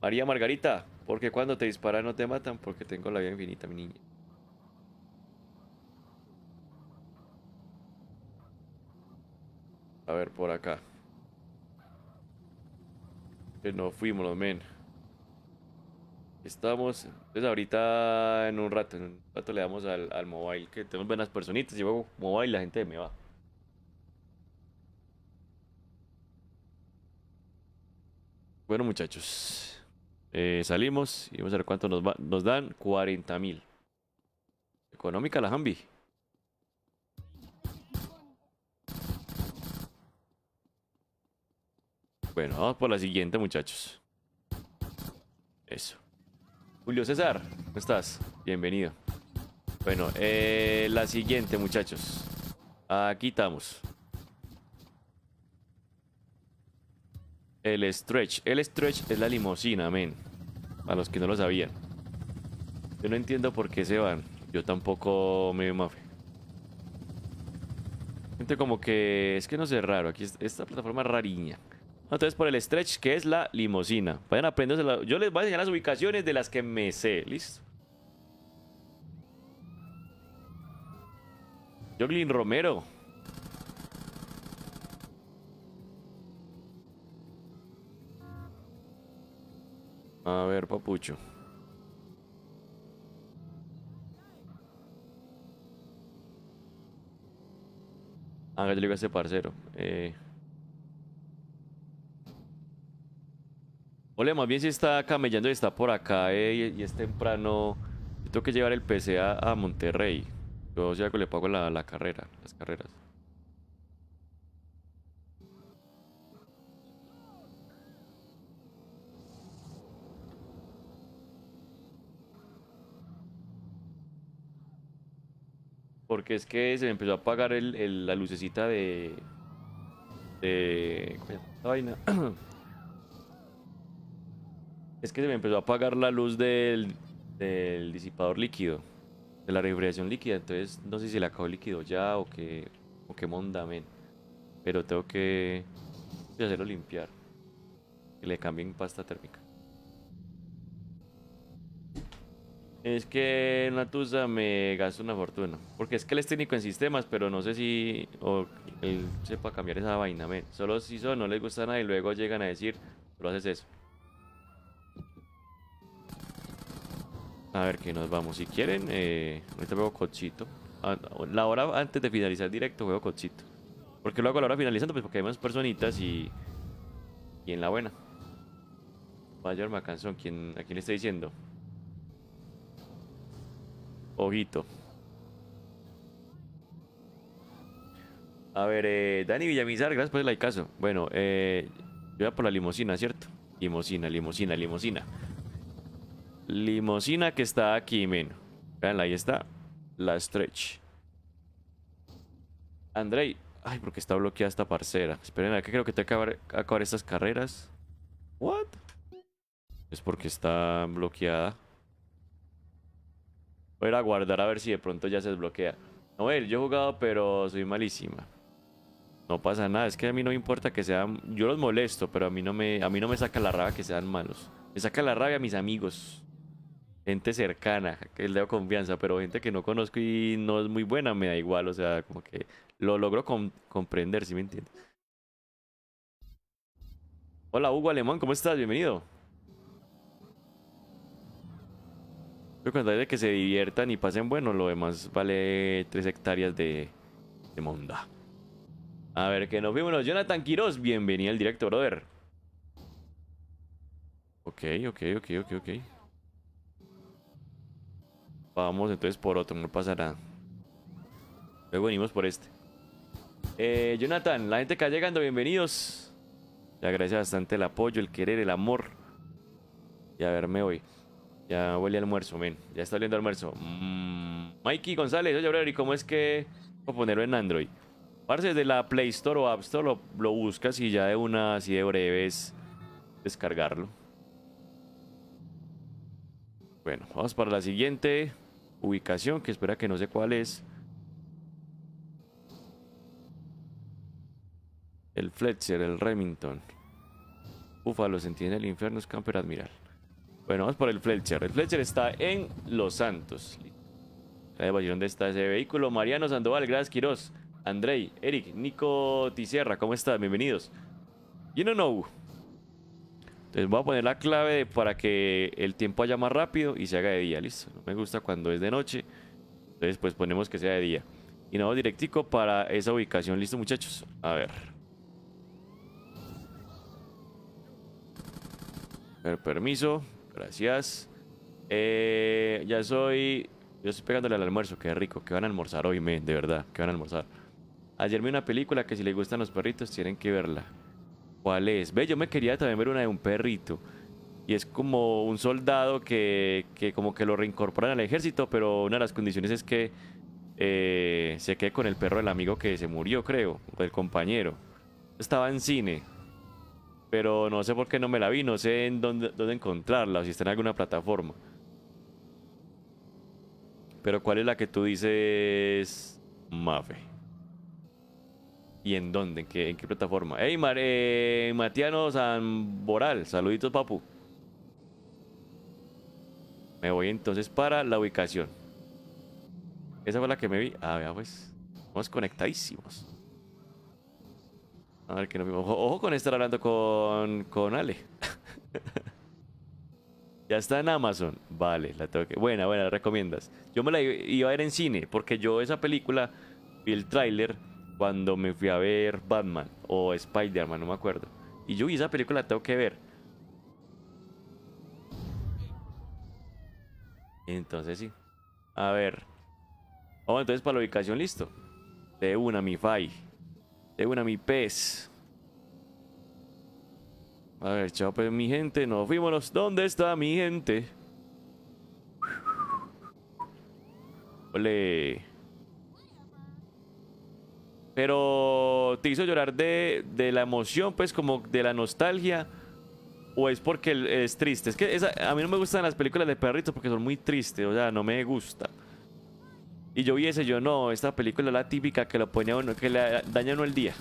María Margarita, porque cuando te disparan no te matan, porque tengo la vida infinita, mi niña. A ver por acá. Pues no fuimos los men. Estamos, entonces pues, ahorita en un rato, en un rato le damos al, al mobile, que tenemos buenas personitas, Y luego mobile la gente me va. Bueno muchachos, eh, salimos y vamos a ver cuánto nos, nos dan, 40 mil. Económica la Jambi. Bueno, vamos por la siguiente, muchachos. Eso. Julio César, ¿cómo estás? Bienvenido. Bueno, eh, la siguiente, muchachos. Aquí estamos. El stretch. El stretch es la limusina, amén. A los que no lo sabían. Yo no entiendo por qué se van. Yo tampoco me mafe. Gente como que es que no sé raro. Aquí esta plataforma rariña. Entonces por el stretch que es la limosina. Vayan aprendiendo. Yo les voy a enseñar las ubicaciones de las que me sé. Listo. Joglin Romero. A ver, papucho. Ah, yo le a ese parcero. Eh... Ole, más bien si está camellando y está por acá eh, y, es temprano. tengo que llevar el PC a, Monterrey. Yo ya le pago la, carrera, las carreras. Porque es que se me empezó a apagar la lucecita de... De... ¿Cómo se llama vaina? Es que se me empezó a apagar la luz del, disipador líquido, de la refrigeración líquida. Entonces, no sé si le acabo líquido ya o qué, o qué monda, men. Pero tengo que hacerlo limpiar. Que le cambien pasta térmica. Es que la tusa me gasta una fortuna. Porque es que él es técnico en sistemas, pero no sé si o sepa cambiar esa vaina. Men. Solo si no les gusta nada y luego llegan a decir, lo haces eso. A ver que nos vamos. Si quieren, eh, ahorita juego cochito. Ah, la hora antes de finalizar directo juego cochito. porque luego lo hago a la hora finalizando? Pues porque hay más personitas y, y en la buena. Mayor Macanzón, ¿quién, ¿a quién le está diciendo? Ojito. A ver, eh, Dani Villamizar, gracias por el caso. Bueno, eh, yo voy a por la limosina, ¿cierto? Limosina, limosina, limosina. Limosina que está aquí, men. Veanla, ahí está. La stretch. Andrei. Ay, porque está bloqueada esta parcera. Esperen, qué creo que te acabar, acabar estas carreras. What? Es porque está bloqueada. Voy a a guardar a ver si de pronto ya se desbloquea. No él, yo he jugado, pero soy malísima. No pasa nada, es que a mí no me importa que sean... Yo los molesto, pero a mí no me, a mí no me saca la rabia que sean malos. Me saca la rabia a mis amigos gente cercana, que le doy confianza, pero gente que no conozco y no es muy buena, me da igual, o sea, como que lo logro comprender, si me entiendes. Hola Hugo Alemán, ¿cómo estás? Bienvenido. Yo cuando de que se diviertan y pasen bueno, lo demás vale 3 hectáreas de, de monda. A ver, que nos vimos. Jonathan Quiroz, bienvenido al directo, brother. Ok, ok, ok, ok, ok. Vamos entonces por otro, no pasa nada. Luego venimos por este. Eh, Jonathan, la gente que está llegando, bienvenidos. Le agradece bastante el apoyo, el querer, el amor. Y a verme hoy. Ya huele almuerzo, men. Ya está oliendo almuerzo. Mm, Mikey González, oye, cómo es que a ponerlo en Android? Parce, de la Play Store o App Store lo, buscas y ya de una, así de breves descargarlo. Bueno, vamos para la siguiente ubicación que espera que no sé cuál es. El Fletcher, el Remington. Ufa, los entiende el infierno, es camper admiral. Bueno, vamos por el Fletcher. El Fletcher está en Los Santos. ¿Dónde está ese vehículo? Mariano Sandoval, gracias Quirós. Andrei, Eric, Nico Tisierra ¿cómo está Bienvenidos. You know. Entonces voy a poner la clave para que el tiempo haya más rápido y se haga de día. Listo. No me gusta cuando es de noche. Entonces pues ponemos que sea de día. Y nada, directico para esa ubicación. Listo muchachos. A ver. ver, permiso. Gracias. Eh, ya soy... Yo estoy pegándole al almuerzo, qué rico. Que van a almorzar hoy, de verdad. Que van a almorzar. Ayer vi una película que si les gustan los perritos tienen que verla. ¿Cuál es? Ve, yo me quería también ver una de un perrito. Y es como un soldado que, como que lo reincorporan al ejército, pero una de las condiciones es que eh, se quede con el perro del amigo que se murió, creo, o del compañero. Estaba en cine, pero no sé por qué no me la vi, no sé en dónde, dónde encontrarla, o si está en alguna plataforma. Pero ¿cuál es la que tú dices, Mafe? ¿Y en dónde? ¿En qué, qué plataforma? Ey, Mar, eh, Matiano Zamboral, saluditos, papu. Me voy entonces para la ubicación. Esa fue la que me vi. Ah, vea, pues. vamos conectadísimos. A ver que no me... Ojo, con estar hablando con, con Ale. ya está en Amazon. Vale, la tengo que... Buena, buena, la recomiendas. Yo me la iba a ver en cine, porque yo esa película, vi el tráiler cuando me fui a ver Batman o Spider-Man, no me acuerdo. Y yo, y esa película la tengo que ver. Entonces sí. A ver. Vamos entonces para la ubicación, listo. De una mi Fai. De una mi pez. A ver, chao pues mi gente, nos fuimos. ¿Dónde está mi gente? Ole. Pero te hizo llorar de, la emoción, pues como de la nostalgia. ¿O es porque es triste? Es que a mí no me gustan las películas de perritos porque son muy tristes, o sea, no me gusta. Y yo vi ese, yo no, esta película la típica que lo ponía, uno, que le daña el día.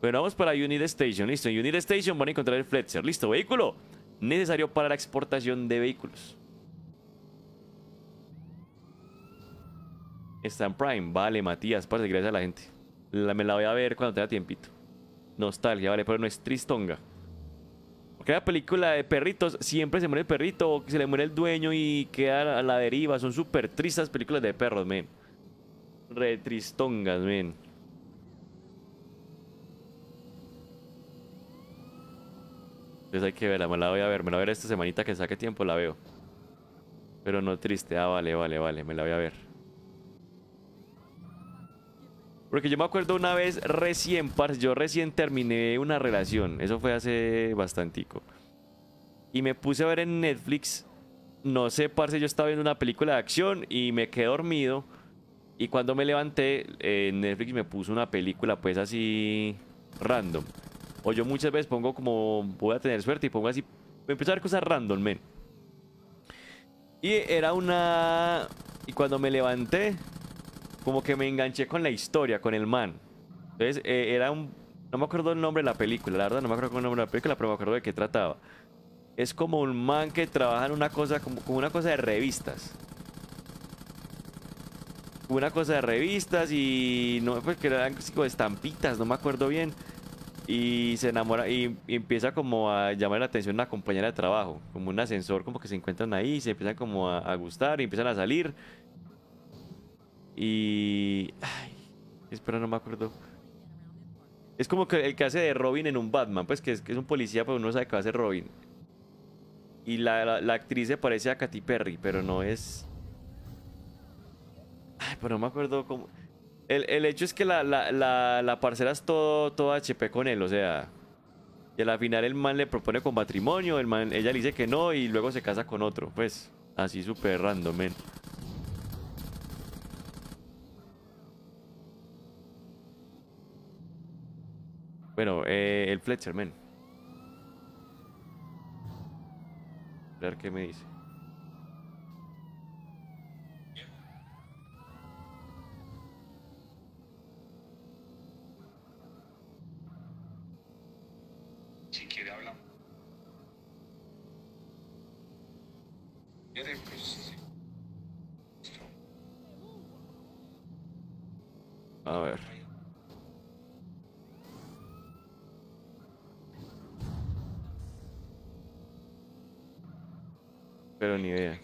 pero vamos para Unit Station, listo. En Unit Station van a encontrar el Fletcher, listo. Vehículo necesario para la exportación de vehículos. Está Prime. Vale, Matías, Para gracias a la gente. me la voy a ver cuando tenga tiempito. Nostalgia, vale, pero no es tristonga. Porque la película de perritos, siempre se muere el perrito o se le muere el dueño y queda a la deriva. Son súper tristes películas de perros, men. Re tristongas, men. Entonces hay que verla, me la voy a ver. Me la voy a ver esta semanita que saque tiempo, la veo. Pero no triste. Ah, vale, vale, vale. Me la voy a ver. Porque yo me acuerdo una vez recién, parce, yo recién terminé una relación. Eso fue hace bastantico. Y me puse a ver en Netflix. No sé, parce, yo estaba viendo una película de acción y me quedé dormido. Y cuando me levanté, en eh, Netflix me puso una película pues así random. O yo muchas veces pongo como voy a tener suerte y pongo así. Me empiezo a ver cosas random, men. Y era una. Y cuando me levanté, como que me enganché con la historia, con el man. Entonces, eh, era un... No me acuerdo el nombre de la película, la verdad no me acuerdo el nombre de la película, pero me acuerdo de qué trataba. Es como un man que trabaja en una cosa, como, como una cosa de revistas. Una cosa de revistas y... No, pues que eran como estampitas, no me acuerdo bien. Y se enamora y, empieza como a llamar la atención una compañera de trabajo. Como un ascensor, como que se encuentran ahí, se empiezan como a, a gustar y empiezan a salir. Y... Ay, espera, no me acuerdo. Es como que el que hace de Robin en un Batman, pues que es, que es un policía, pero uno sabe que va a ser Robin. Y la, actriz se parece a Katy Perry, pero no es... Ay, pero no me acuerdo cómo... El, hecho es que la, parcela es todo, todo HP con él, o sea... Y al final el man le propone con matrimonio, el man, ella le dice que no y luego se casa con otro, pues... Así súper random, man. Bueno, eh, el Fletcher, men. A ver qué me dice. Si quiere hablar. Quiere, pues A ver. Pero ni idea.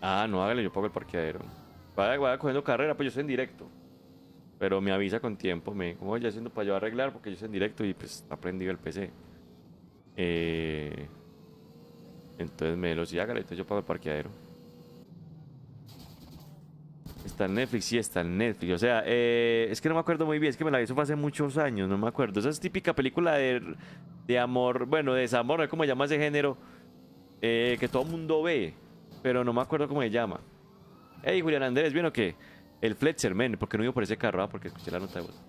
Ah, no, hágale, yo pongo el parqueadero. Vaya, vaya cogiendo carrera, pues yo estoy en directo. Pero me avisa con tiempo, me como ya haciendo para yo arreglar porque yo soy en directo y pues aprendí el PC. Eh, entonces me lo sigo entonces yo pago el parqueadero. Está en Netflix, sí, está en Netflix. O sea, eh, es que no me acuerdo muy bien, es que me la hizo hace muchos años, no me acuerdo. Esa es típica película de, amor, bueno, de desamor, no como llama ese género, eh, que todo el mundo ve, pero no me acuerdo cómo se llama. Hey, Julián Andrés, ¿bien o qué? El Fletcher, porque no iba por ese carro, ah? porque escuché la nota de voz.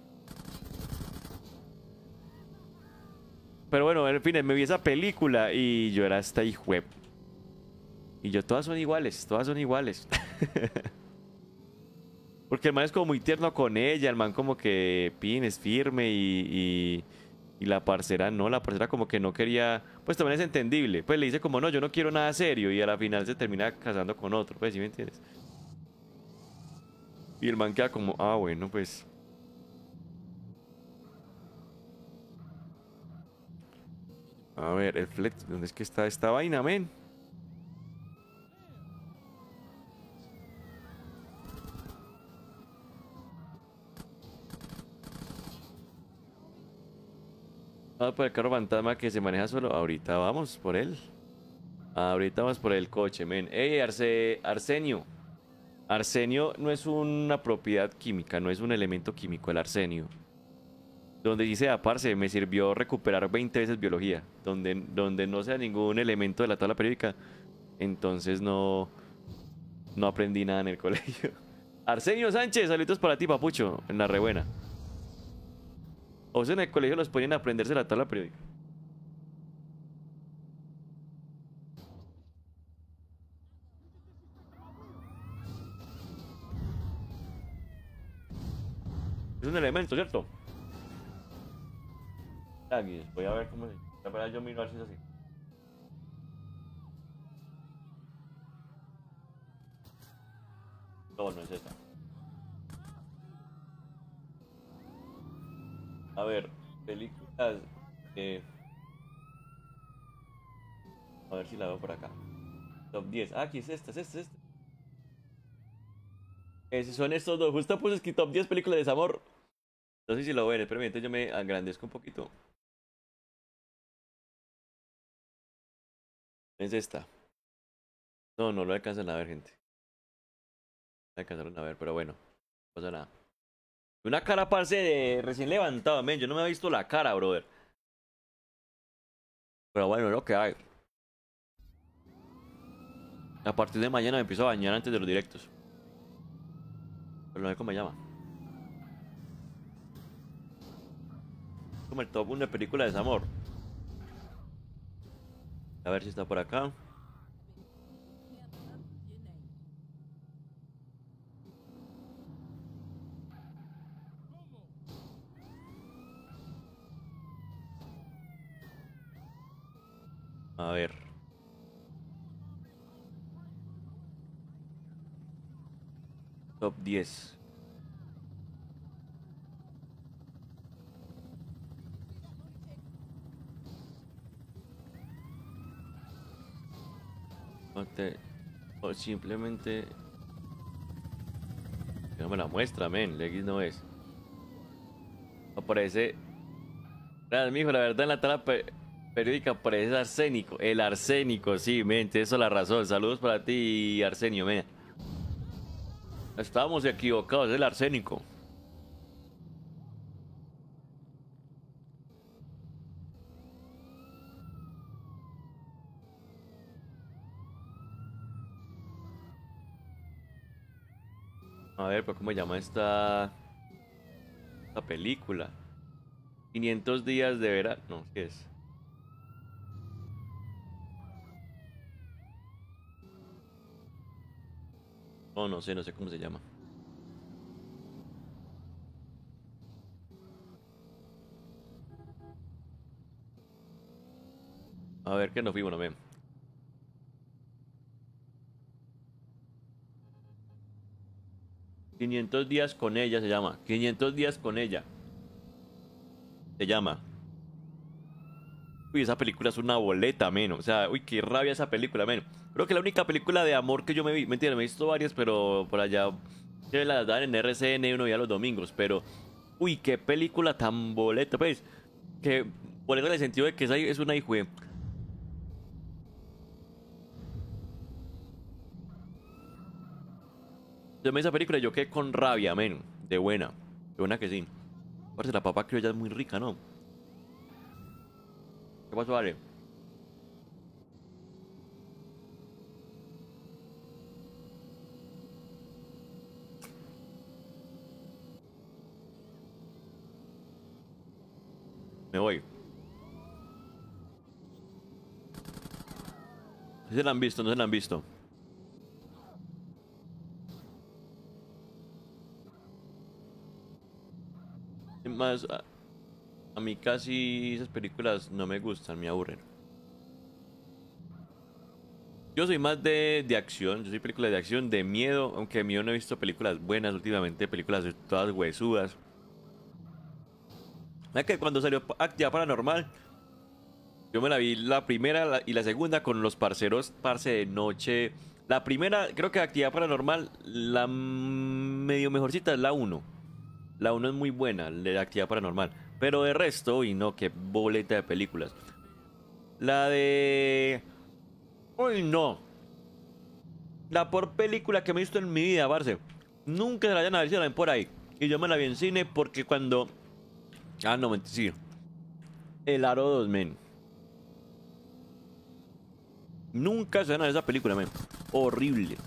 Pero bueno, en fin, me vi esa película y yo era esta web. Y yo, todas son iguales, todas son iguales. porque el man es como muy tierno con ella, el man como que pin, es firme y, y, la parcera no, la parcera como que no quería, pues también es entendible. Pues le dice como, no, yo no quiero nada serio y a la final se termina casando con otro, pues, ¿sí me entiendes? Y el man como, ah, bueno, pues. A ver, el flex, ¿dónde es que está esta vaina, men? Ah, por pues el carro fantasma que se maneja solo. Ahorita vamos por él. Ahorita vamos por el coche, men. Ey, Arsenio. Arsenio no es una propiedad química, no es un elemento químico el arsenio. Donde dice, aparte ah, me sirvió recuperar 20 veces biología. Donde, donde no sea ningún elemento de la tabla periódica, entonces no, no aprendí nada en el colegio. Arsenio Sánchez, saludos para ti, papucho, en la rebuena. O sea, en el colegio los ponían a aprenderse la tabla periódica. Es un elemento, ¿cierto? Voy a ver cómo se... ver, yo miro si es así. No, no es esta. A ver, películas... Eh... A ver si la veo por acá. Top 10. Ah, aquí es esta, es esta, es esta. son estos dos. Justo puse que top 10 películas de desamor. No sé si lo ven, espérame, yo me agrandezco un poquito. Es esta. No, no lo alcanzan a ver, gente. No alcanzaron a ver, pero bueno. No pasa nada. Una cara, parce, de recién levantado men. Yo no me había visto la cara, brother. Pero bueno, es lo que hay. A partir de mañana me empiezo a bañar antes de los directos. Pero no sé cómo me llama. como el top 1 de película de desamor. A ver si está por acá. A ver. Top 10. O, simplemente... No me la muestra, men. Legis no es. Aparece... Mijo, la verdad en la tabla periódica aparece arsénico. El arsénico, sí, mente Eso es la razón. Saludos para ti, Arsenio, men. Estábamos equivocados. Es el arsénico. ¿cómo se llama esta, película? 500 días de verano, no, ¿qué es? Oh, no sé, no sé cómo se llama. A ver, ¿qué nos vimos, no ven. 500 días con ella se llama. 500 días con ella. Se llama. Uy, esa película es una boleta, menos. O sea, uy, qué rabia esa película, menos. Creo que la única película de amor que yo me vi. Mentira, me he visto varias, pero por allá. Se la dan en RCN uno ya los domingos. Pero, uy, qué película tan boleta, pues. Que Por en el sentido de que es una hijue Yo me esa película y yo quedé con rabia, men. De buena. De buena que sí. Aparte, la papa creo ya es muy rica, ¿no? ¿Qué pasó, Ale? Me voy. No se la han visto, no se la han visto. más... A, mí casi esas películas no me gustan, me aburren. Yo soy más de, de acción, yo soy película de acción, de miedo, aunque mío no he visto películas buenas últimamente, películas de todas huesudas. es que cuando salió Actividad Paranormal, yo me la vi la primera y la segunda con los parceros, parce de noche. La primera, creo que Actividad Paranormal, la medio mejorcita es la 1. La 1 es muy buena, la actividad paranormal. Pero de resto, y no, qué boleta de películas. La de. Uy, no. La por película que me he visto en mi vida, Barce. Nunca se la hayan a la ven por ahí. Y yo me la vi en cine porque cuando. Ah, no, mentira. El Aro 2, men. Nunca se la a esa película, men. Horrible.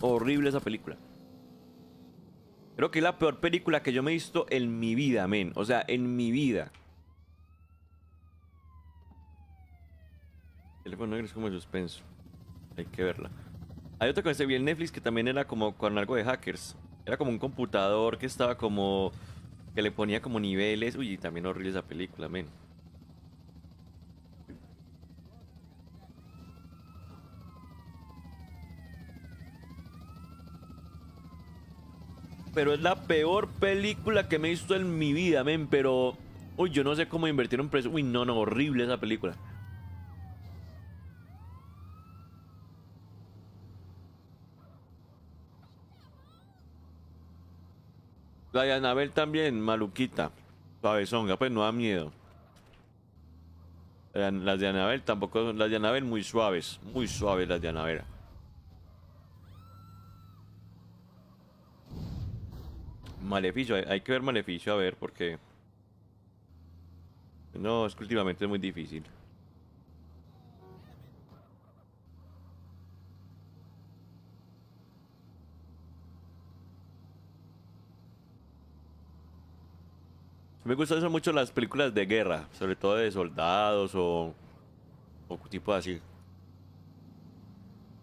Horrible esa película. Creo que es la peor película que yo me he visto en mi vida, men. O sea, en mi vida. El teléfono es como el suspenso. Hay que verla. Hay otra que se vi en Netflix que también era como con algo de hackers. Era como un computador que estaba como... Que le ponía como niveles. Uy, y también horrible esa película, men. pero es la peor película que me he visto en mi vida, men. Pero, uy, yo no sé cómo invertir un precio. Uy, no, no, horrible esa película. La de Anabel también, maluquita. Suavezonga, pues no da miedo. Las de Anabel tampoco, son... las de Anabel muy suaves, muy suaves las de Anabel. Maleficio, hay, que ver Maleficio, a ver, porque... No, es que últimamente es muy difícil. Me gustan mucho las películas de guerra, sobre todo de soldados o, o tipo así.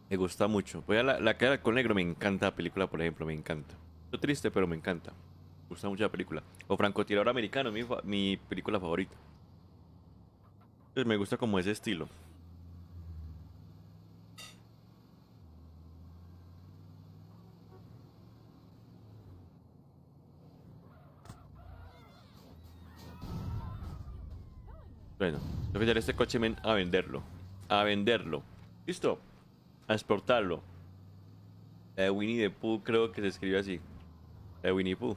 Me gusta mucho. Voy la, la cara con negro, me encanta la película, por ejemplo, me encanta triste, pero me encanta. Me gusta mucho la película. O Francotirador Americano, mi, mi película favorita. Entonces pues me gusta como ese estilo. Bueno, voy a llevar este coche a venderlo. A venderlo. ¿Listo? A exportarlo. Winnie the Pooh creo que se escribe así de Winnie Pooh.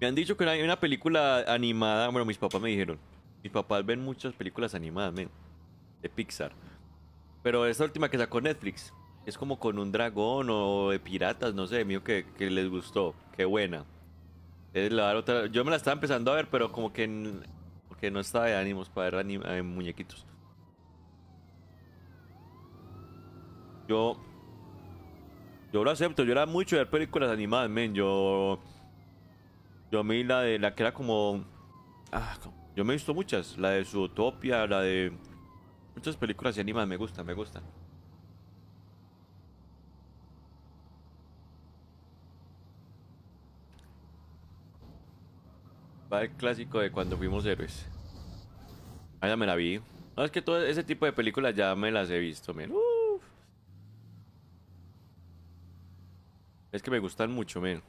Me han dicho que hay una película animada. Bueno, mis papás me dijeron. Mis papás ven muchas películas animadas, De Pixar. Pero esta última que sacó Netflix. Es como con un dragón o de piratas, no sé, mío, que, les gustó. Qué buena. Yo me la estaba empezando a ver, pero como que, no estaba de ánimos para ver eh, muñequitos. Yo yo lo acepto, yo era mucho de ver películas animadas, men. Yo. Yo vi la de la que era como. Ah, yo me he visto muchas. La de Zootopia, la de. Muchas películas y animadas me gustan, me gustan. Va el clásico de cuando fuimos héroes. Ahí ya me la vi. No, es que todo ese tipo de películas ya me las he visto, men. Uh, Es que me gustan mucho, men.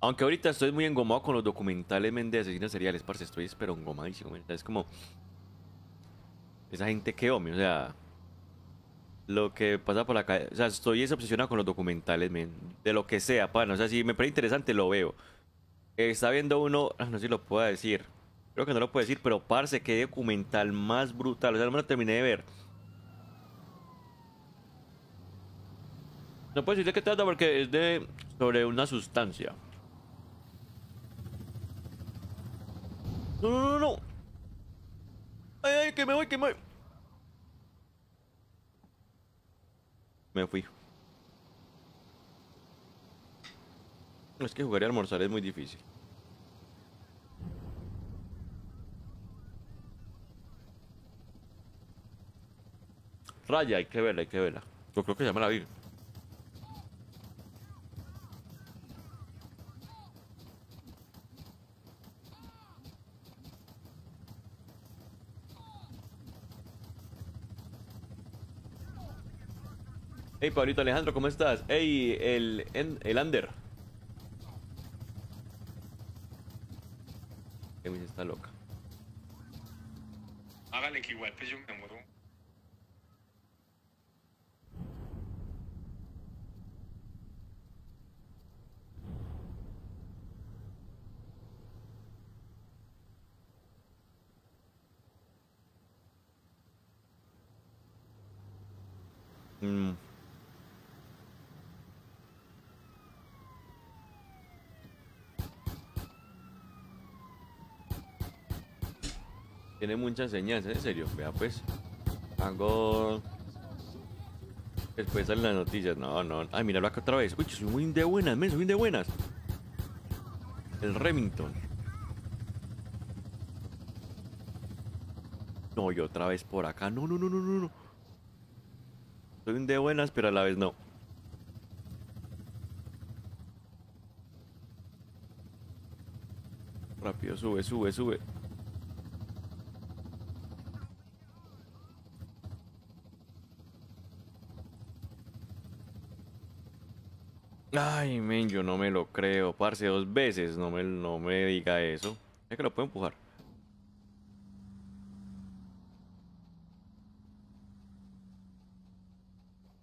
Aunque ahorita estoy muy engomado con los documentales, men, de asesinos seriales, parce. Estoy pero engomadísimo, men. Es como... Esa gente que hombre, o sea... Lo que pasa por la calle... O sea, estoy obsesionado con los documentales, men. De lo que sea, pana. O sea, si me parece interesante, lo veo. Está viendo uno... Ah, no sé si lo puedo decir. Creo que no lo puedo decir, pero parce, qué documental más brutal. O sea, no me lo terminé de ver No puedo decir de qué trata porque es de sobre una sustancia. No, no, no, no. Ay, ay, que me voy, que me voy. Me fui. Es que jugar y almorzar es muy difícil. Raya, hay que verla, hay que verla. Yo creo que se llama la vida? Hey, Pablito Alejandro, ¿cómo estás? Hey, el, el Under. me está loca. Hágale que igual, pues yo me muero. Mm. tiene muchas enseñanza, en serio. Vea, pues, hago. Después salen las noticias. No, no. Ay, mira, acá otra vez. Uy, soy muy de buenas, men, soy muy de buenas. El Remington. No, y otra vez por acá. No, no, no, no, no, no. Soy un de buenas, pero a la vez no. Rápido, sube, sube, sube. Ay, men, yo no me lo creo. Parce, dos veces. No me, no me diga eso. Es que lo puedo empujar.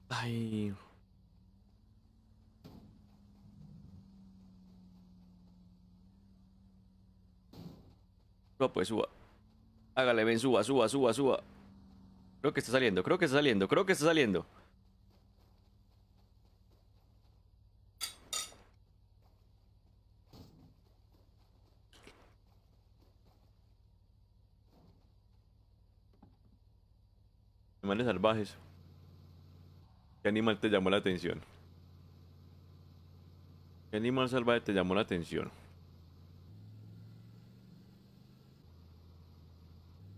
Ay. No, pues suba. Hágale, ven, suba, suba, suba, suba. Creo que está saliendo, creo que está saliendo, creo que está saliendo. Animales salvajes. ¿Qué animal te llamó la atención? ¿Qué animal salvaje te llamó la atención?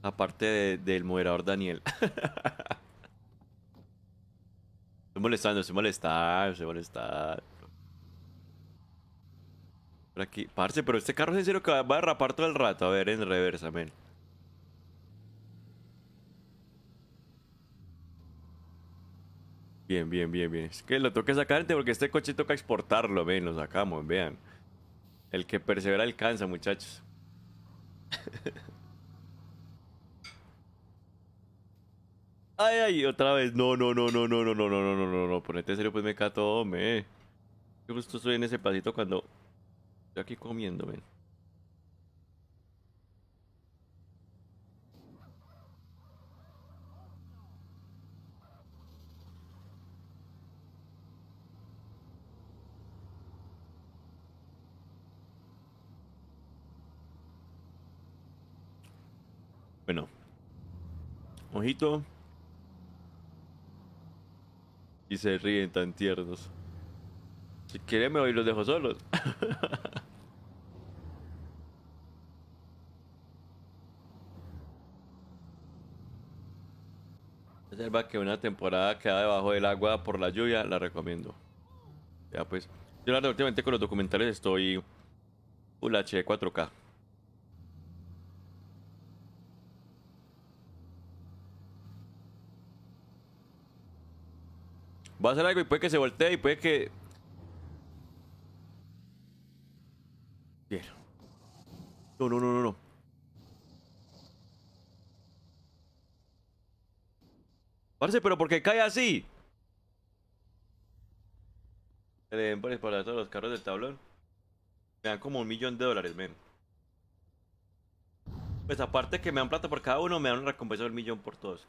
Aparte del moderador Daniel. estoy molestando, estoy molestando, estoy molestando. Por aquí, parce, pero este carro es en serio que va a derrapar todo el rato. A ver, en reversa, men. Bien, bien, bien, bien. Es que lo toca sacar porque este coche toca exportarlo, ven, lo sacamos, vean. El que persevera alcanza, muchachos. ay, ay, otra vez. No, no, no, no, no, no, no, no, no, no, no, Ponete serio, pues me cato, me Qué justo estoy en ese pasito cuando estoy aquí comiendo, ven. Ojito. Y se ríen tan tiernos. Si quieren me voy y los dejo solos. Reserva que una temporada queda debajo del agua por la lluvia, la recomiendo. Ya pues. Yo la últimamente con los documentales estoy Full HD 4K. Va a hacer algo y puede que se voltee y puede que... No, no, no, no, no. Parce, pero ¿por qué cae así? Le den pues, para todos los carros del tablón. Me dan como un millón de dólares, men. Pues aparte que me dan plata por cada uno, me dan una recompensa del millón por todos.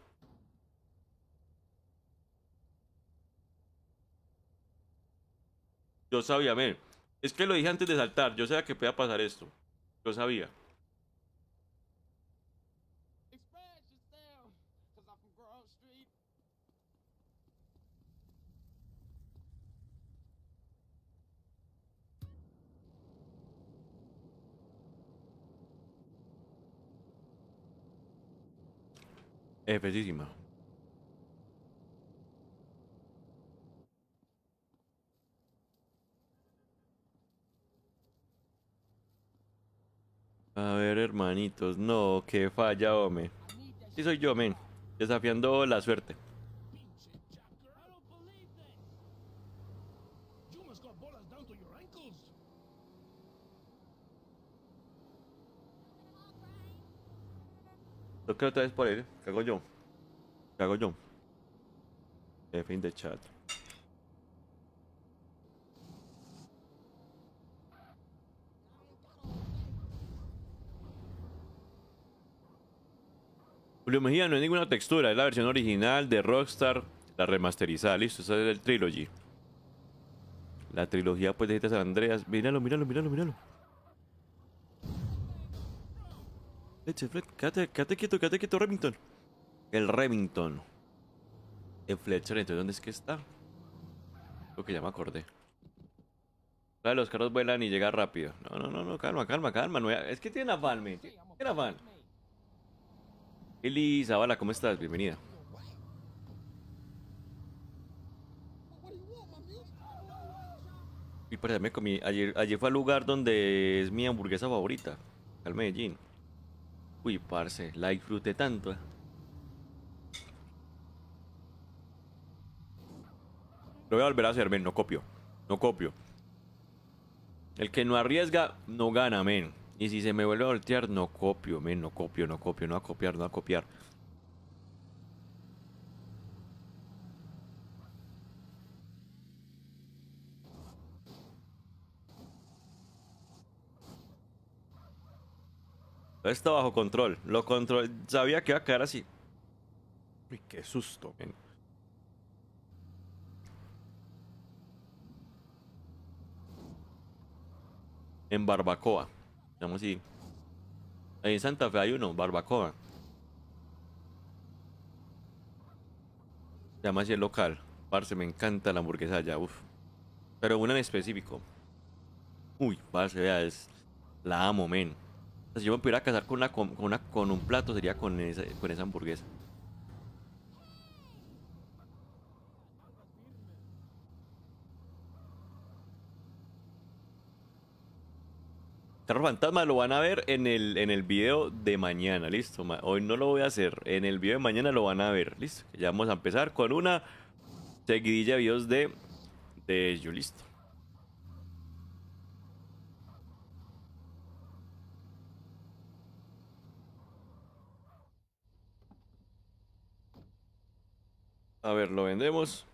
Yo sabía, ven. Es que lo dije antes de saltar. Yo sabía que podía pasar esto. Yo sabía. Efectísima. A ver, hermanitos. No, qué falla, hombre. Sí soy yo, men. Desafiando la suerte. Lo creo otra vez por ¿eh? él. Cago yo. Cago yo. Eh, fin de chat. Julio Mejía no es ninguna textura, es la versión original de Rockstar, la remasterizada, listo, esa es el Trilogy. La trilogía pues de San Andreas, míralo, míralo, míralo, míralo. Fletcher, Fletcher, quédate, quédate quieto, quédate quieto, Remington. El Remington. El Fletcher, entonces, ¿dónde es que está? Lo que ya me acordé. Claro, los carros vuelan y llega rápido. No, no, no, no, calma, calma, calma. No, es que tiene afán, me. Tiene afán. Elisa, Zabala, ¿cómo estás? Bienvenida. Y para me comí. Ayer, fue al lugar donde es mi hamburguesa favorita, al Medellín. Uy, parce, la disfruté tanto. Eh. Lo voy a volver a hacer, men, no copio. No copio. El que no arriesga, no gana, men. Y si se me vuelve a voltear, no copio, men, no copio, no copio, no a copiar, no a copiar. Está bajo control. Lo control. Sabía que iba a quedar así. Uy, qué susto. En barbacoa. Digamos Ahí en Santa Fe hay uno, Barbacoa. Se llama así el local. Parce, me encanta la hamburguesa allá, uff. Pero una en específico. Uy, parce, vea, es... La amo, men. si yo me pudiera casar con, una, con, una, con un plato, sería con esa, con esa hamburguesa. Terror Fantasma lo van a ver en el, en el video de mañana, listo. Hoy no lo voy a hacer, en el video de mañana lo van a ver, listo. Ya vamos a empezar con una seguidilla de videos de, de ello, listo. A ver, lo vendemos.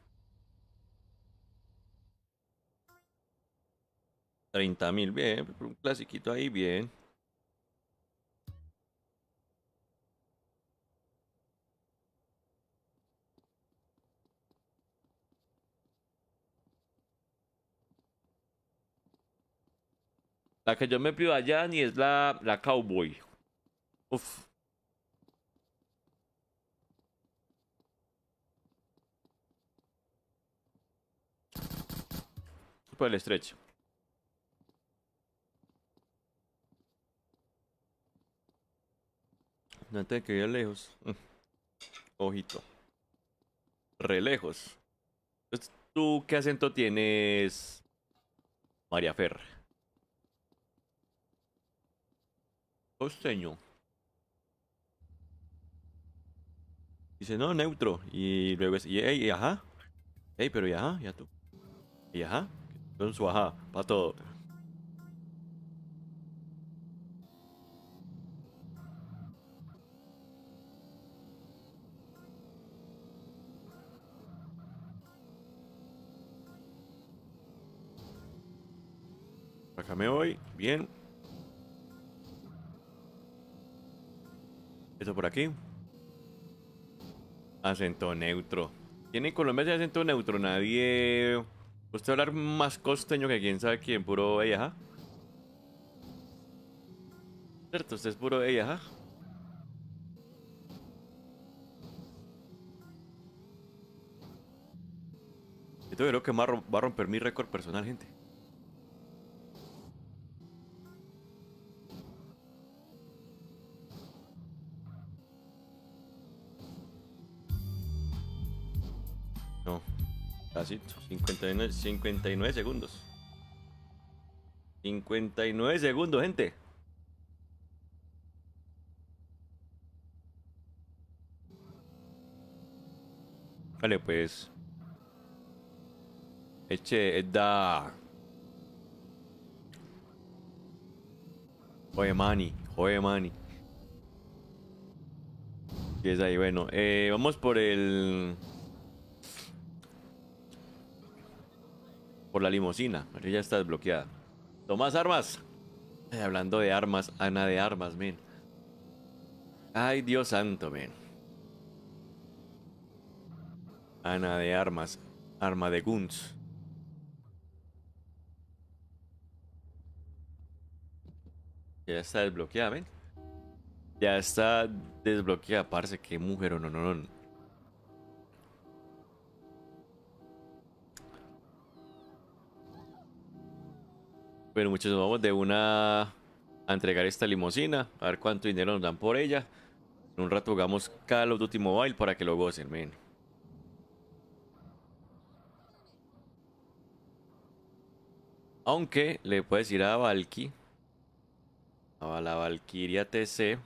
Treinta mil, bien, pues, un clasiquito ahí, bien. La que yo me pido allá ni es la, la Cowboy. Uf. el estrecho. No te ir lejos. Ojito. Re lejos. Pues, ¿Tú qué acento tienes, María Fer? Costeño. Dice, no, neutro. Y luego es, y, ajá. Ey, pero y ya tú. Y ajá. Con su ajá, para todo. acá me voy. Bien. Eso por aquí. Acento neutro. ¿Quién en Colombia acento neutro? Nadie... Usted hablar más costeño que quién sabe quién, puro ella, Cierto, usted es puro ella, ajá. Esto creo que va a romper mi récord personal, gente. 59, 59 segundos. 59 segundos, gente. Vale, pues. Eche, da. Joder, mani. Joder, mani. Y es ahí, bueno. Eh, vamos por el... por la limusina, pero ya está desbloqueada. Tomás armas. hablando de armas, Ana de armas, men. Ay, Dios santo, men. Ana de armas, arma de guns. Ya está desbloqueada, ven. Ya está desbloqueada, parece que mujer, no, no, no. Bueno muchachos, vamos de una a entregar esta limusina, a ver cuánto dinero nos dan por ella. En un rato jugamos cada of Duty Mobile para que lo gocen, men. Aunque le puedes ir a Valky, a la Valkyria TC.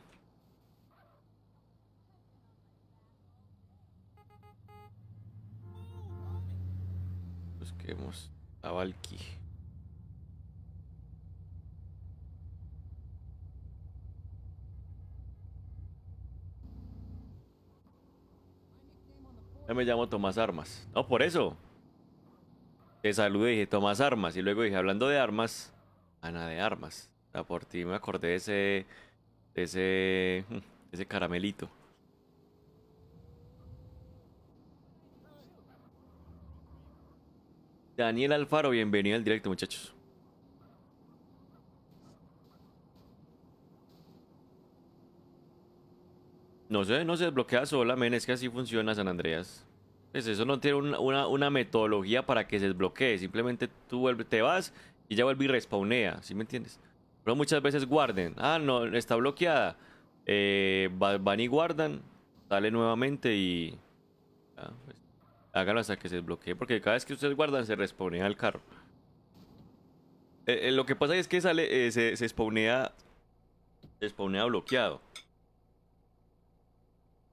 Busquemos a Valky. me llamo Tomás Armas. No, por eso. Te saludé y dije Tomás Armas. Y luego dije, hablando de armas, Ana de Armas. O por ti me acordé de ese. ese. Mm, de ese caramelito. Daniel Alfaro, bienvenido al directo, muchachos. No sé, no se desbloquea sola, es que así funciona San Andreas. Es pues eso no tiene una, metodología para que se desbloquee. Simplemente tú te vas y ya vuelve y respawnea, ¿sí me entiendes? Pero muchas veces guarden. Ah, no, está bloqueada. Eh, van y guardan, sale nuevamente y... Pues, háganlo hasta que se desbloquee, porque cada vez que ustedes guardan se respawnea el carro. Eh, eh, lo que pasa es que sale, se, se spawnea, se spawnea bloqueado.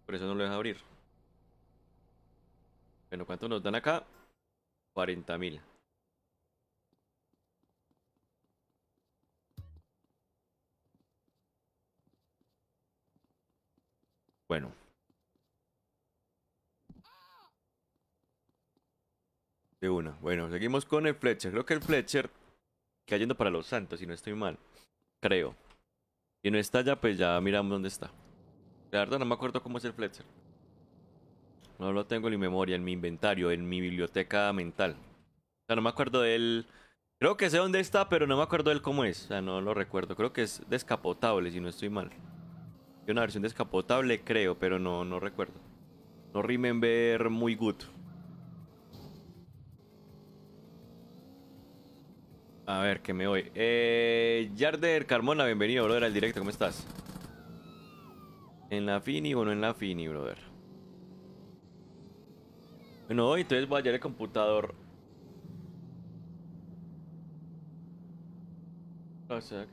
Por eso no lo deja abrir. Bueno, ¿cuánto nos dan acá? 40.000. Bueno. De una. Bueno, seguimos con el Fletcher. Creo que el Fletcher cayendo para los santos, si no estoy mal. Creo. Si no está ya, pues ya miramos dónde está. La verdad no me acuerdo cómo es el Fletcher. No lo tengo en mi memoria, en mi inventario, en mi biblioteca mental. O sea, no me acuerdo de él. Creo que sé dónde está, pero no me acuerdo de él cómo es. O sea, no lo recuerdo. Creo que es descapotable, si no estoy mal. Hay una versión descapotable, creo, pero no, no recuerdo. No remember muy good. A ver, que me voy. Eh, Yarder Carmona, bienvenido, brother, al directo. ¿Cómo estás? ¿En la Fini o no en la Fini, brother? Bueno, hoy entonces voy a llevar el computador. O sea,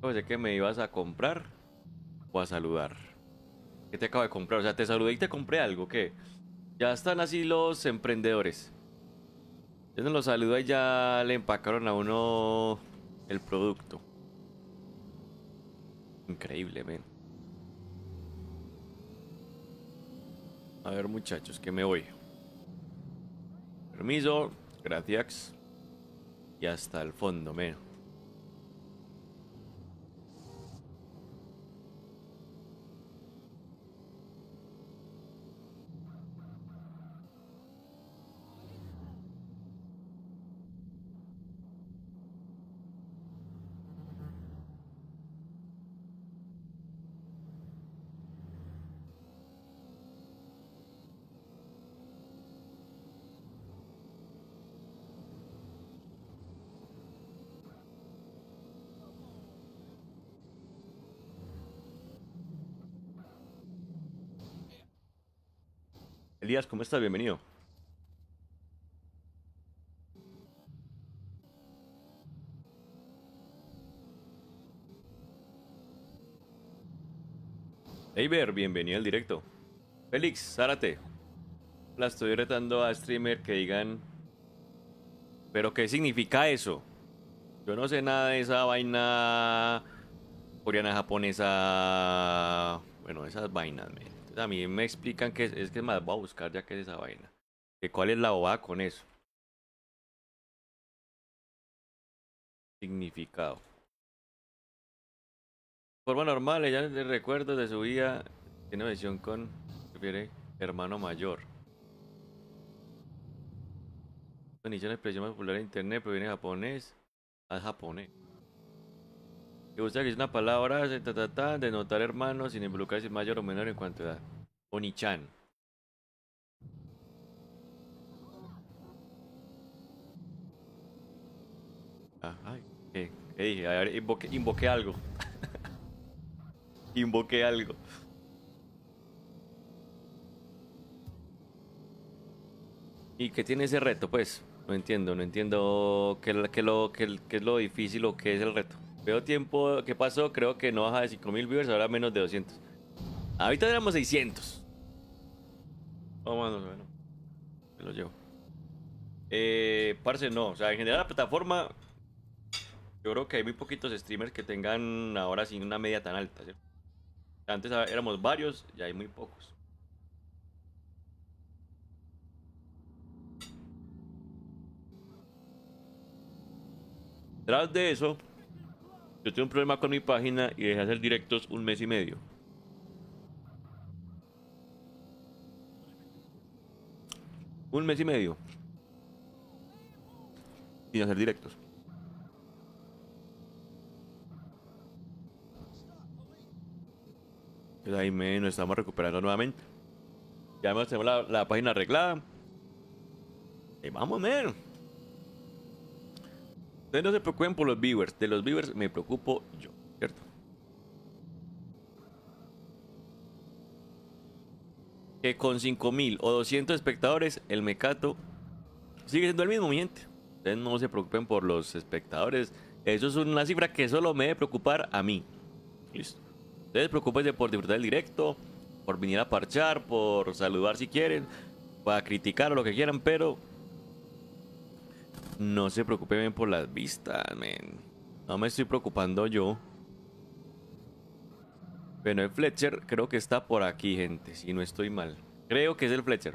pues que me ibas a comprar o a saludar. ¿Qué te acabo de comprar? O sea, te saludé y te compré algo. ¿Qué? Ya están así los emprendedores. Yo no lo saludo y ya le empacaron a uno el producto. Increíble, men. A ver, muchachos, que me voy. Permiso, gracias. Y hasta el fondo, men. ¿Cómo estás? bienvenido. Eiber, bienvenido al directo. Félix, Zárate. La estoy retando a streamer que digan... ¿Pero qué significa eso? Yo no sé nada de esa vaina coreana, japonesa... Bueno, esas vainas, a mí me explican que es, es que más voy a buscar ya que es esa vaina. Que cuál es la bobada con eso. Significado. Forma normal, ella les recuerdos de su vida. Tiene versión con, prefiere, hermano mayor. La una de expresión popular en internet proviene japonés al japonés. Me gusta que es una palabra ta, ta, ta, notar hermanos sin involucrarse mayor o menor en cuanto a edad. Onichan. Ah, ay, eh, a ver, invoqué, algo. invoqué algo. ¿Y qué tiene ese reto, pues? No entiendo, no entiendo qué, lo, qué es lo difícil o qué es el reto veo tiempo que pasó, creo que no baja de 5000 viewers, ahora menos de 200. Ahorita éramos 600. Vamos, no bueno. Me lo llevo. Eh, parce, no. O sea, en general la plataforma... Yo creo que hay muy poquitos streamers que tengan ahora sin una media tan alta, Antes éramos varios y hay muy pocos. Tras de eso, yo tuve un problema con mi página y dejé hacer directos un mes y medio. Un mes y medio. Y hacer directos. Pues ahí me, nos estamos recuperando nuevamente. Ya tenemos la, la página arreglada. vamos, men. Ustedes no se preocupen por los viewers. De los viewers me preocupo yo, ¿cierto? Que con 5000 o 200 espectadores, el mecato sigue siendo el mismo, mi gente. Ustedes no se preocupen por los espectadores. Eso es una cifra que solo me debe preocupar a mí. Listo. Ustedes preocupense por disfrutar el directo, por venir a parchar, por saludar si quieren, para criticar o lo que quieran, pero no se preocupe bien por las vistas, men. No me estoy preocupando yo. Pero el Fletcher creo que está por aquí, gente. Si no estoy mal. Creo que es el Fletcher.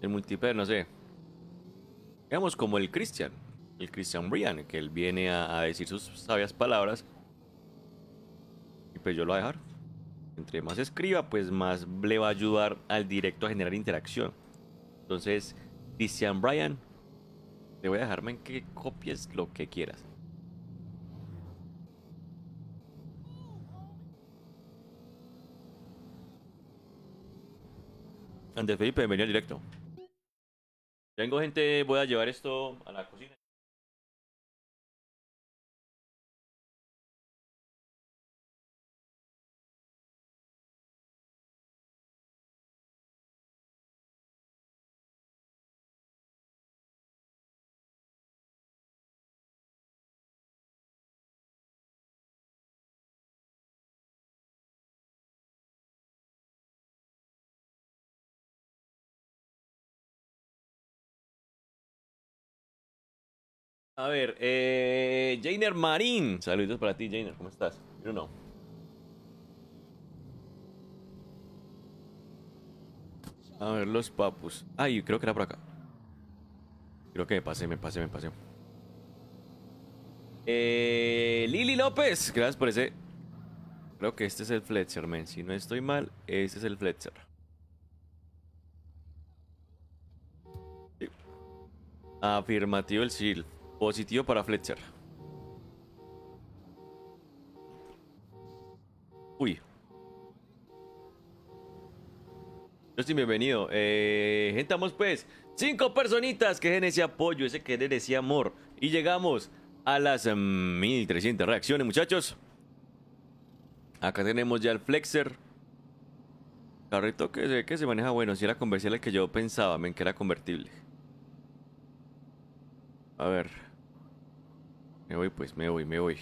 El multiper, no sé. Digamos como el Christian. El Christian Brian. Que él viene a, a decir sus sabias palabras. Y pues yo lo voy a dejar. Entre más escriba, pues más le va a ayudar al directo a generar interacción. Entonces Christian Brian, te voy a dejarme en que copies lo que quieras. Andrés Felipe, bienvenido al directo. Tengo gente, voy a llevar esto a la cocina. A ver, eh, Jainer Marín. Saludos para ti, Jainer. ¿Cómo estás? no A ver, los papus. Ay, creo que era por acá. Creo que me pasé, me pasé, me pasé. Eh, Lili López. Gracias por ese. Creo que este es el Fletcher, men. Si no estoy mal, este es el Fletcher. Afirmativo el Shield. Positivo para Fletcher. Uy. Yo estoy bienvenido. Eh, gentamos pues cinco personitas que den ese apoyo, ese querer, ese amor. Y llegamos a las 1300 mm, reacciones, muchachos. Acá tenemos ya el Flexer. Carrito que se, que se maneja bueno. Si era convertible el que yo pensaba, me que era convertible. A ver. Me voy, pues, me voy, me voy.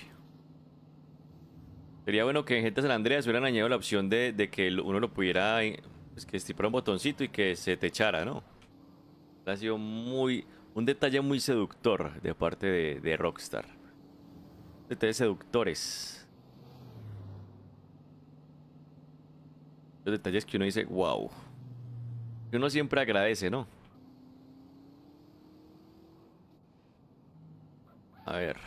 Sería bueno que en Gente San Andreas hubieran añadido la opción de, que uno lo pudiera... es pues, que estipara un botoncito y que se te echara, ¿no? Ha sido muy... Un detalle muy seductor de parte de, de Rockstar. Detalles seductores. Los detalles que uno dice, wow. Que uno siempre agradece, ¿no? A ver.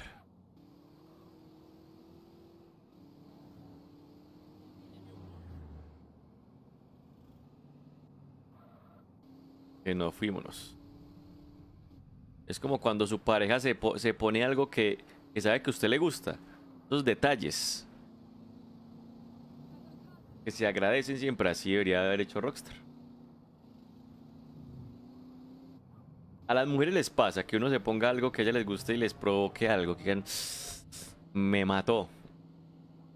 que no fuimos. Es como cuando su pareja se, pone algo que, sabe que a usted le gusta. Esos detalles. Que se agradecen siempre. Así debería haber hecho Rockstar. A las mujeres les pasa que uno se ponga algo que a ellas les guste y les provoque algo. Que digan, me mató.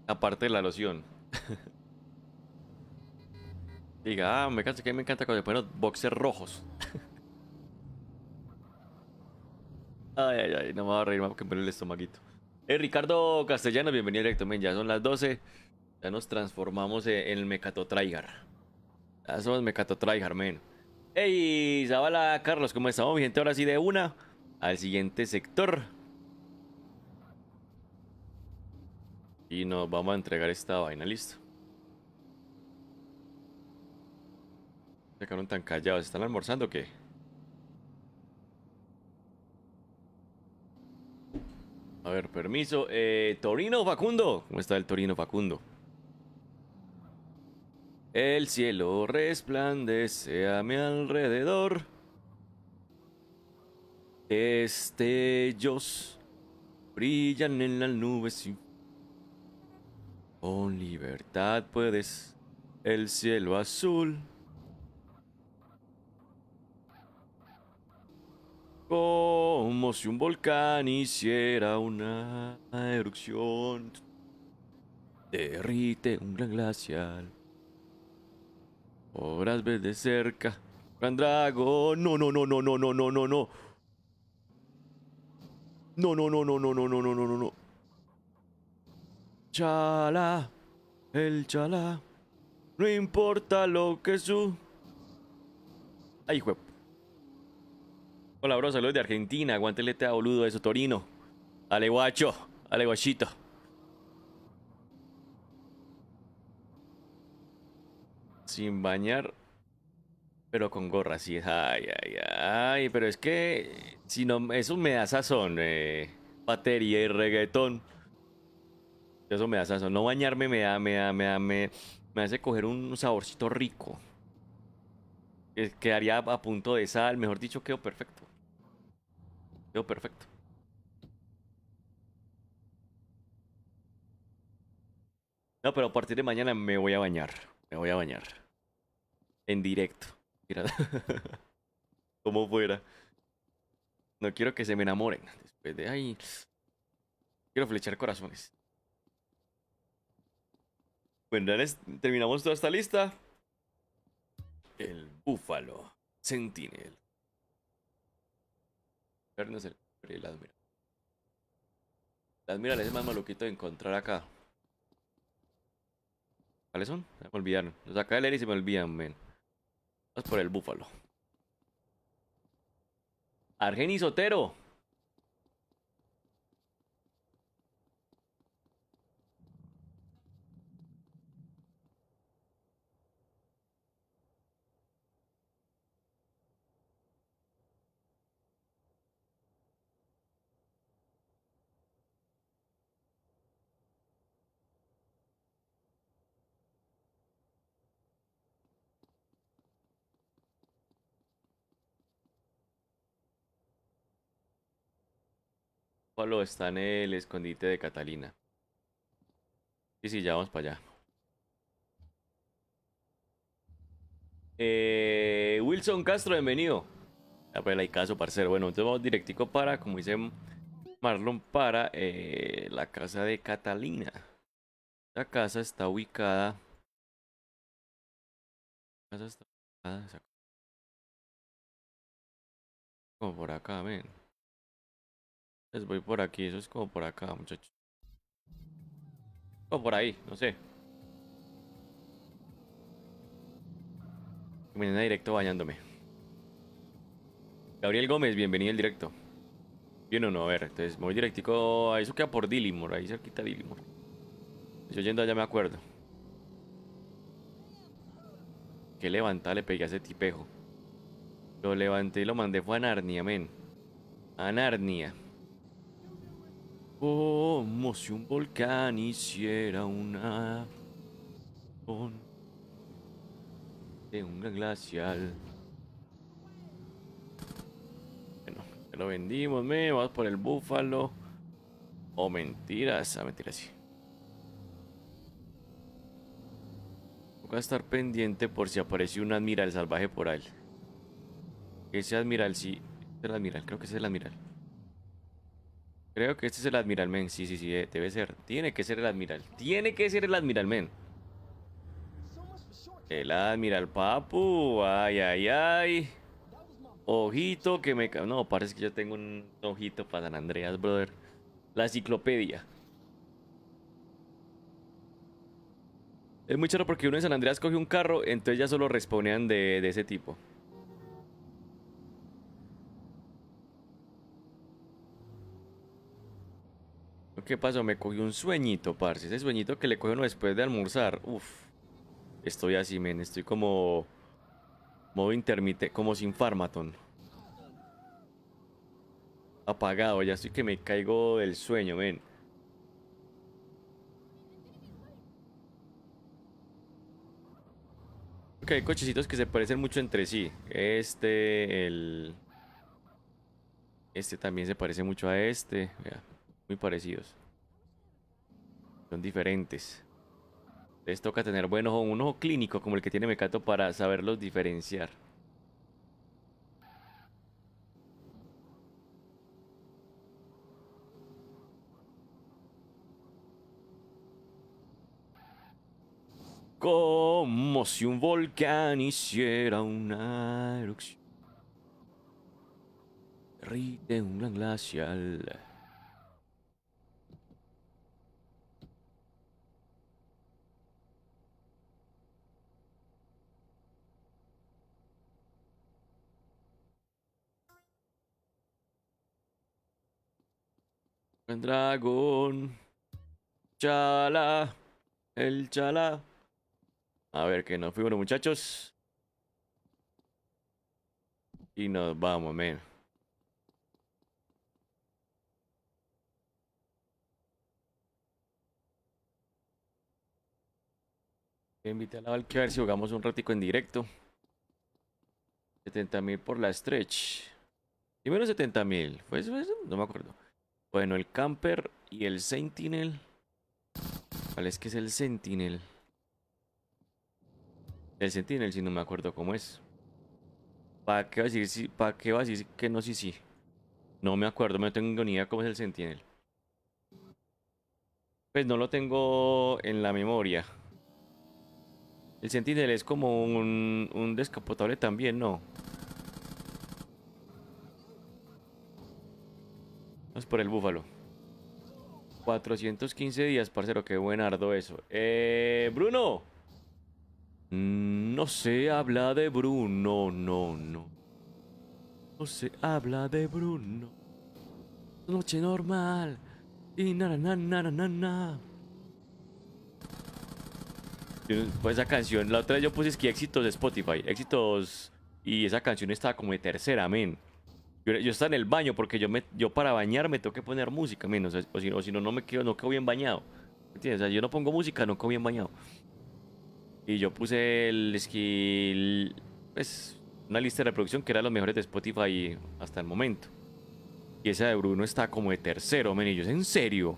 Aparte de la loción. diga, ah, me encanta, que me encanta cuando ponen boxers rojos. ay, ay, ay, no me va a reír más que poner el estomaguito. Eh, Ricardo Castellano, bienvenido directamente. ya son las 12. Ya nos transformamos e-, en el Mecato Ya somos Mecato men. Ey, Zabala, Carlos, ¿cómo estamos, mi gente? Ahora sí, de una al siguiente sector. Y nos vamos a entregar esta vaina, listo. Se tan callados. ¿Están almorzando o qué? A ver, permiso. Eh, Torino Facundo. ¿Cómo está el Torino Facundo? El cielo resplandece a mi alrededor. Estellos brillan en las nubes. Y... Con libertad puedes el cielo azul Como si un volcán hiciera una erupción. Derrite un gran glacial. Horas ves de cerca. Gran dragón. No, no, no, no, no, no, no, no, no. No, no, no, no, no, no, no, no, no, no, no. Chala. El chala. No importa lo que su. Ahí juego. Hola, bro, saludos de Argentina. te e a boludo eso, Torino. Dale, guacho, ale guachito. Sin bañar, pero con gorra, sí. Ay, ay, ay. Pero es que si no, eso me da sazón, eh. Batería y reggaetón. Eso me da sazón. No bañarme me da, me da, me da, me, me hace coger un saborcito rico. Quedaría a punto de sal, mejor dicho, quedó perfecto perfecto. No, pero a partir de mañana me voy a bañar. Me voy a bañar. En directo. Mira. Como fuera. No quiero que se me enamoren. Después de Quiero flechar corazones. Bueno, terminamos toda esta lista. El búfalo. Sentinel. La el admiral. es más maluquito de encontrar acá. ¿Cuáles son? Se me olvidaron. Los acá de se me olvidan, men. Vamos por el búfalo. Argenis Sotero. Lo está en el escondite de Catalina. Sí, sí, ya vamos para allá. Eh, Wilson Castro, bienvenido. Ya, ah, pues, caso, parcero. Bueno, entonces vamos directico para, como dice Marlon, para eh, la casa de Catalina. La casa está ubicada... La casa está ubicada... Como por acá, ven. Les voy por aquí, eso es como por acá, muchachos. O por ahí, no sé. en directo bañándome. Gabriel Gómez, bienvenido al directo. Bien o no, a ver, entonces voy directico a eso queda por Dillimore, ahí cerquita Dillimore. Yo yendo allá me acuerdo. Que levanta, le pegué a ese tipejo. Lo levanté y lo mandé fue a Narnia, men. A Narnia. Como si un volcán hiciera una... De un glacial. Bueno, lo vendimos, me. Vamos por el búfalo. O oh, mentiras. a mentiras, sí. Voy a estar pendiente por si aparece un admiral salvaje por ahí. Ese admiral, sí. Es el admiral, creo que es el admiral. Creo que este es el Admiral Men. Sí, sí, sí, eh, debe ser. Tiene que ser el Admiral. Tiene que ser el Admiral Men. El Admiral Papu. Ay, ay, ay. Ojito que me... No, parece que yo tengo un ojito para San Andreas, brother. La enciclopedia. Es muy charo porque uno de San Andreas coge un carro, entonces ya solo respondían de, de ese tipo. ¿Qué pasó? Me cogí un sueñito, parce. Ese sueñito que le coge uno después de almorzar. Uf. Estoy así, men. Estoy como... Modo intermitente, como sin farmatón. Apagado, ya estoy que me caigo del sueño, men. Ok, hay cochecitos que se parecen mucho entre sí. Este, el... Este también se parece mucho a este muy parecidos. Son diferentes. Les toca tener buen ojo, un ojo clínico como el que tiene Mecato para saberlos diferenciar. Como si un volcán hiciera una erupción. Rite un glacial. dragón. Chala. El chala. A ver, que nos fuimos, muchachos. Y nos vamos, men. Invité a la a ver si jugamos un ratico en directo. 70.000 por la stretch. Y menos 70.000. pues no me acuerdo. Bueno, el camper y el sentinel. ¿Cuál es que es el sentinel? El sentinel, si no me acuerdo cómo es. ¿Para qué va a decir, para qué va que no, sí, sí? No me acuerdo, no tengo ni idea cómo es el sentinel. Pues no lo tengo en la memoria. El sentinel es como un, un descapotable también, ¿no? Vamos por el búfalo. 415 días, parcero. Qué buen ardo eso. Eh, Bruno. Mm, no se habla de Bruno. No, no. No se habla de Bruno. Noche normal. Y na na na na na Pues esa canción, la otra yo puse es que éxitos de Spotify, éxitos y esa canción estaba como de tercera, amén. Yo, estaba en el baño porque yo, me, yo para bañarme tengo que poner música, o, si, no, no me quedo, no quedo bien bañado. ¿Entiendes? O sea, yo no pongo música, no quedo bien bañado. Y yo puse el skill, pues, una lista de reproducción que era los mejores de Spotify hasta el momento. Y esa de Bruno está como de tercero, men. Y yo, ¿en serio?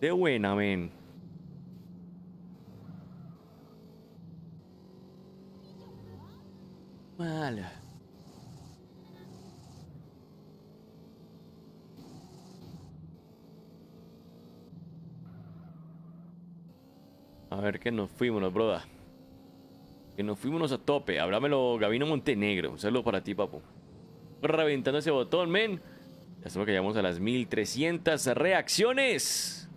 De buena, men. Mala. A ver, que nos fuimos, broda. Que nos fuimos a tope. Hablámelo, Gabino Montenegro. Un saludo para ti, papu. Reventando ese botón, men. Ya sabemos que llegamos a las 1300 reacciones.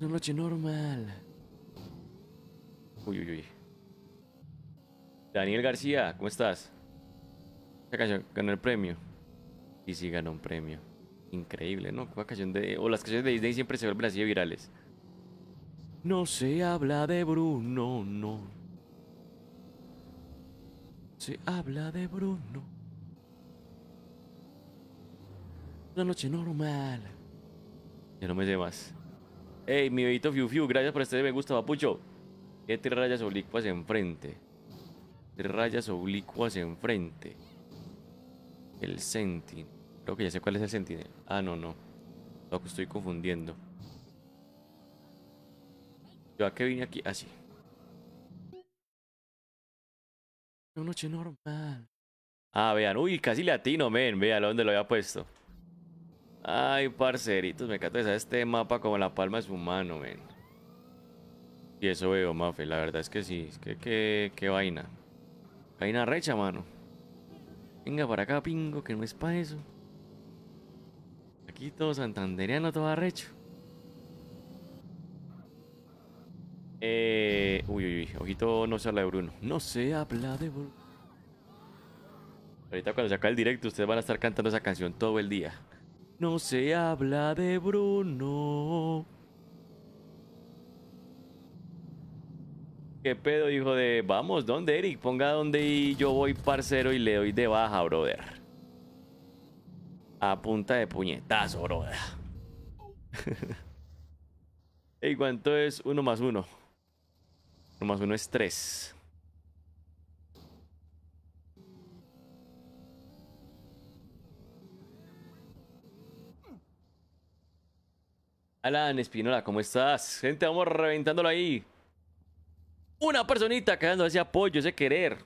Una noche normal. Uy, uy, uy. Daniel García, ¿cómo estás? Ganó el premio. Y sí, ganó un premio. Increíble, ¿no? Una canción de, o las canciones de Disney siempre se vuelven así de virales. No se habla de Bruno, no. Se habla de Bruno. Una noche normal. Ya no me llevas. más. mi bebito Fiu Fiu, gracias por este me gusta, papucho. ¿Qué tres rayas oblicuas enfrente? Tres rayas oblicuas enfrente. El Sentin. Creo que ya sé cuál es el sentido. Ah, no, no. Lo estoy confundiendo. ¿Yo a qué vine aquí? Así. Ah, sí Una noche normal. Ah, vean. Uy, casi latino, men. Vean dónde lo había puesto. Ay, parceritos. Me encanta este mapa como la palma de su mano, men. Y eso veo, Mafe. La verdad es que sí. Es que qué, qué vaina. Vaina recha, mano. Venga para acá, pingo, que no es para eso. Ojito santanderiano, todo arrecho. Eh, uy, uy, uy. Ojito, no se habla de Bruno. No se habla de Bruno. Ahorita cuando se acabe el directo, ustedes van a estar cantando esa canción todo el día. No se habla de Bruno. ¿Qué pedo, hijo de... Vamos, ¿dónde, Eric? Ponga donde y yo voy, parcero, y le doy de baja, brother. A punta de puñetazo, bro. ¿Y cuánto es uno más uno? Uno más uno es tres. Alan Espinola, ¿cómo estás? Gente, vamos reventándolo ahí. Una personita quedando ese apoyo, ese querer.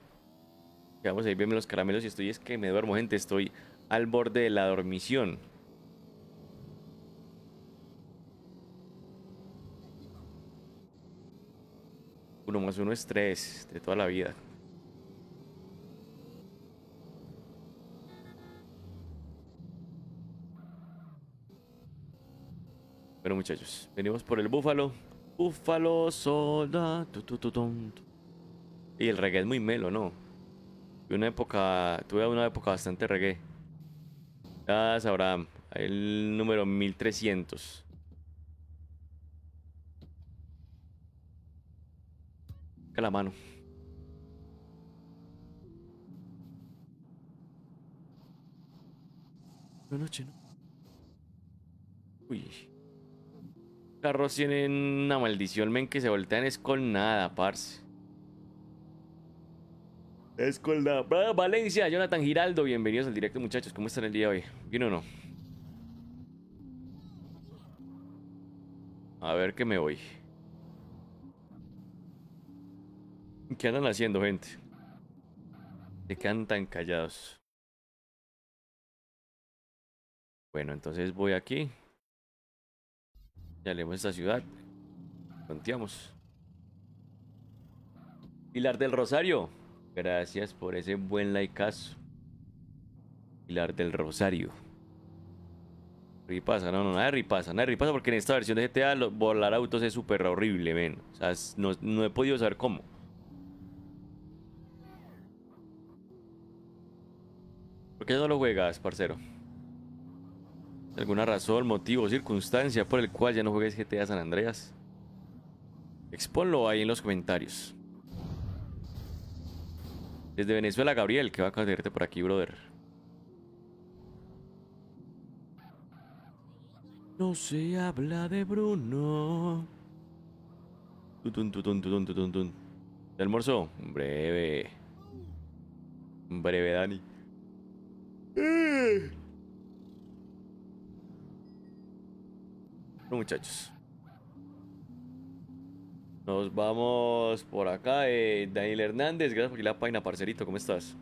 Vamos a ir bien los caramelos y estoy, es que me duermo, gente, estoy al borde de la dormición. Uno más uno es tres de toda la vida. Bueno muchachos, venimos por el búfalo. Búfalo soldado y el reggae es muy melo, ¿no? Y una época, tuve una época bastante reggae. Ah, sabrá. El número 1300. Que la mano. Buenas noches ¿no? Uy. Carros tienen una maldición, men, que se voltean es con nada, parce. Escuela, Valencia, Jonathan Giraldo, bienvenidos al directo muchachos, ¿cómo están el día hoy? ¿Vino o no? A ver qué me voy. ¿Qué andan haciendo, gente? Se quedan tan callados. Bueno, entonces voy aquí. Ya leemos esta ciudad. Conteamos. Pilar del Rosario, Gracias por ese buen likeazo. Pilar del Rosario. Ripasa, no, no, nada de ripasa, nada de ripasa porque en esta versión de GTA volar autos es súper horrible, ven O sea, no, he podido saber cómo. ¿Por qué no lo juegas, parcero? ¿Alguna razón, motivo, circunstancia por el cual ya no juegues GTA San Andreas? Exponlo ahí en los comentarios. Desde Venezuela, Gabriel, que va a caerte por aquí, brother. No se habla de Bruno. Tutun, tutun, tutun, tutun, tutun. almuerzo? Breve. Breve, Dani. Eh. Bueno, muchachos. Nos vamos por acá. Eh, Daniel Hernández, gracias por la página, parcerito. ¿Cómo estás?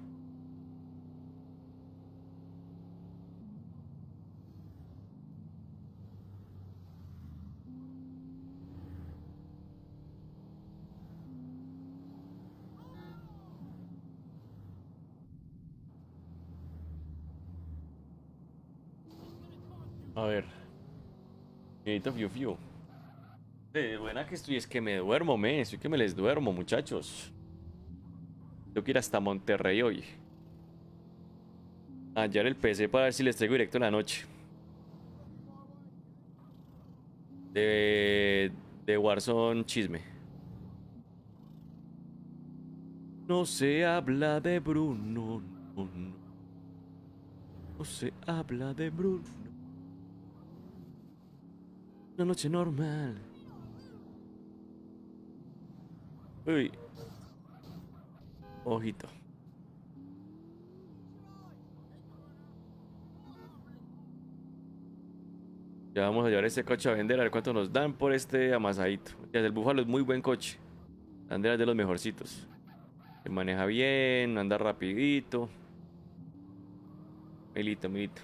A ver. Necesito de buena que estoy, es que me duermo, me. Estoy que me les duermo, muchachos. Tengo que ir hasta Monterrey hoy. A hallar el PC para ver si les traigo directo en la noche. De, de Warzone chisme. No se habla de Bruno. No, no se habla de Bruno. Una noche normal. Uy. Ojito. Ya vamos a llevar ese coche a vender, a ver cuánto nos dan por este amasadito. El Búfalo es muy buen coche. Andrea es de los mejorcitos. Se maneja bien, anda rapidito. Milito, milito.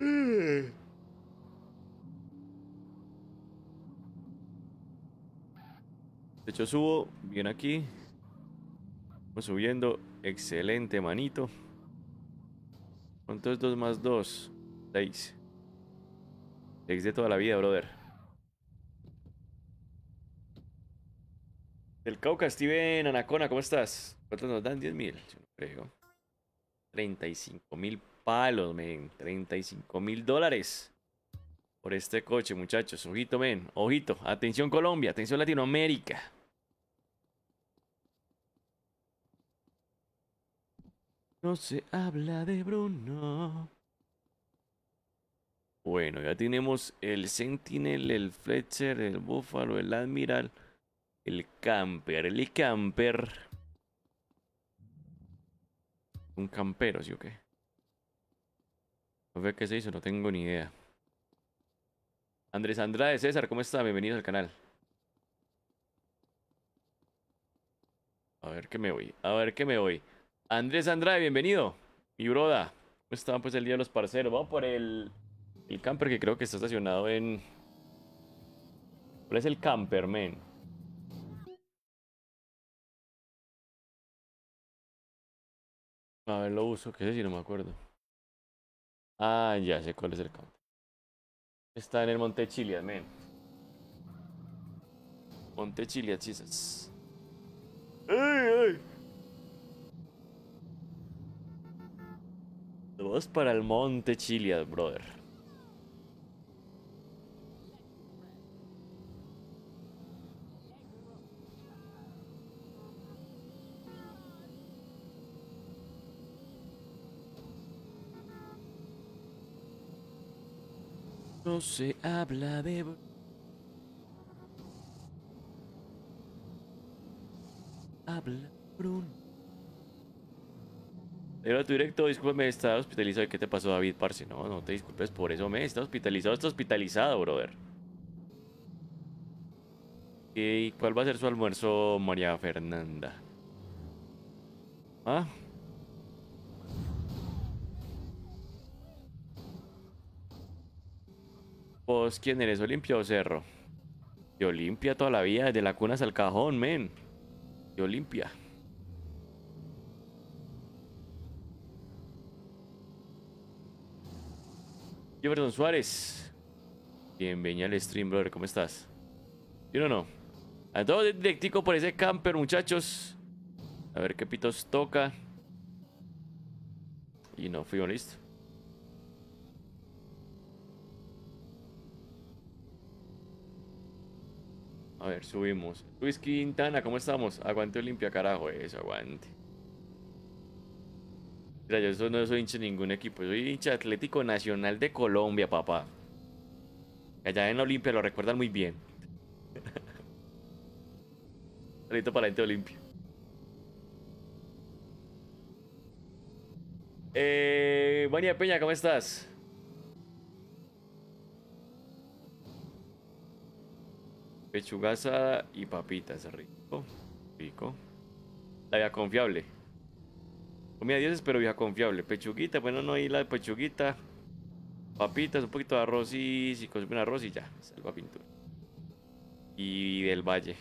Eh. De subo bien aquí. Vamos pues subiendo. Excelente, manito. ¿Cuánto es más dos? Seis Seis de toda la vida, brother. Del Cauca, Steven Anacona, ¿cómo estás? ¿Cuántos nos dan? Diez mil, yo no creo. 35 mil palos, men. cinco mil dólares por este coche, muchachos. Ojito, men. Ojito. Atención Colombia, atención Latinoamérica. No se habla de Bruno. Bueno, ya tenemos el Sentinel, el Fletcher, el Búfalo, el Admiral, el Camper, el camper Un campero, ¿sí o qué? No sé qué se hizo, no tengo ni idea. Andrés Andrade, César, ¿cómo está? Bienvenido al canal. A ver qué me voy, a ver qué me voy. Andrés Andrade, bienvenido. Mi broda. ¿Cómo estaban pues el día de los parceros? Vamos por el, el camper que creo que está estacionado en... ¿Cuál es el camper, men? A ver, lo uso. ¿Qué sé si No me acuerdo. Ah, ya sé cuál es el camper. Está en el Monte Chiliad, men. Monte Chiliad, ey! Dos para el monte Chile, brother. No se habla de... Habla Bruno. Era tu directo, me está hospitalizado. ¿Qué te pasó, David, parce? No, no te disculpes por eso, me está hospitalizado, está hospitalizado, brother. ¿Y cuál va a ser su almuerzo, María Fernanda? ¿Ah? ¿Vos quién eres, Olimpia o Cerro? Yo limpia toda la vida, desde la cuna hasta el cajón, men. Yo limpia. Jefferson Suárez. Bienvenido al stream, brother. ¿Cómo estás? Yo no, no. A todos directico por ese camper, muchachos. A ver qué pitos toca. Y no, fui listo. A ver, subimos. Luis Quintana, ¿cómo estamos? Aguante Olimpia, carajo. Eso, aguante yo no soy hincha de ningún equipo, soy hincha Atlético Nacional de Colombia, papá. Allá en Olimpia lo recuerdan muy bien. listo para la gente Olimpia. Eh, María Peña, ¿cómo estás? Pechugasa y papitas, rico, rico. La vida confiable. Comida pues de dioses, pero vieja confiable. Pechuguita, bueno, no hay la de pechuguita. Papitas, un poquito de arroz y si un arroz y ya. Salva pintura. Y del valle.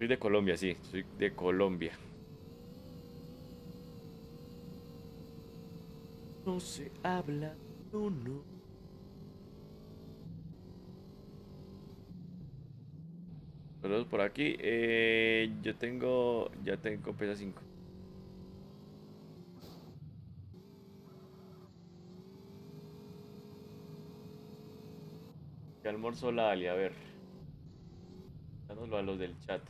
Soy de Colombia, sí. Soy de Colombia. No se habla, no, no. Saludos por aquí. Eh, yo tengo. Ya tengo pesa 5. ¿Qué almorzó la A ver. Dánoslo a los del chat.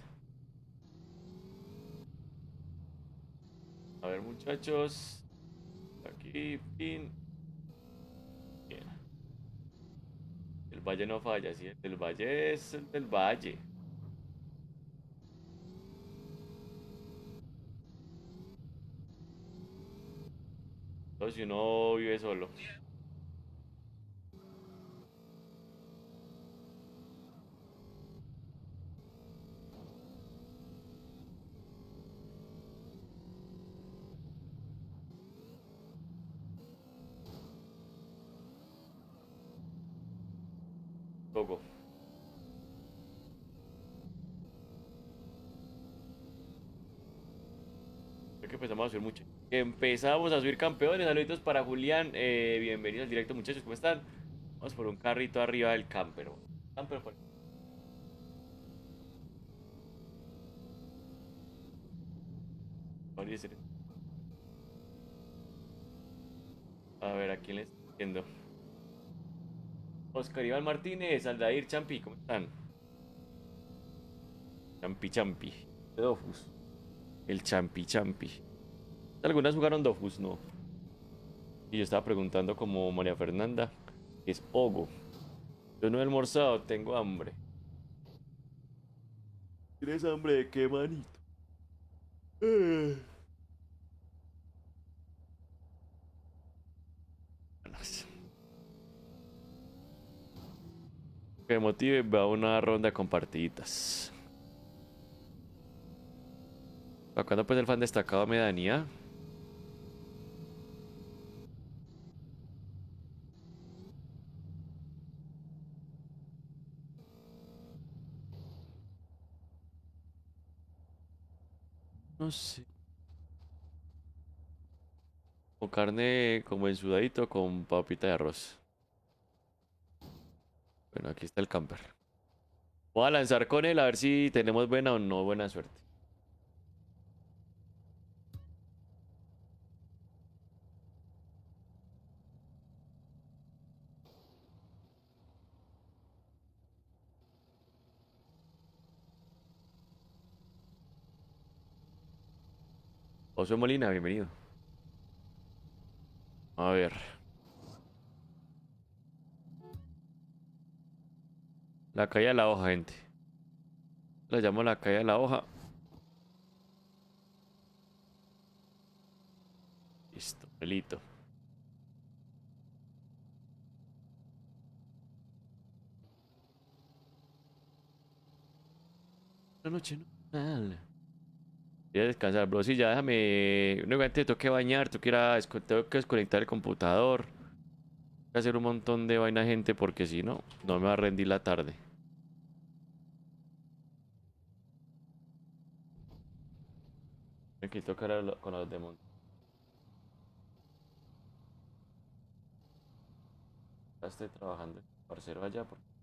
A ver, muchachos. Aquí, pin. El valle no falla, ¿sí? El valle es el del valle. si uno vive solo. poco qué que empezamos a hacer mucho empezamos a subir campeones. Saluditos para Julián. Eh, bienvenidos al directo, muchachos. ¿Cómo están? Vamos por un carrito arriba del camper. Camper A ver, ¿a quién les entiendo? Oscar Iván Martínez, Aldair Champi, ¿cómo están? Champi Champi. El Champi Champi. Algunas jugaron Dofus, no. Y yo estaba preguntando como María Fernanda, es Ogo. Yo no he almorzado, tengo hambre. ¿Tienes hambre qué, manito? Eh. Que motive va una ronda con partiditas. Acá no pues el fan destacado me danía. O carne como en sudadito con papita de arroz. Bueno, aquí está el camper. Voy a lanzar con él a ver si tenemos buena o no buena suerte. soy Molina, bienvenido. A ver. La calle de la hoja, gente. La llamo la calle de la hoja. Listo, pelito. La noche no. Voy a descansar, bro. Sí, ya déjame. Nuevamente te toque bañar, tú quieras, tengo que desconectar el computador. Tengo a hacer un montón de vaina, gente, porque si no, no me va a rendir la tarde. Aquí tocar con los demonios. trabajando estoy trabajando, parcero, allá porque.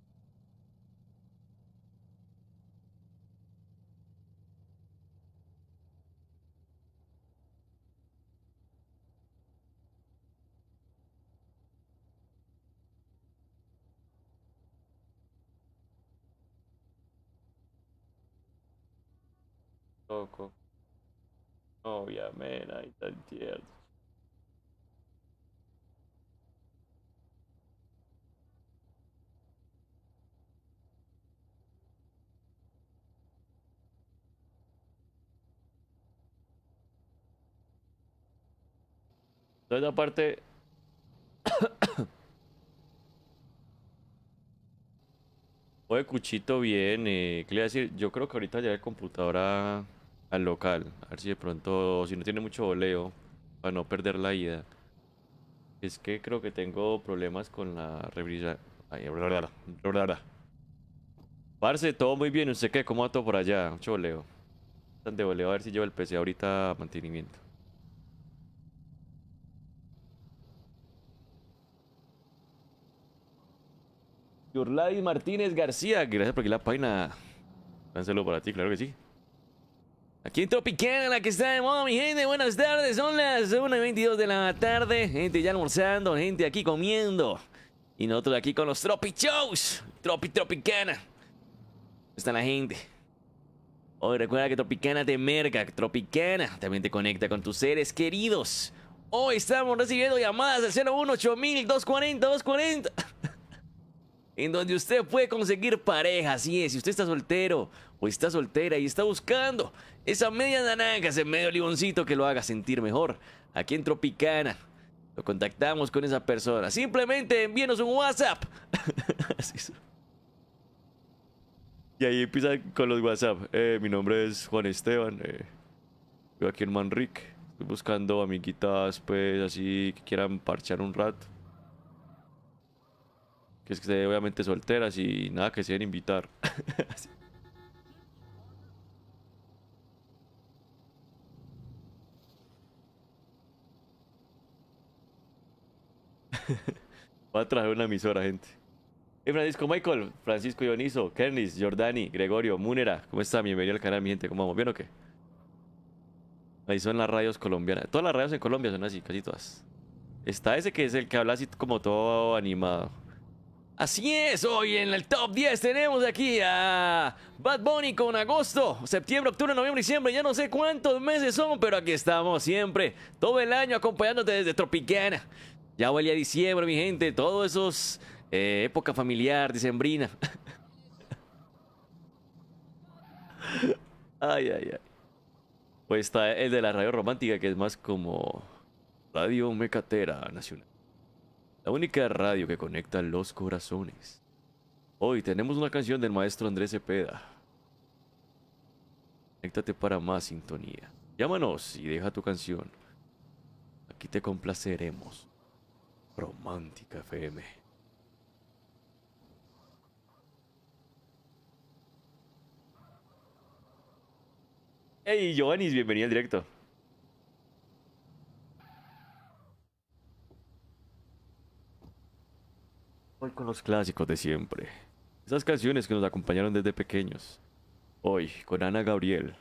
loco. ahí está y tan tierno. Entonces parte... Oye, Cuchito viene. ¿Qué le a decir? Yo creo que ahorita ya el computadora al local. A ver si de pronto, si no tiene mucho voleo, para no perder la ida. Es que creo que tengo problemas con la rebrisa. Ay, Parce, todo muy bien. No sé qué? ¿Cómo va todo por allá? Mucho voleo. de voleo. A ver si lleva el PC ahorita a mantenimiento. Yorladis Martínez García, gracias por aquí la página. Un para ti, claro que sí. Aquí en Tropicana, la que está de moda, mi gente. Buenas tardes, son las 1.22 y de la tarde. Gente ya almorzando, gente aquí comiendo. Y nosotros aquí con los Tropi Shows. Tropi Tropicana. Está la gente. Hoy recuerda que Tropicana te merca. Tropicana también te conecta con tus seres queridos. Hoy estamos recibiendo llamadas al 018-240-240. en donde usted puede conseguir pareja. Así es, si usted está soltero o está soltera y está buscando esa media naranja, ese medio limoncito que lo haga sentir mejor. Aquí en Tropicana lo contactamos con esa persona. Simplemente envíenos un WhatsApp. y ahí empieza con los WhatsApp. Eh, mi nombre es Juan Esteban. Eh, vivo aquí en Manrique. Estoy buscando amiguitas, pues así que quieran parchar un rato que es que obviamente solteras y nada que se deben invitar. Va a traer una emisora, gente. Hey, Francisco Michael, Francisco Ionizo, Kernis, Jordani, Gregorio, Munera. ¿Cómo están? Bienvenido al canal, mi gente. ¿Cómo vamos? ¿Bien o qué? Ahí son las radios colombianas. Todas las radios en Colombia son así, casi todas. Está ese que es el que habla así como todo animado. Así es, hoy en el top 10 tenemos aquí a Bad Bunny con agosto, septiembre, octubre, noviembre, diciembre, ya no sé cuántos meses son, pero aquí estamos siempre, todo el año acompañándote desde Tropicana. Ya huele a diciembre, mi gente. Todo esos eh, época familiar, dicembrina. ay, ay, ay. Pues está el de la radio romántica, que es más como Radio Mecatera Nacional. La única radio que conecta los corazones. Hoy tenemos una canción del maestro Andrés Cepeda. Conéctate para más sintonía. Llámanos y deja tu canción. Aquí te complaceremos. Romántica FM. Hey, Joanis, bienvenido al directo. Hoy con los clásicos de siempre. Esas canciones que nos acompañaron desde pequeños. Hoy con Ana Gabriel.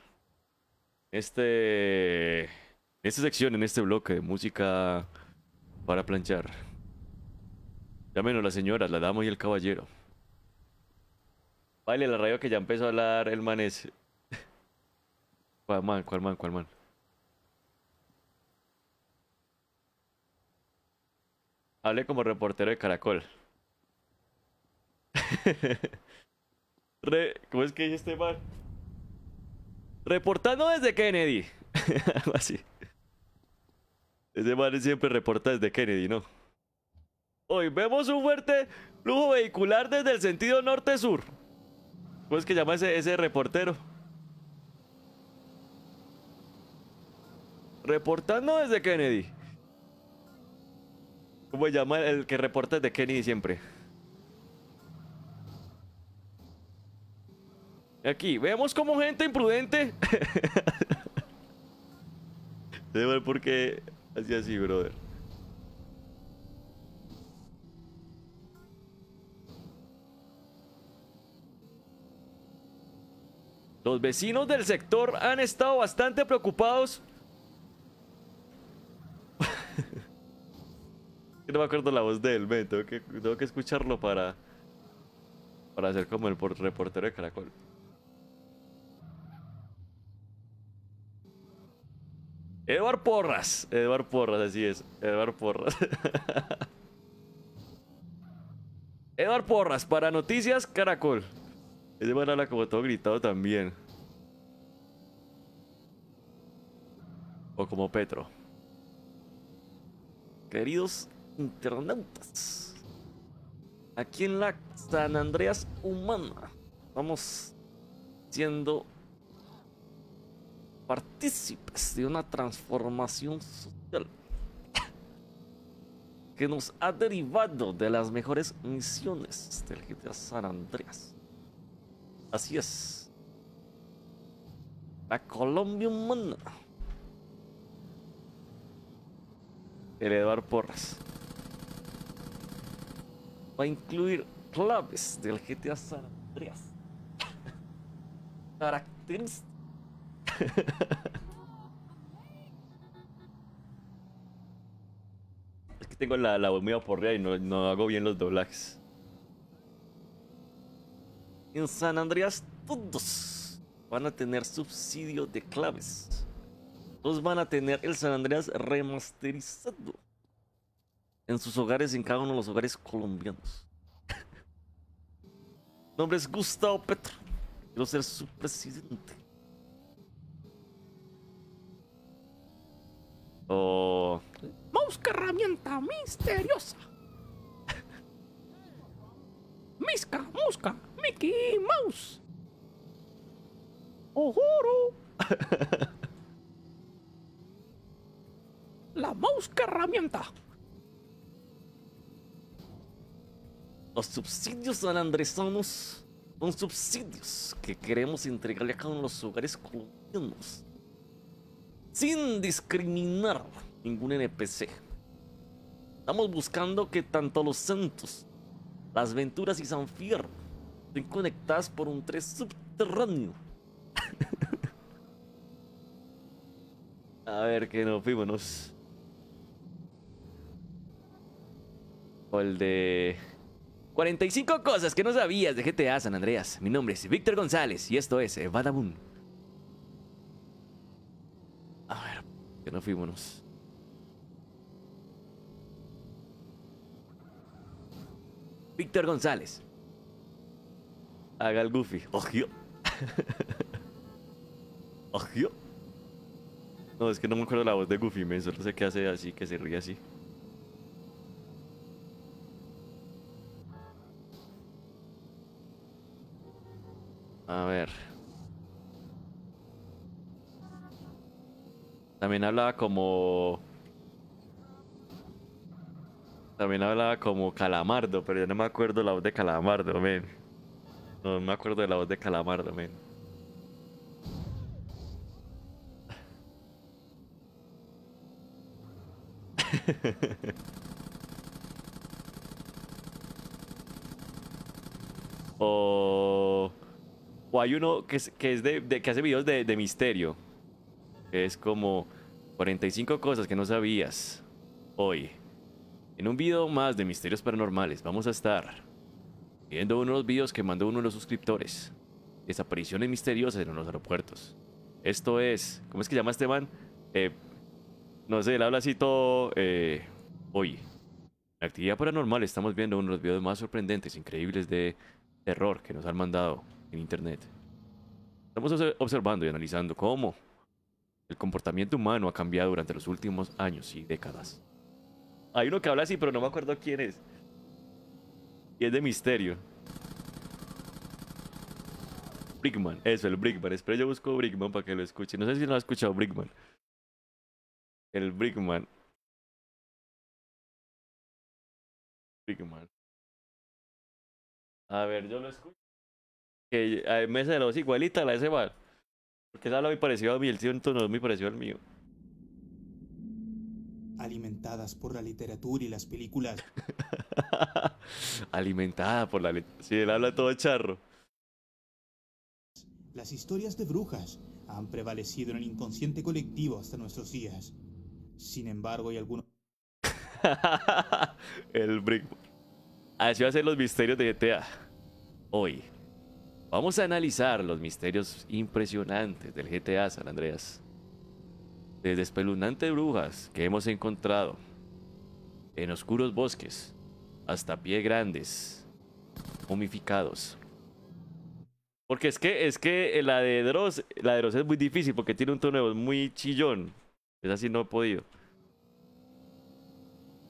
Este. Esta sección, en este bloque de música para planchar. Llámenos las señoras, la dama y el caballero. Vale, la radio que ya empezó a hablar el man ese. ¿Cuál man? ¿Cuál man? ¿Cuál man? Hable como reportero de Caracol. Re, ¿Cómo es que dice este man? Reportando desde Kennedy. Algo así. Ese man siempre reporta desde Kennedy, ¿no? Hoy vemos un fuerte flujo vehicular desde el sentido norte-sur. ¿Cómo es que llama ese, ese reportero? Reportando desde Kennedy. ¿Cómo llama el que reporta desde Kennedy siempre? Aquí, vemos como gente imprudente. ¿por porque Así así, brother. Los vecinos del sector han estado bastante preocupados. no me acuerdo la voz de él, me tengo que, tengo que escucharlo para, para hacer como el reportero de Caracol. Eduard Porras. Eduard Porras, así es. Eduard Porras. Eduard Porras, para Noticias Caracol. Ese man como todo gritado también. O como Petro. Queridos internautas. Aquí en la San Andreas Humana. Vamos siendo partícipes de una transformación social que nos ha derivado de las mejores misiones del GTA San Andreas. Así es. La Colombia humana. El Porras. Va a incluir claves del GTA San Andreas. Características es que tengo la, la muy aporreada y no, no hago bien los doblajes. En San Andreas todos van a tener subsidio de claves. Todos van a tener el San Andreas remasterizado en sus hogares, en cada uno de los hogares colombianos. nombre es Gustavo Petro. Quiero ser su presidente. O. qué herramienta misteriosa. Misca, Musca, Mickey Mouse. ¡Ojuro! La qué herramienta. Los subsidios somos son subsidios que queremos entregarle a cada uno los hogares colombianos sin discriminar ningún NPC. Estamos buscando que tanto los Santos, las Venturas y San Fierro estén conectadas por un 3 subterráneo. A ver qué nos fuimos. O el de... 45 cosas que no sabías de GTA San Andreas. Mi nombre es Víctor González y esto es Badabun. No fuimos. Víctor González. Haga el goofy. Ojo. Ojo. No, es que no me acuerdo la voz de Goofy, me solo sé que hace así, que se ríe así. A ver. También hablaba como... También hablaba como Calamardo, pero yo no me acuerdo la voz de Calamardo, men. No, me acuerdo de la voz de Calamardo, men. o... O hay uno que es, que es de, que hace videos de misterio es como 45 cosas que no sabías hoy. En un video más de Misterios Paranormales vamos a estar viendo uno de los videos que mandó uno de los suscriptores. Desapariciones misteriosas en los aeropuertos. Esto es, ¿cómo es que llama Esteban? Eh, no sé, el habla así todo eh, hoy. En actividad paranormal estamos viendo uno de los videos más sorprendentes, increíbles de terror que nos han mandado en internet. Estamos observando y analizando cómo el comportamiento humano ha cambiado durante los últimos años y décadas. Hay uno que habla así, pero no me acuerdo quién es. Y es de misterio. Brickman, eso, el Brickman. Espero yo busco Brickman para que lo escuche. No sé si lo ha escuchado Brickman. El Brickman. Brickman. A ver, yo lo escucho. Que a eh, mesa de los igualita la ese va... Porque es habla muy parecido a mí, el no es muy parecido al mío. Alimentadas por la literatura y las películas. Alimentada por la literatura. Sí, él habla todo charro. Las historias de brujas han prevalecido en el inconsciente colectivo hasta nuestros días. Sin embargo, hay algunos. el brick. Así ah, va a los misterios de GTA. Hoy. Vamos a analizar los misterios impresionantes del GTA San Andreas. Desde espeluznantes brujas que hemos encontrado en oscuros bosques hasta pie grandes momificados. Porque es que, es que la de la de es muy difícil porque tiene un tono muy chillón. Es así, no he podido.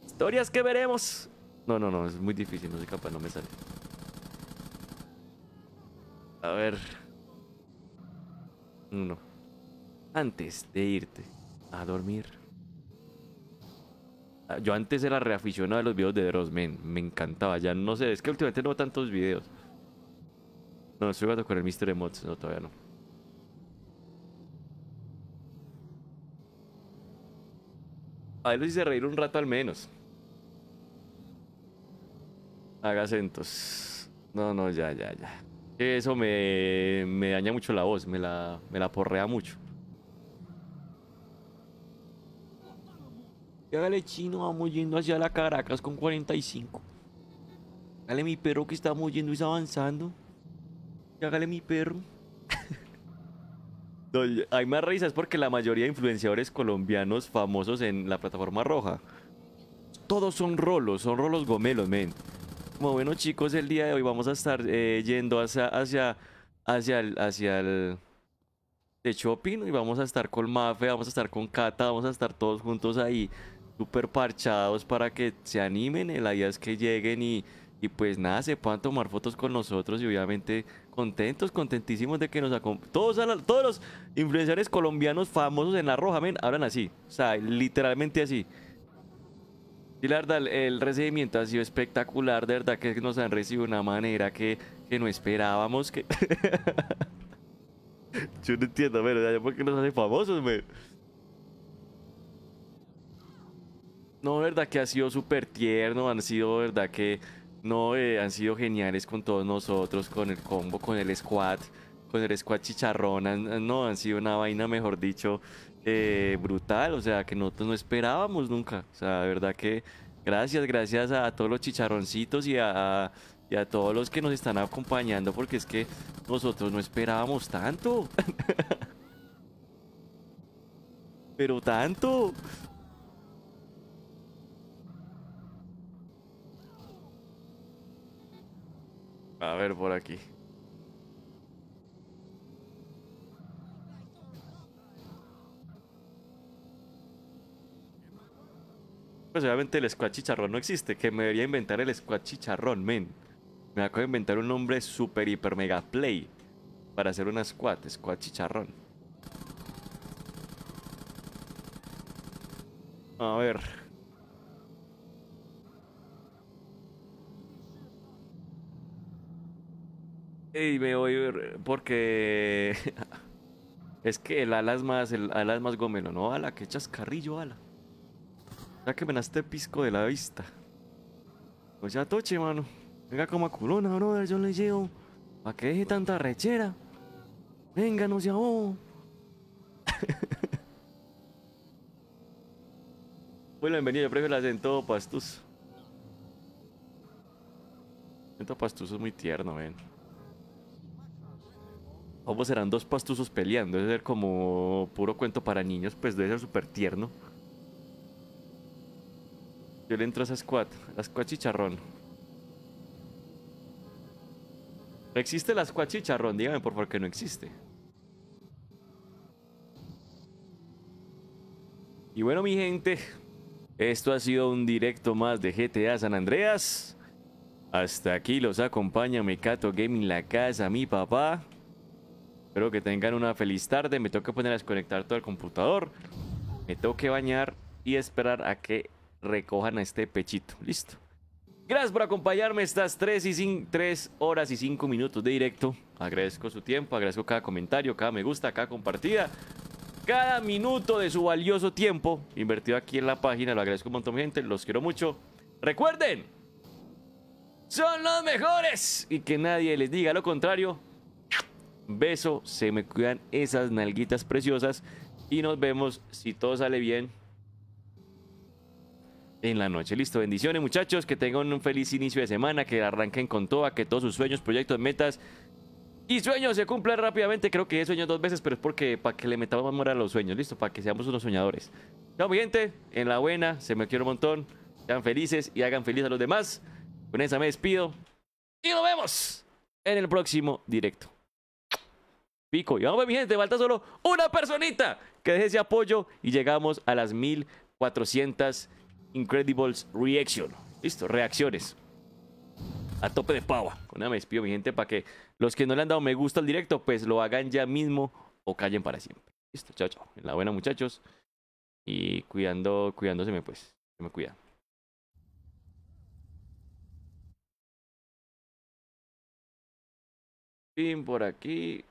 Historias que veremos. No, no, no, es muy difícil, no sé capaz, no me sale. A ver. Uno. Antes de irte a dormir. Ah, yo antes era reaficionado de los videos de Drossman Me encantaba. Ya no sé, es que últimamente no veo tantos videos. No, estoy gato con el Mr. Emotes. No, todavía no. A él lo hice reír un rato al menos. Haga acentos. No, no, ya, ya, ya. Eso me, me daña mucho la voz, me la, me la porrea mucho. Hágale chino, vamos yendo hacia la Caracas con 45. Hágale mi perro que está yendo y avanzando. Hágale mi perro. hay más risas porque la mayoría de influenciadores colombianos famosos en la plataforma roja. Todos son rolos, son rolos gomelos, men como bueno chicos, el día de hoy vamos a estar eh, yendo hacia, hacia, hacia el, hacia el de shopping y vamos a estar con Mafe, vamos a estar con Cata, vamos a estar todos juntos ahí súper parchados para que se animen, la idea es que lleguen y, y pues nada, se puedan tomar fotos con nosotros y obviamente contentos, contentísimos de que nos acompañen. Todos, todos los influencers colombianos famosos en La Roja, hablan así, o sea, literalmente así. Y la verdad, el recibimiento ha sido espectacular, de verdad que nos han recibido de una manera que, que no esperábamos que... Yo no entiendo, pero ¿por qué nos hacen famosos, me? No, verdad que ha sido súper tierno, han sido, verdad que... No, eh, han sido geniales con todos nosotros, con el combo, con el squad, con el squad chicharrón, no, han sido una vaina, mejor dicho, eh, brutal, o sea, que nosotros no esperábamos nunca. O sea, de verdad que gracias, gracias a, todos los chicharroncitos y a, y a todos los que nos están acompañando, porque es que nosotros no esperábamos tanto. Pero tanto. A ver por aquí. Pues obviamente el squat chicharrón no existe, que me debería inventar el squat chicharrón, men. Me acabo de inventar un nombre super hiper mega play para hacer una squat, squat chicharrón. A ver. Y me voy porque es que el alas más el alas más gomelo, no ala, que chascarrillo ala. Que me este pisco de la vista. Pues ya toche, mano. Venga como a culona, brother, yo le llevo. ¿Para que deje tanta rechera? Venga, no sea bobo. bienvenido, yo prefiero el acento pastuso El acento es muy tierno, ven. vamos serán dos pastusos peleando? Debe ser como puro cuento para niños, pues debe ser súper tierno. Yo le entro a esa squad, la squad chicharrón. ¿Existe la squad chicharrón? Dígame por qué no existe. Y bueno, mi gente, esto ha sido un directo más de GTA San Andreas. Hasta aquí los acompaña Mecato Gaming La Casa, mi papá. Espero que tengan una feliz tarde. Me toca poner a desconectar todo el computador. Me tengo que bañar y esperar a que recojan a este pechito. Listo. Gracias por acompañarme estas 3, y 3 horas y 5 minutos de directo. Agradezco su tiempo, agradezco cada comentario, cada me gusta, cada compartida, cada minuto de su valioso tiempo invertido aquí en la página. Lo agradezco un montón, gente. Los quiero mucho. Recuerden, son los mejores y que nadie les diga lo contrario. Beso, se me cuidan esas nalguitas preciosas y nos vemos si todo sale bien en la noche. Listo, bendiciones muchachos, que tengan un feliz inicio de semana, que arranquen con toda, que todos sus sueños, proyectos, metas y sueños se cumplan rápidamente. Creo que he sueño dos veces, pero es porque para que le metamos moral a los sueños, listo, para que seamos unos soñadores. Chao mi gente, en la buena, se me quiero un montón, sean felices y hagan feliz a los demás. Con esa me despido y nos vemos en el próximo directo. Pico, y vamos pues, mi gente, falta solo una personita que deje ese apoyo y llegamos a las 1400 Incredibles Reaction. Listo, reacciones. A tope de pava. Una me despido, mi gente, para que los que no le han dado me gusta al directo, pues lo hagan ya mismo o callen para siempre. Listo, chao, chao. En la buena, muchachos. Y cuidando, cuidándoseme, pues. se me cuida. por aquí.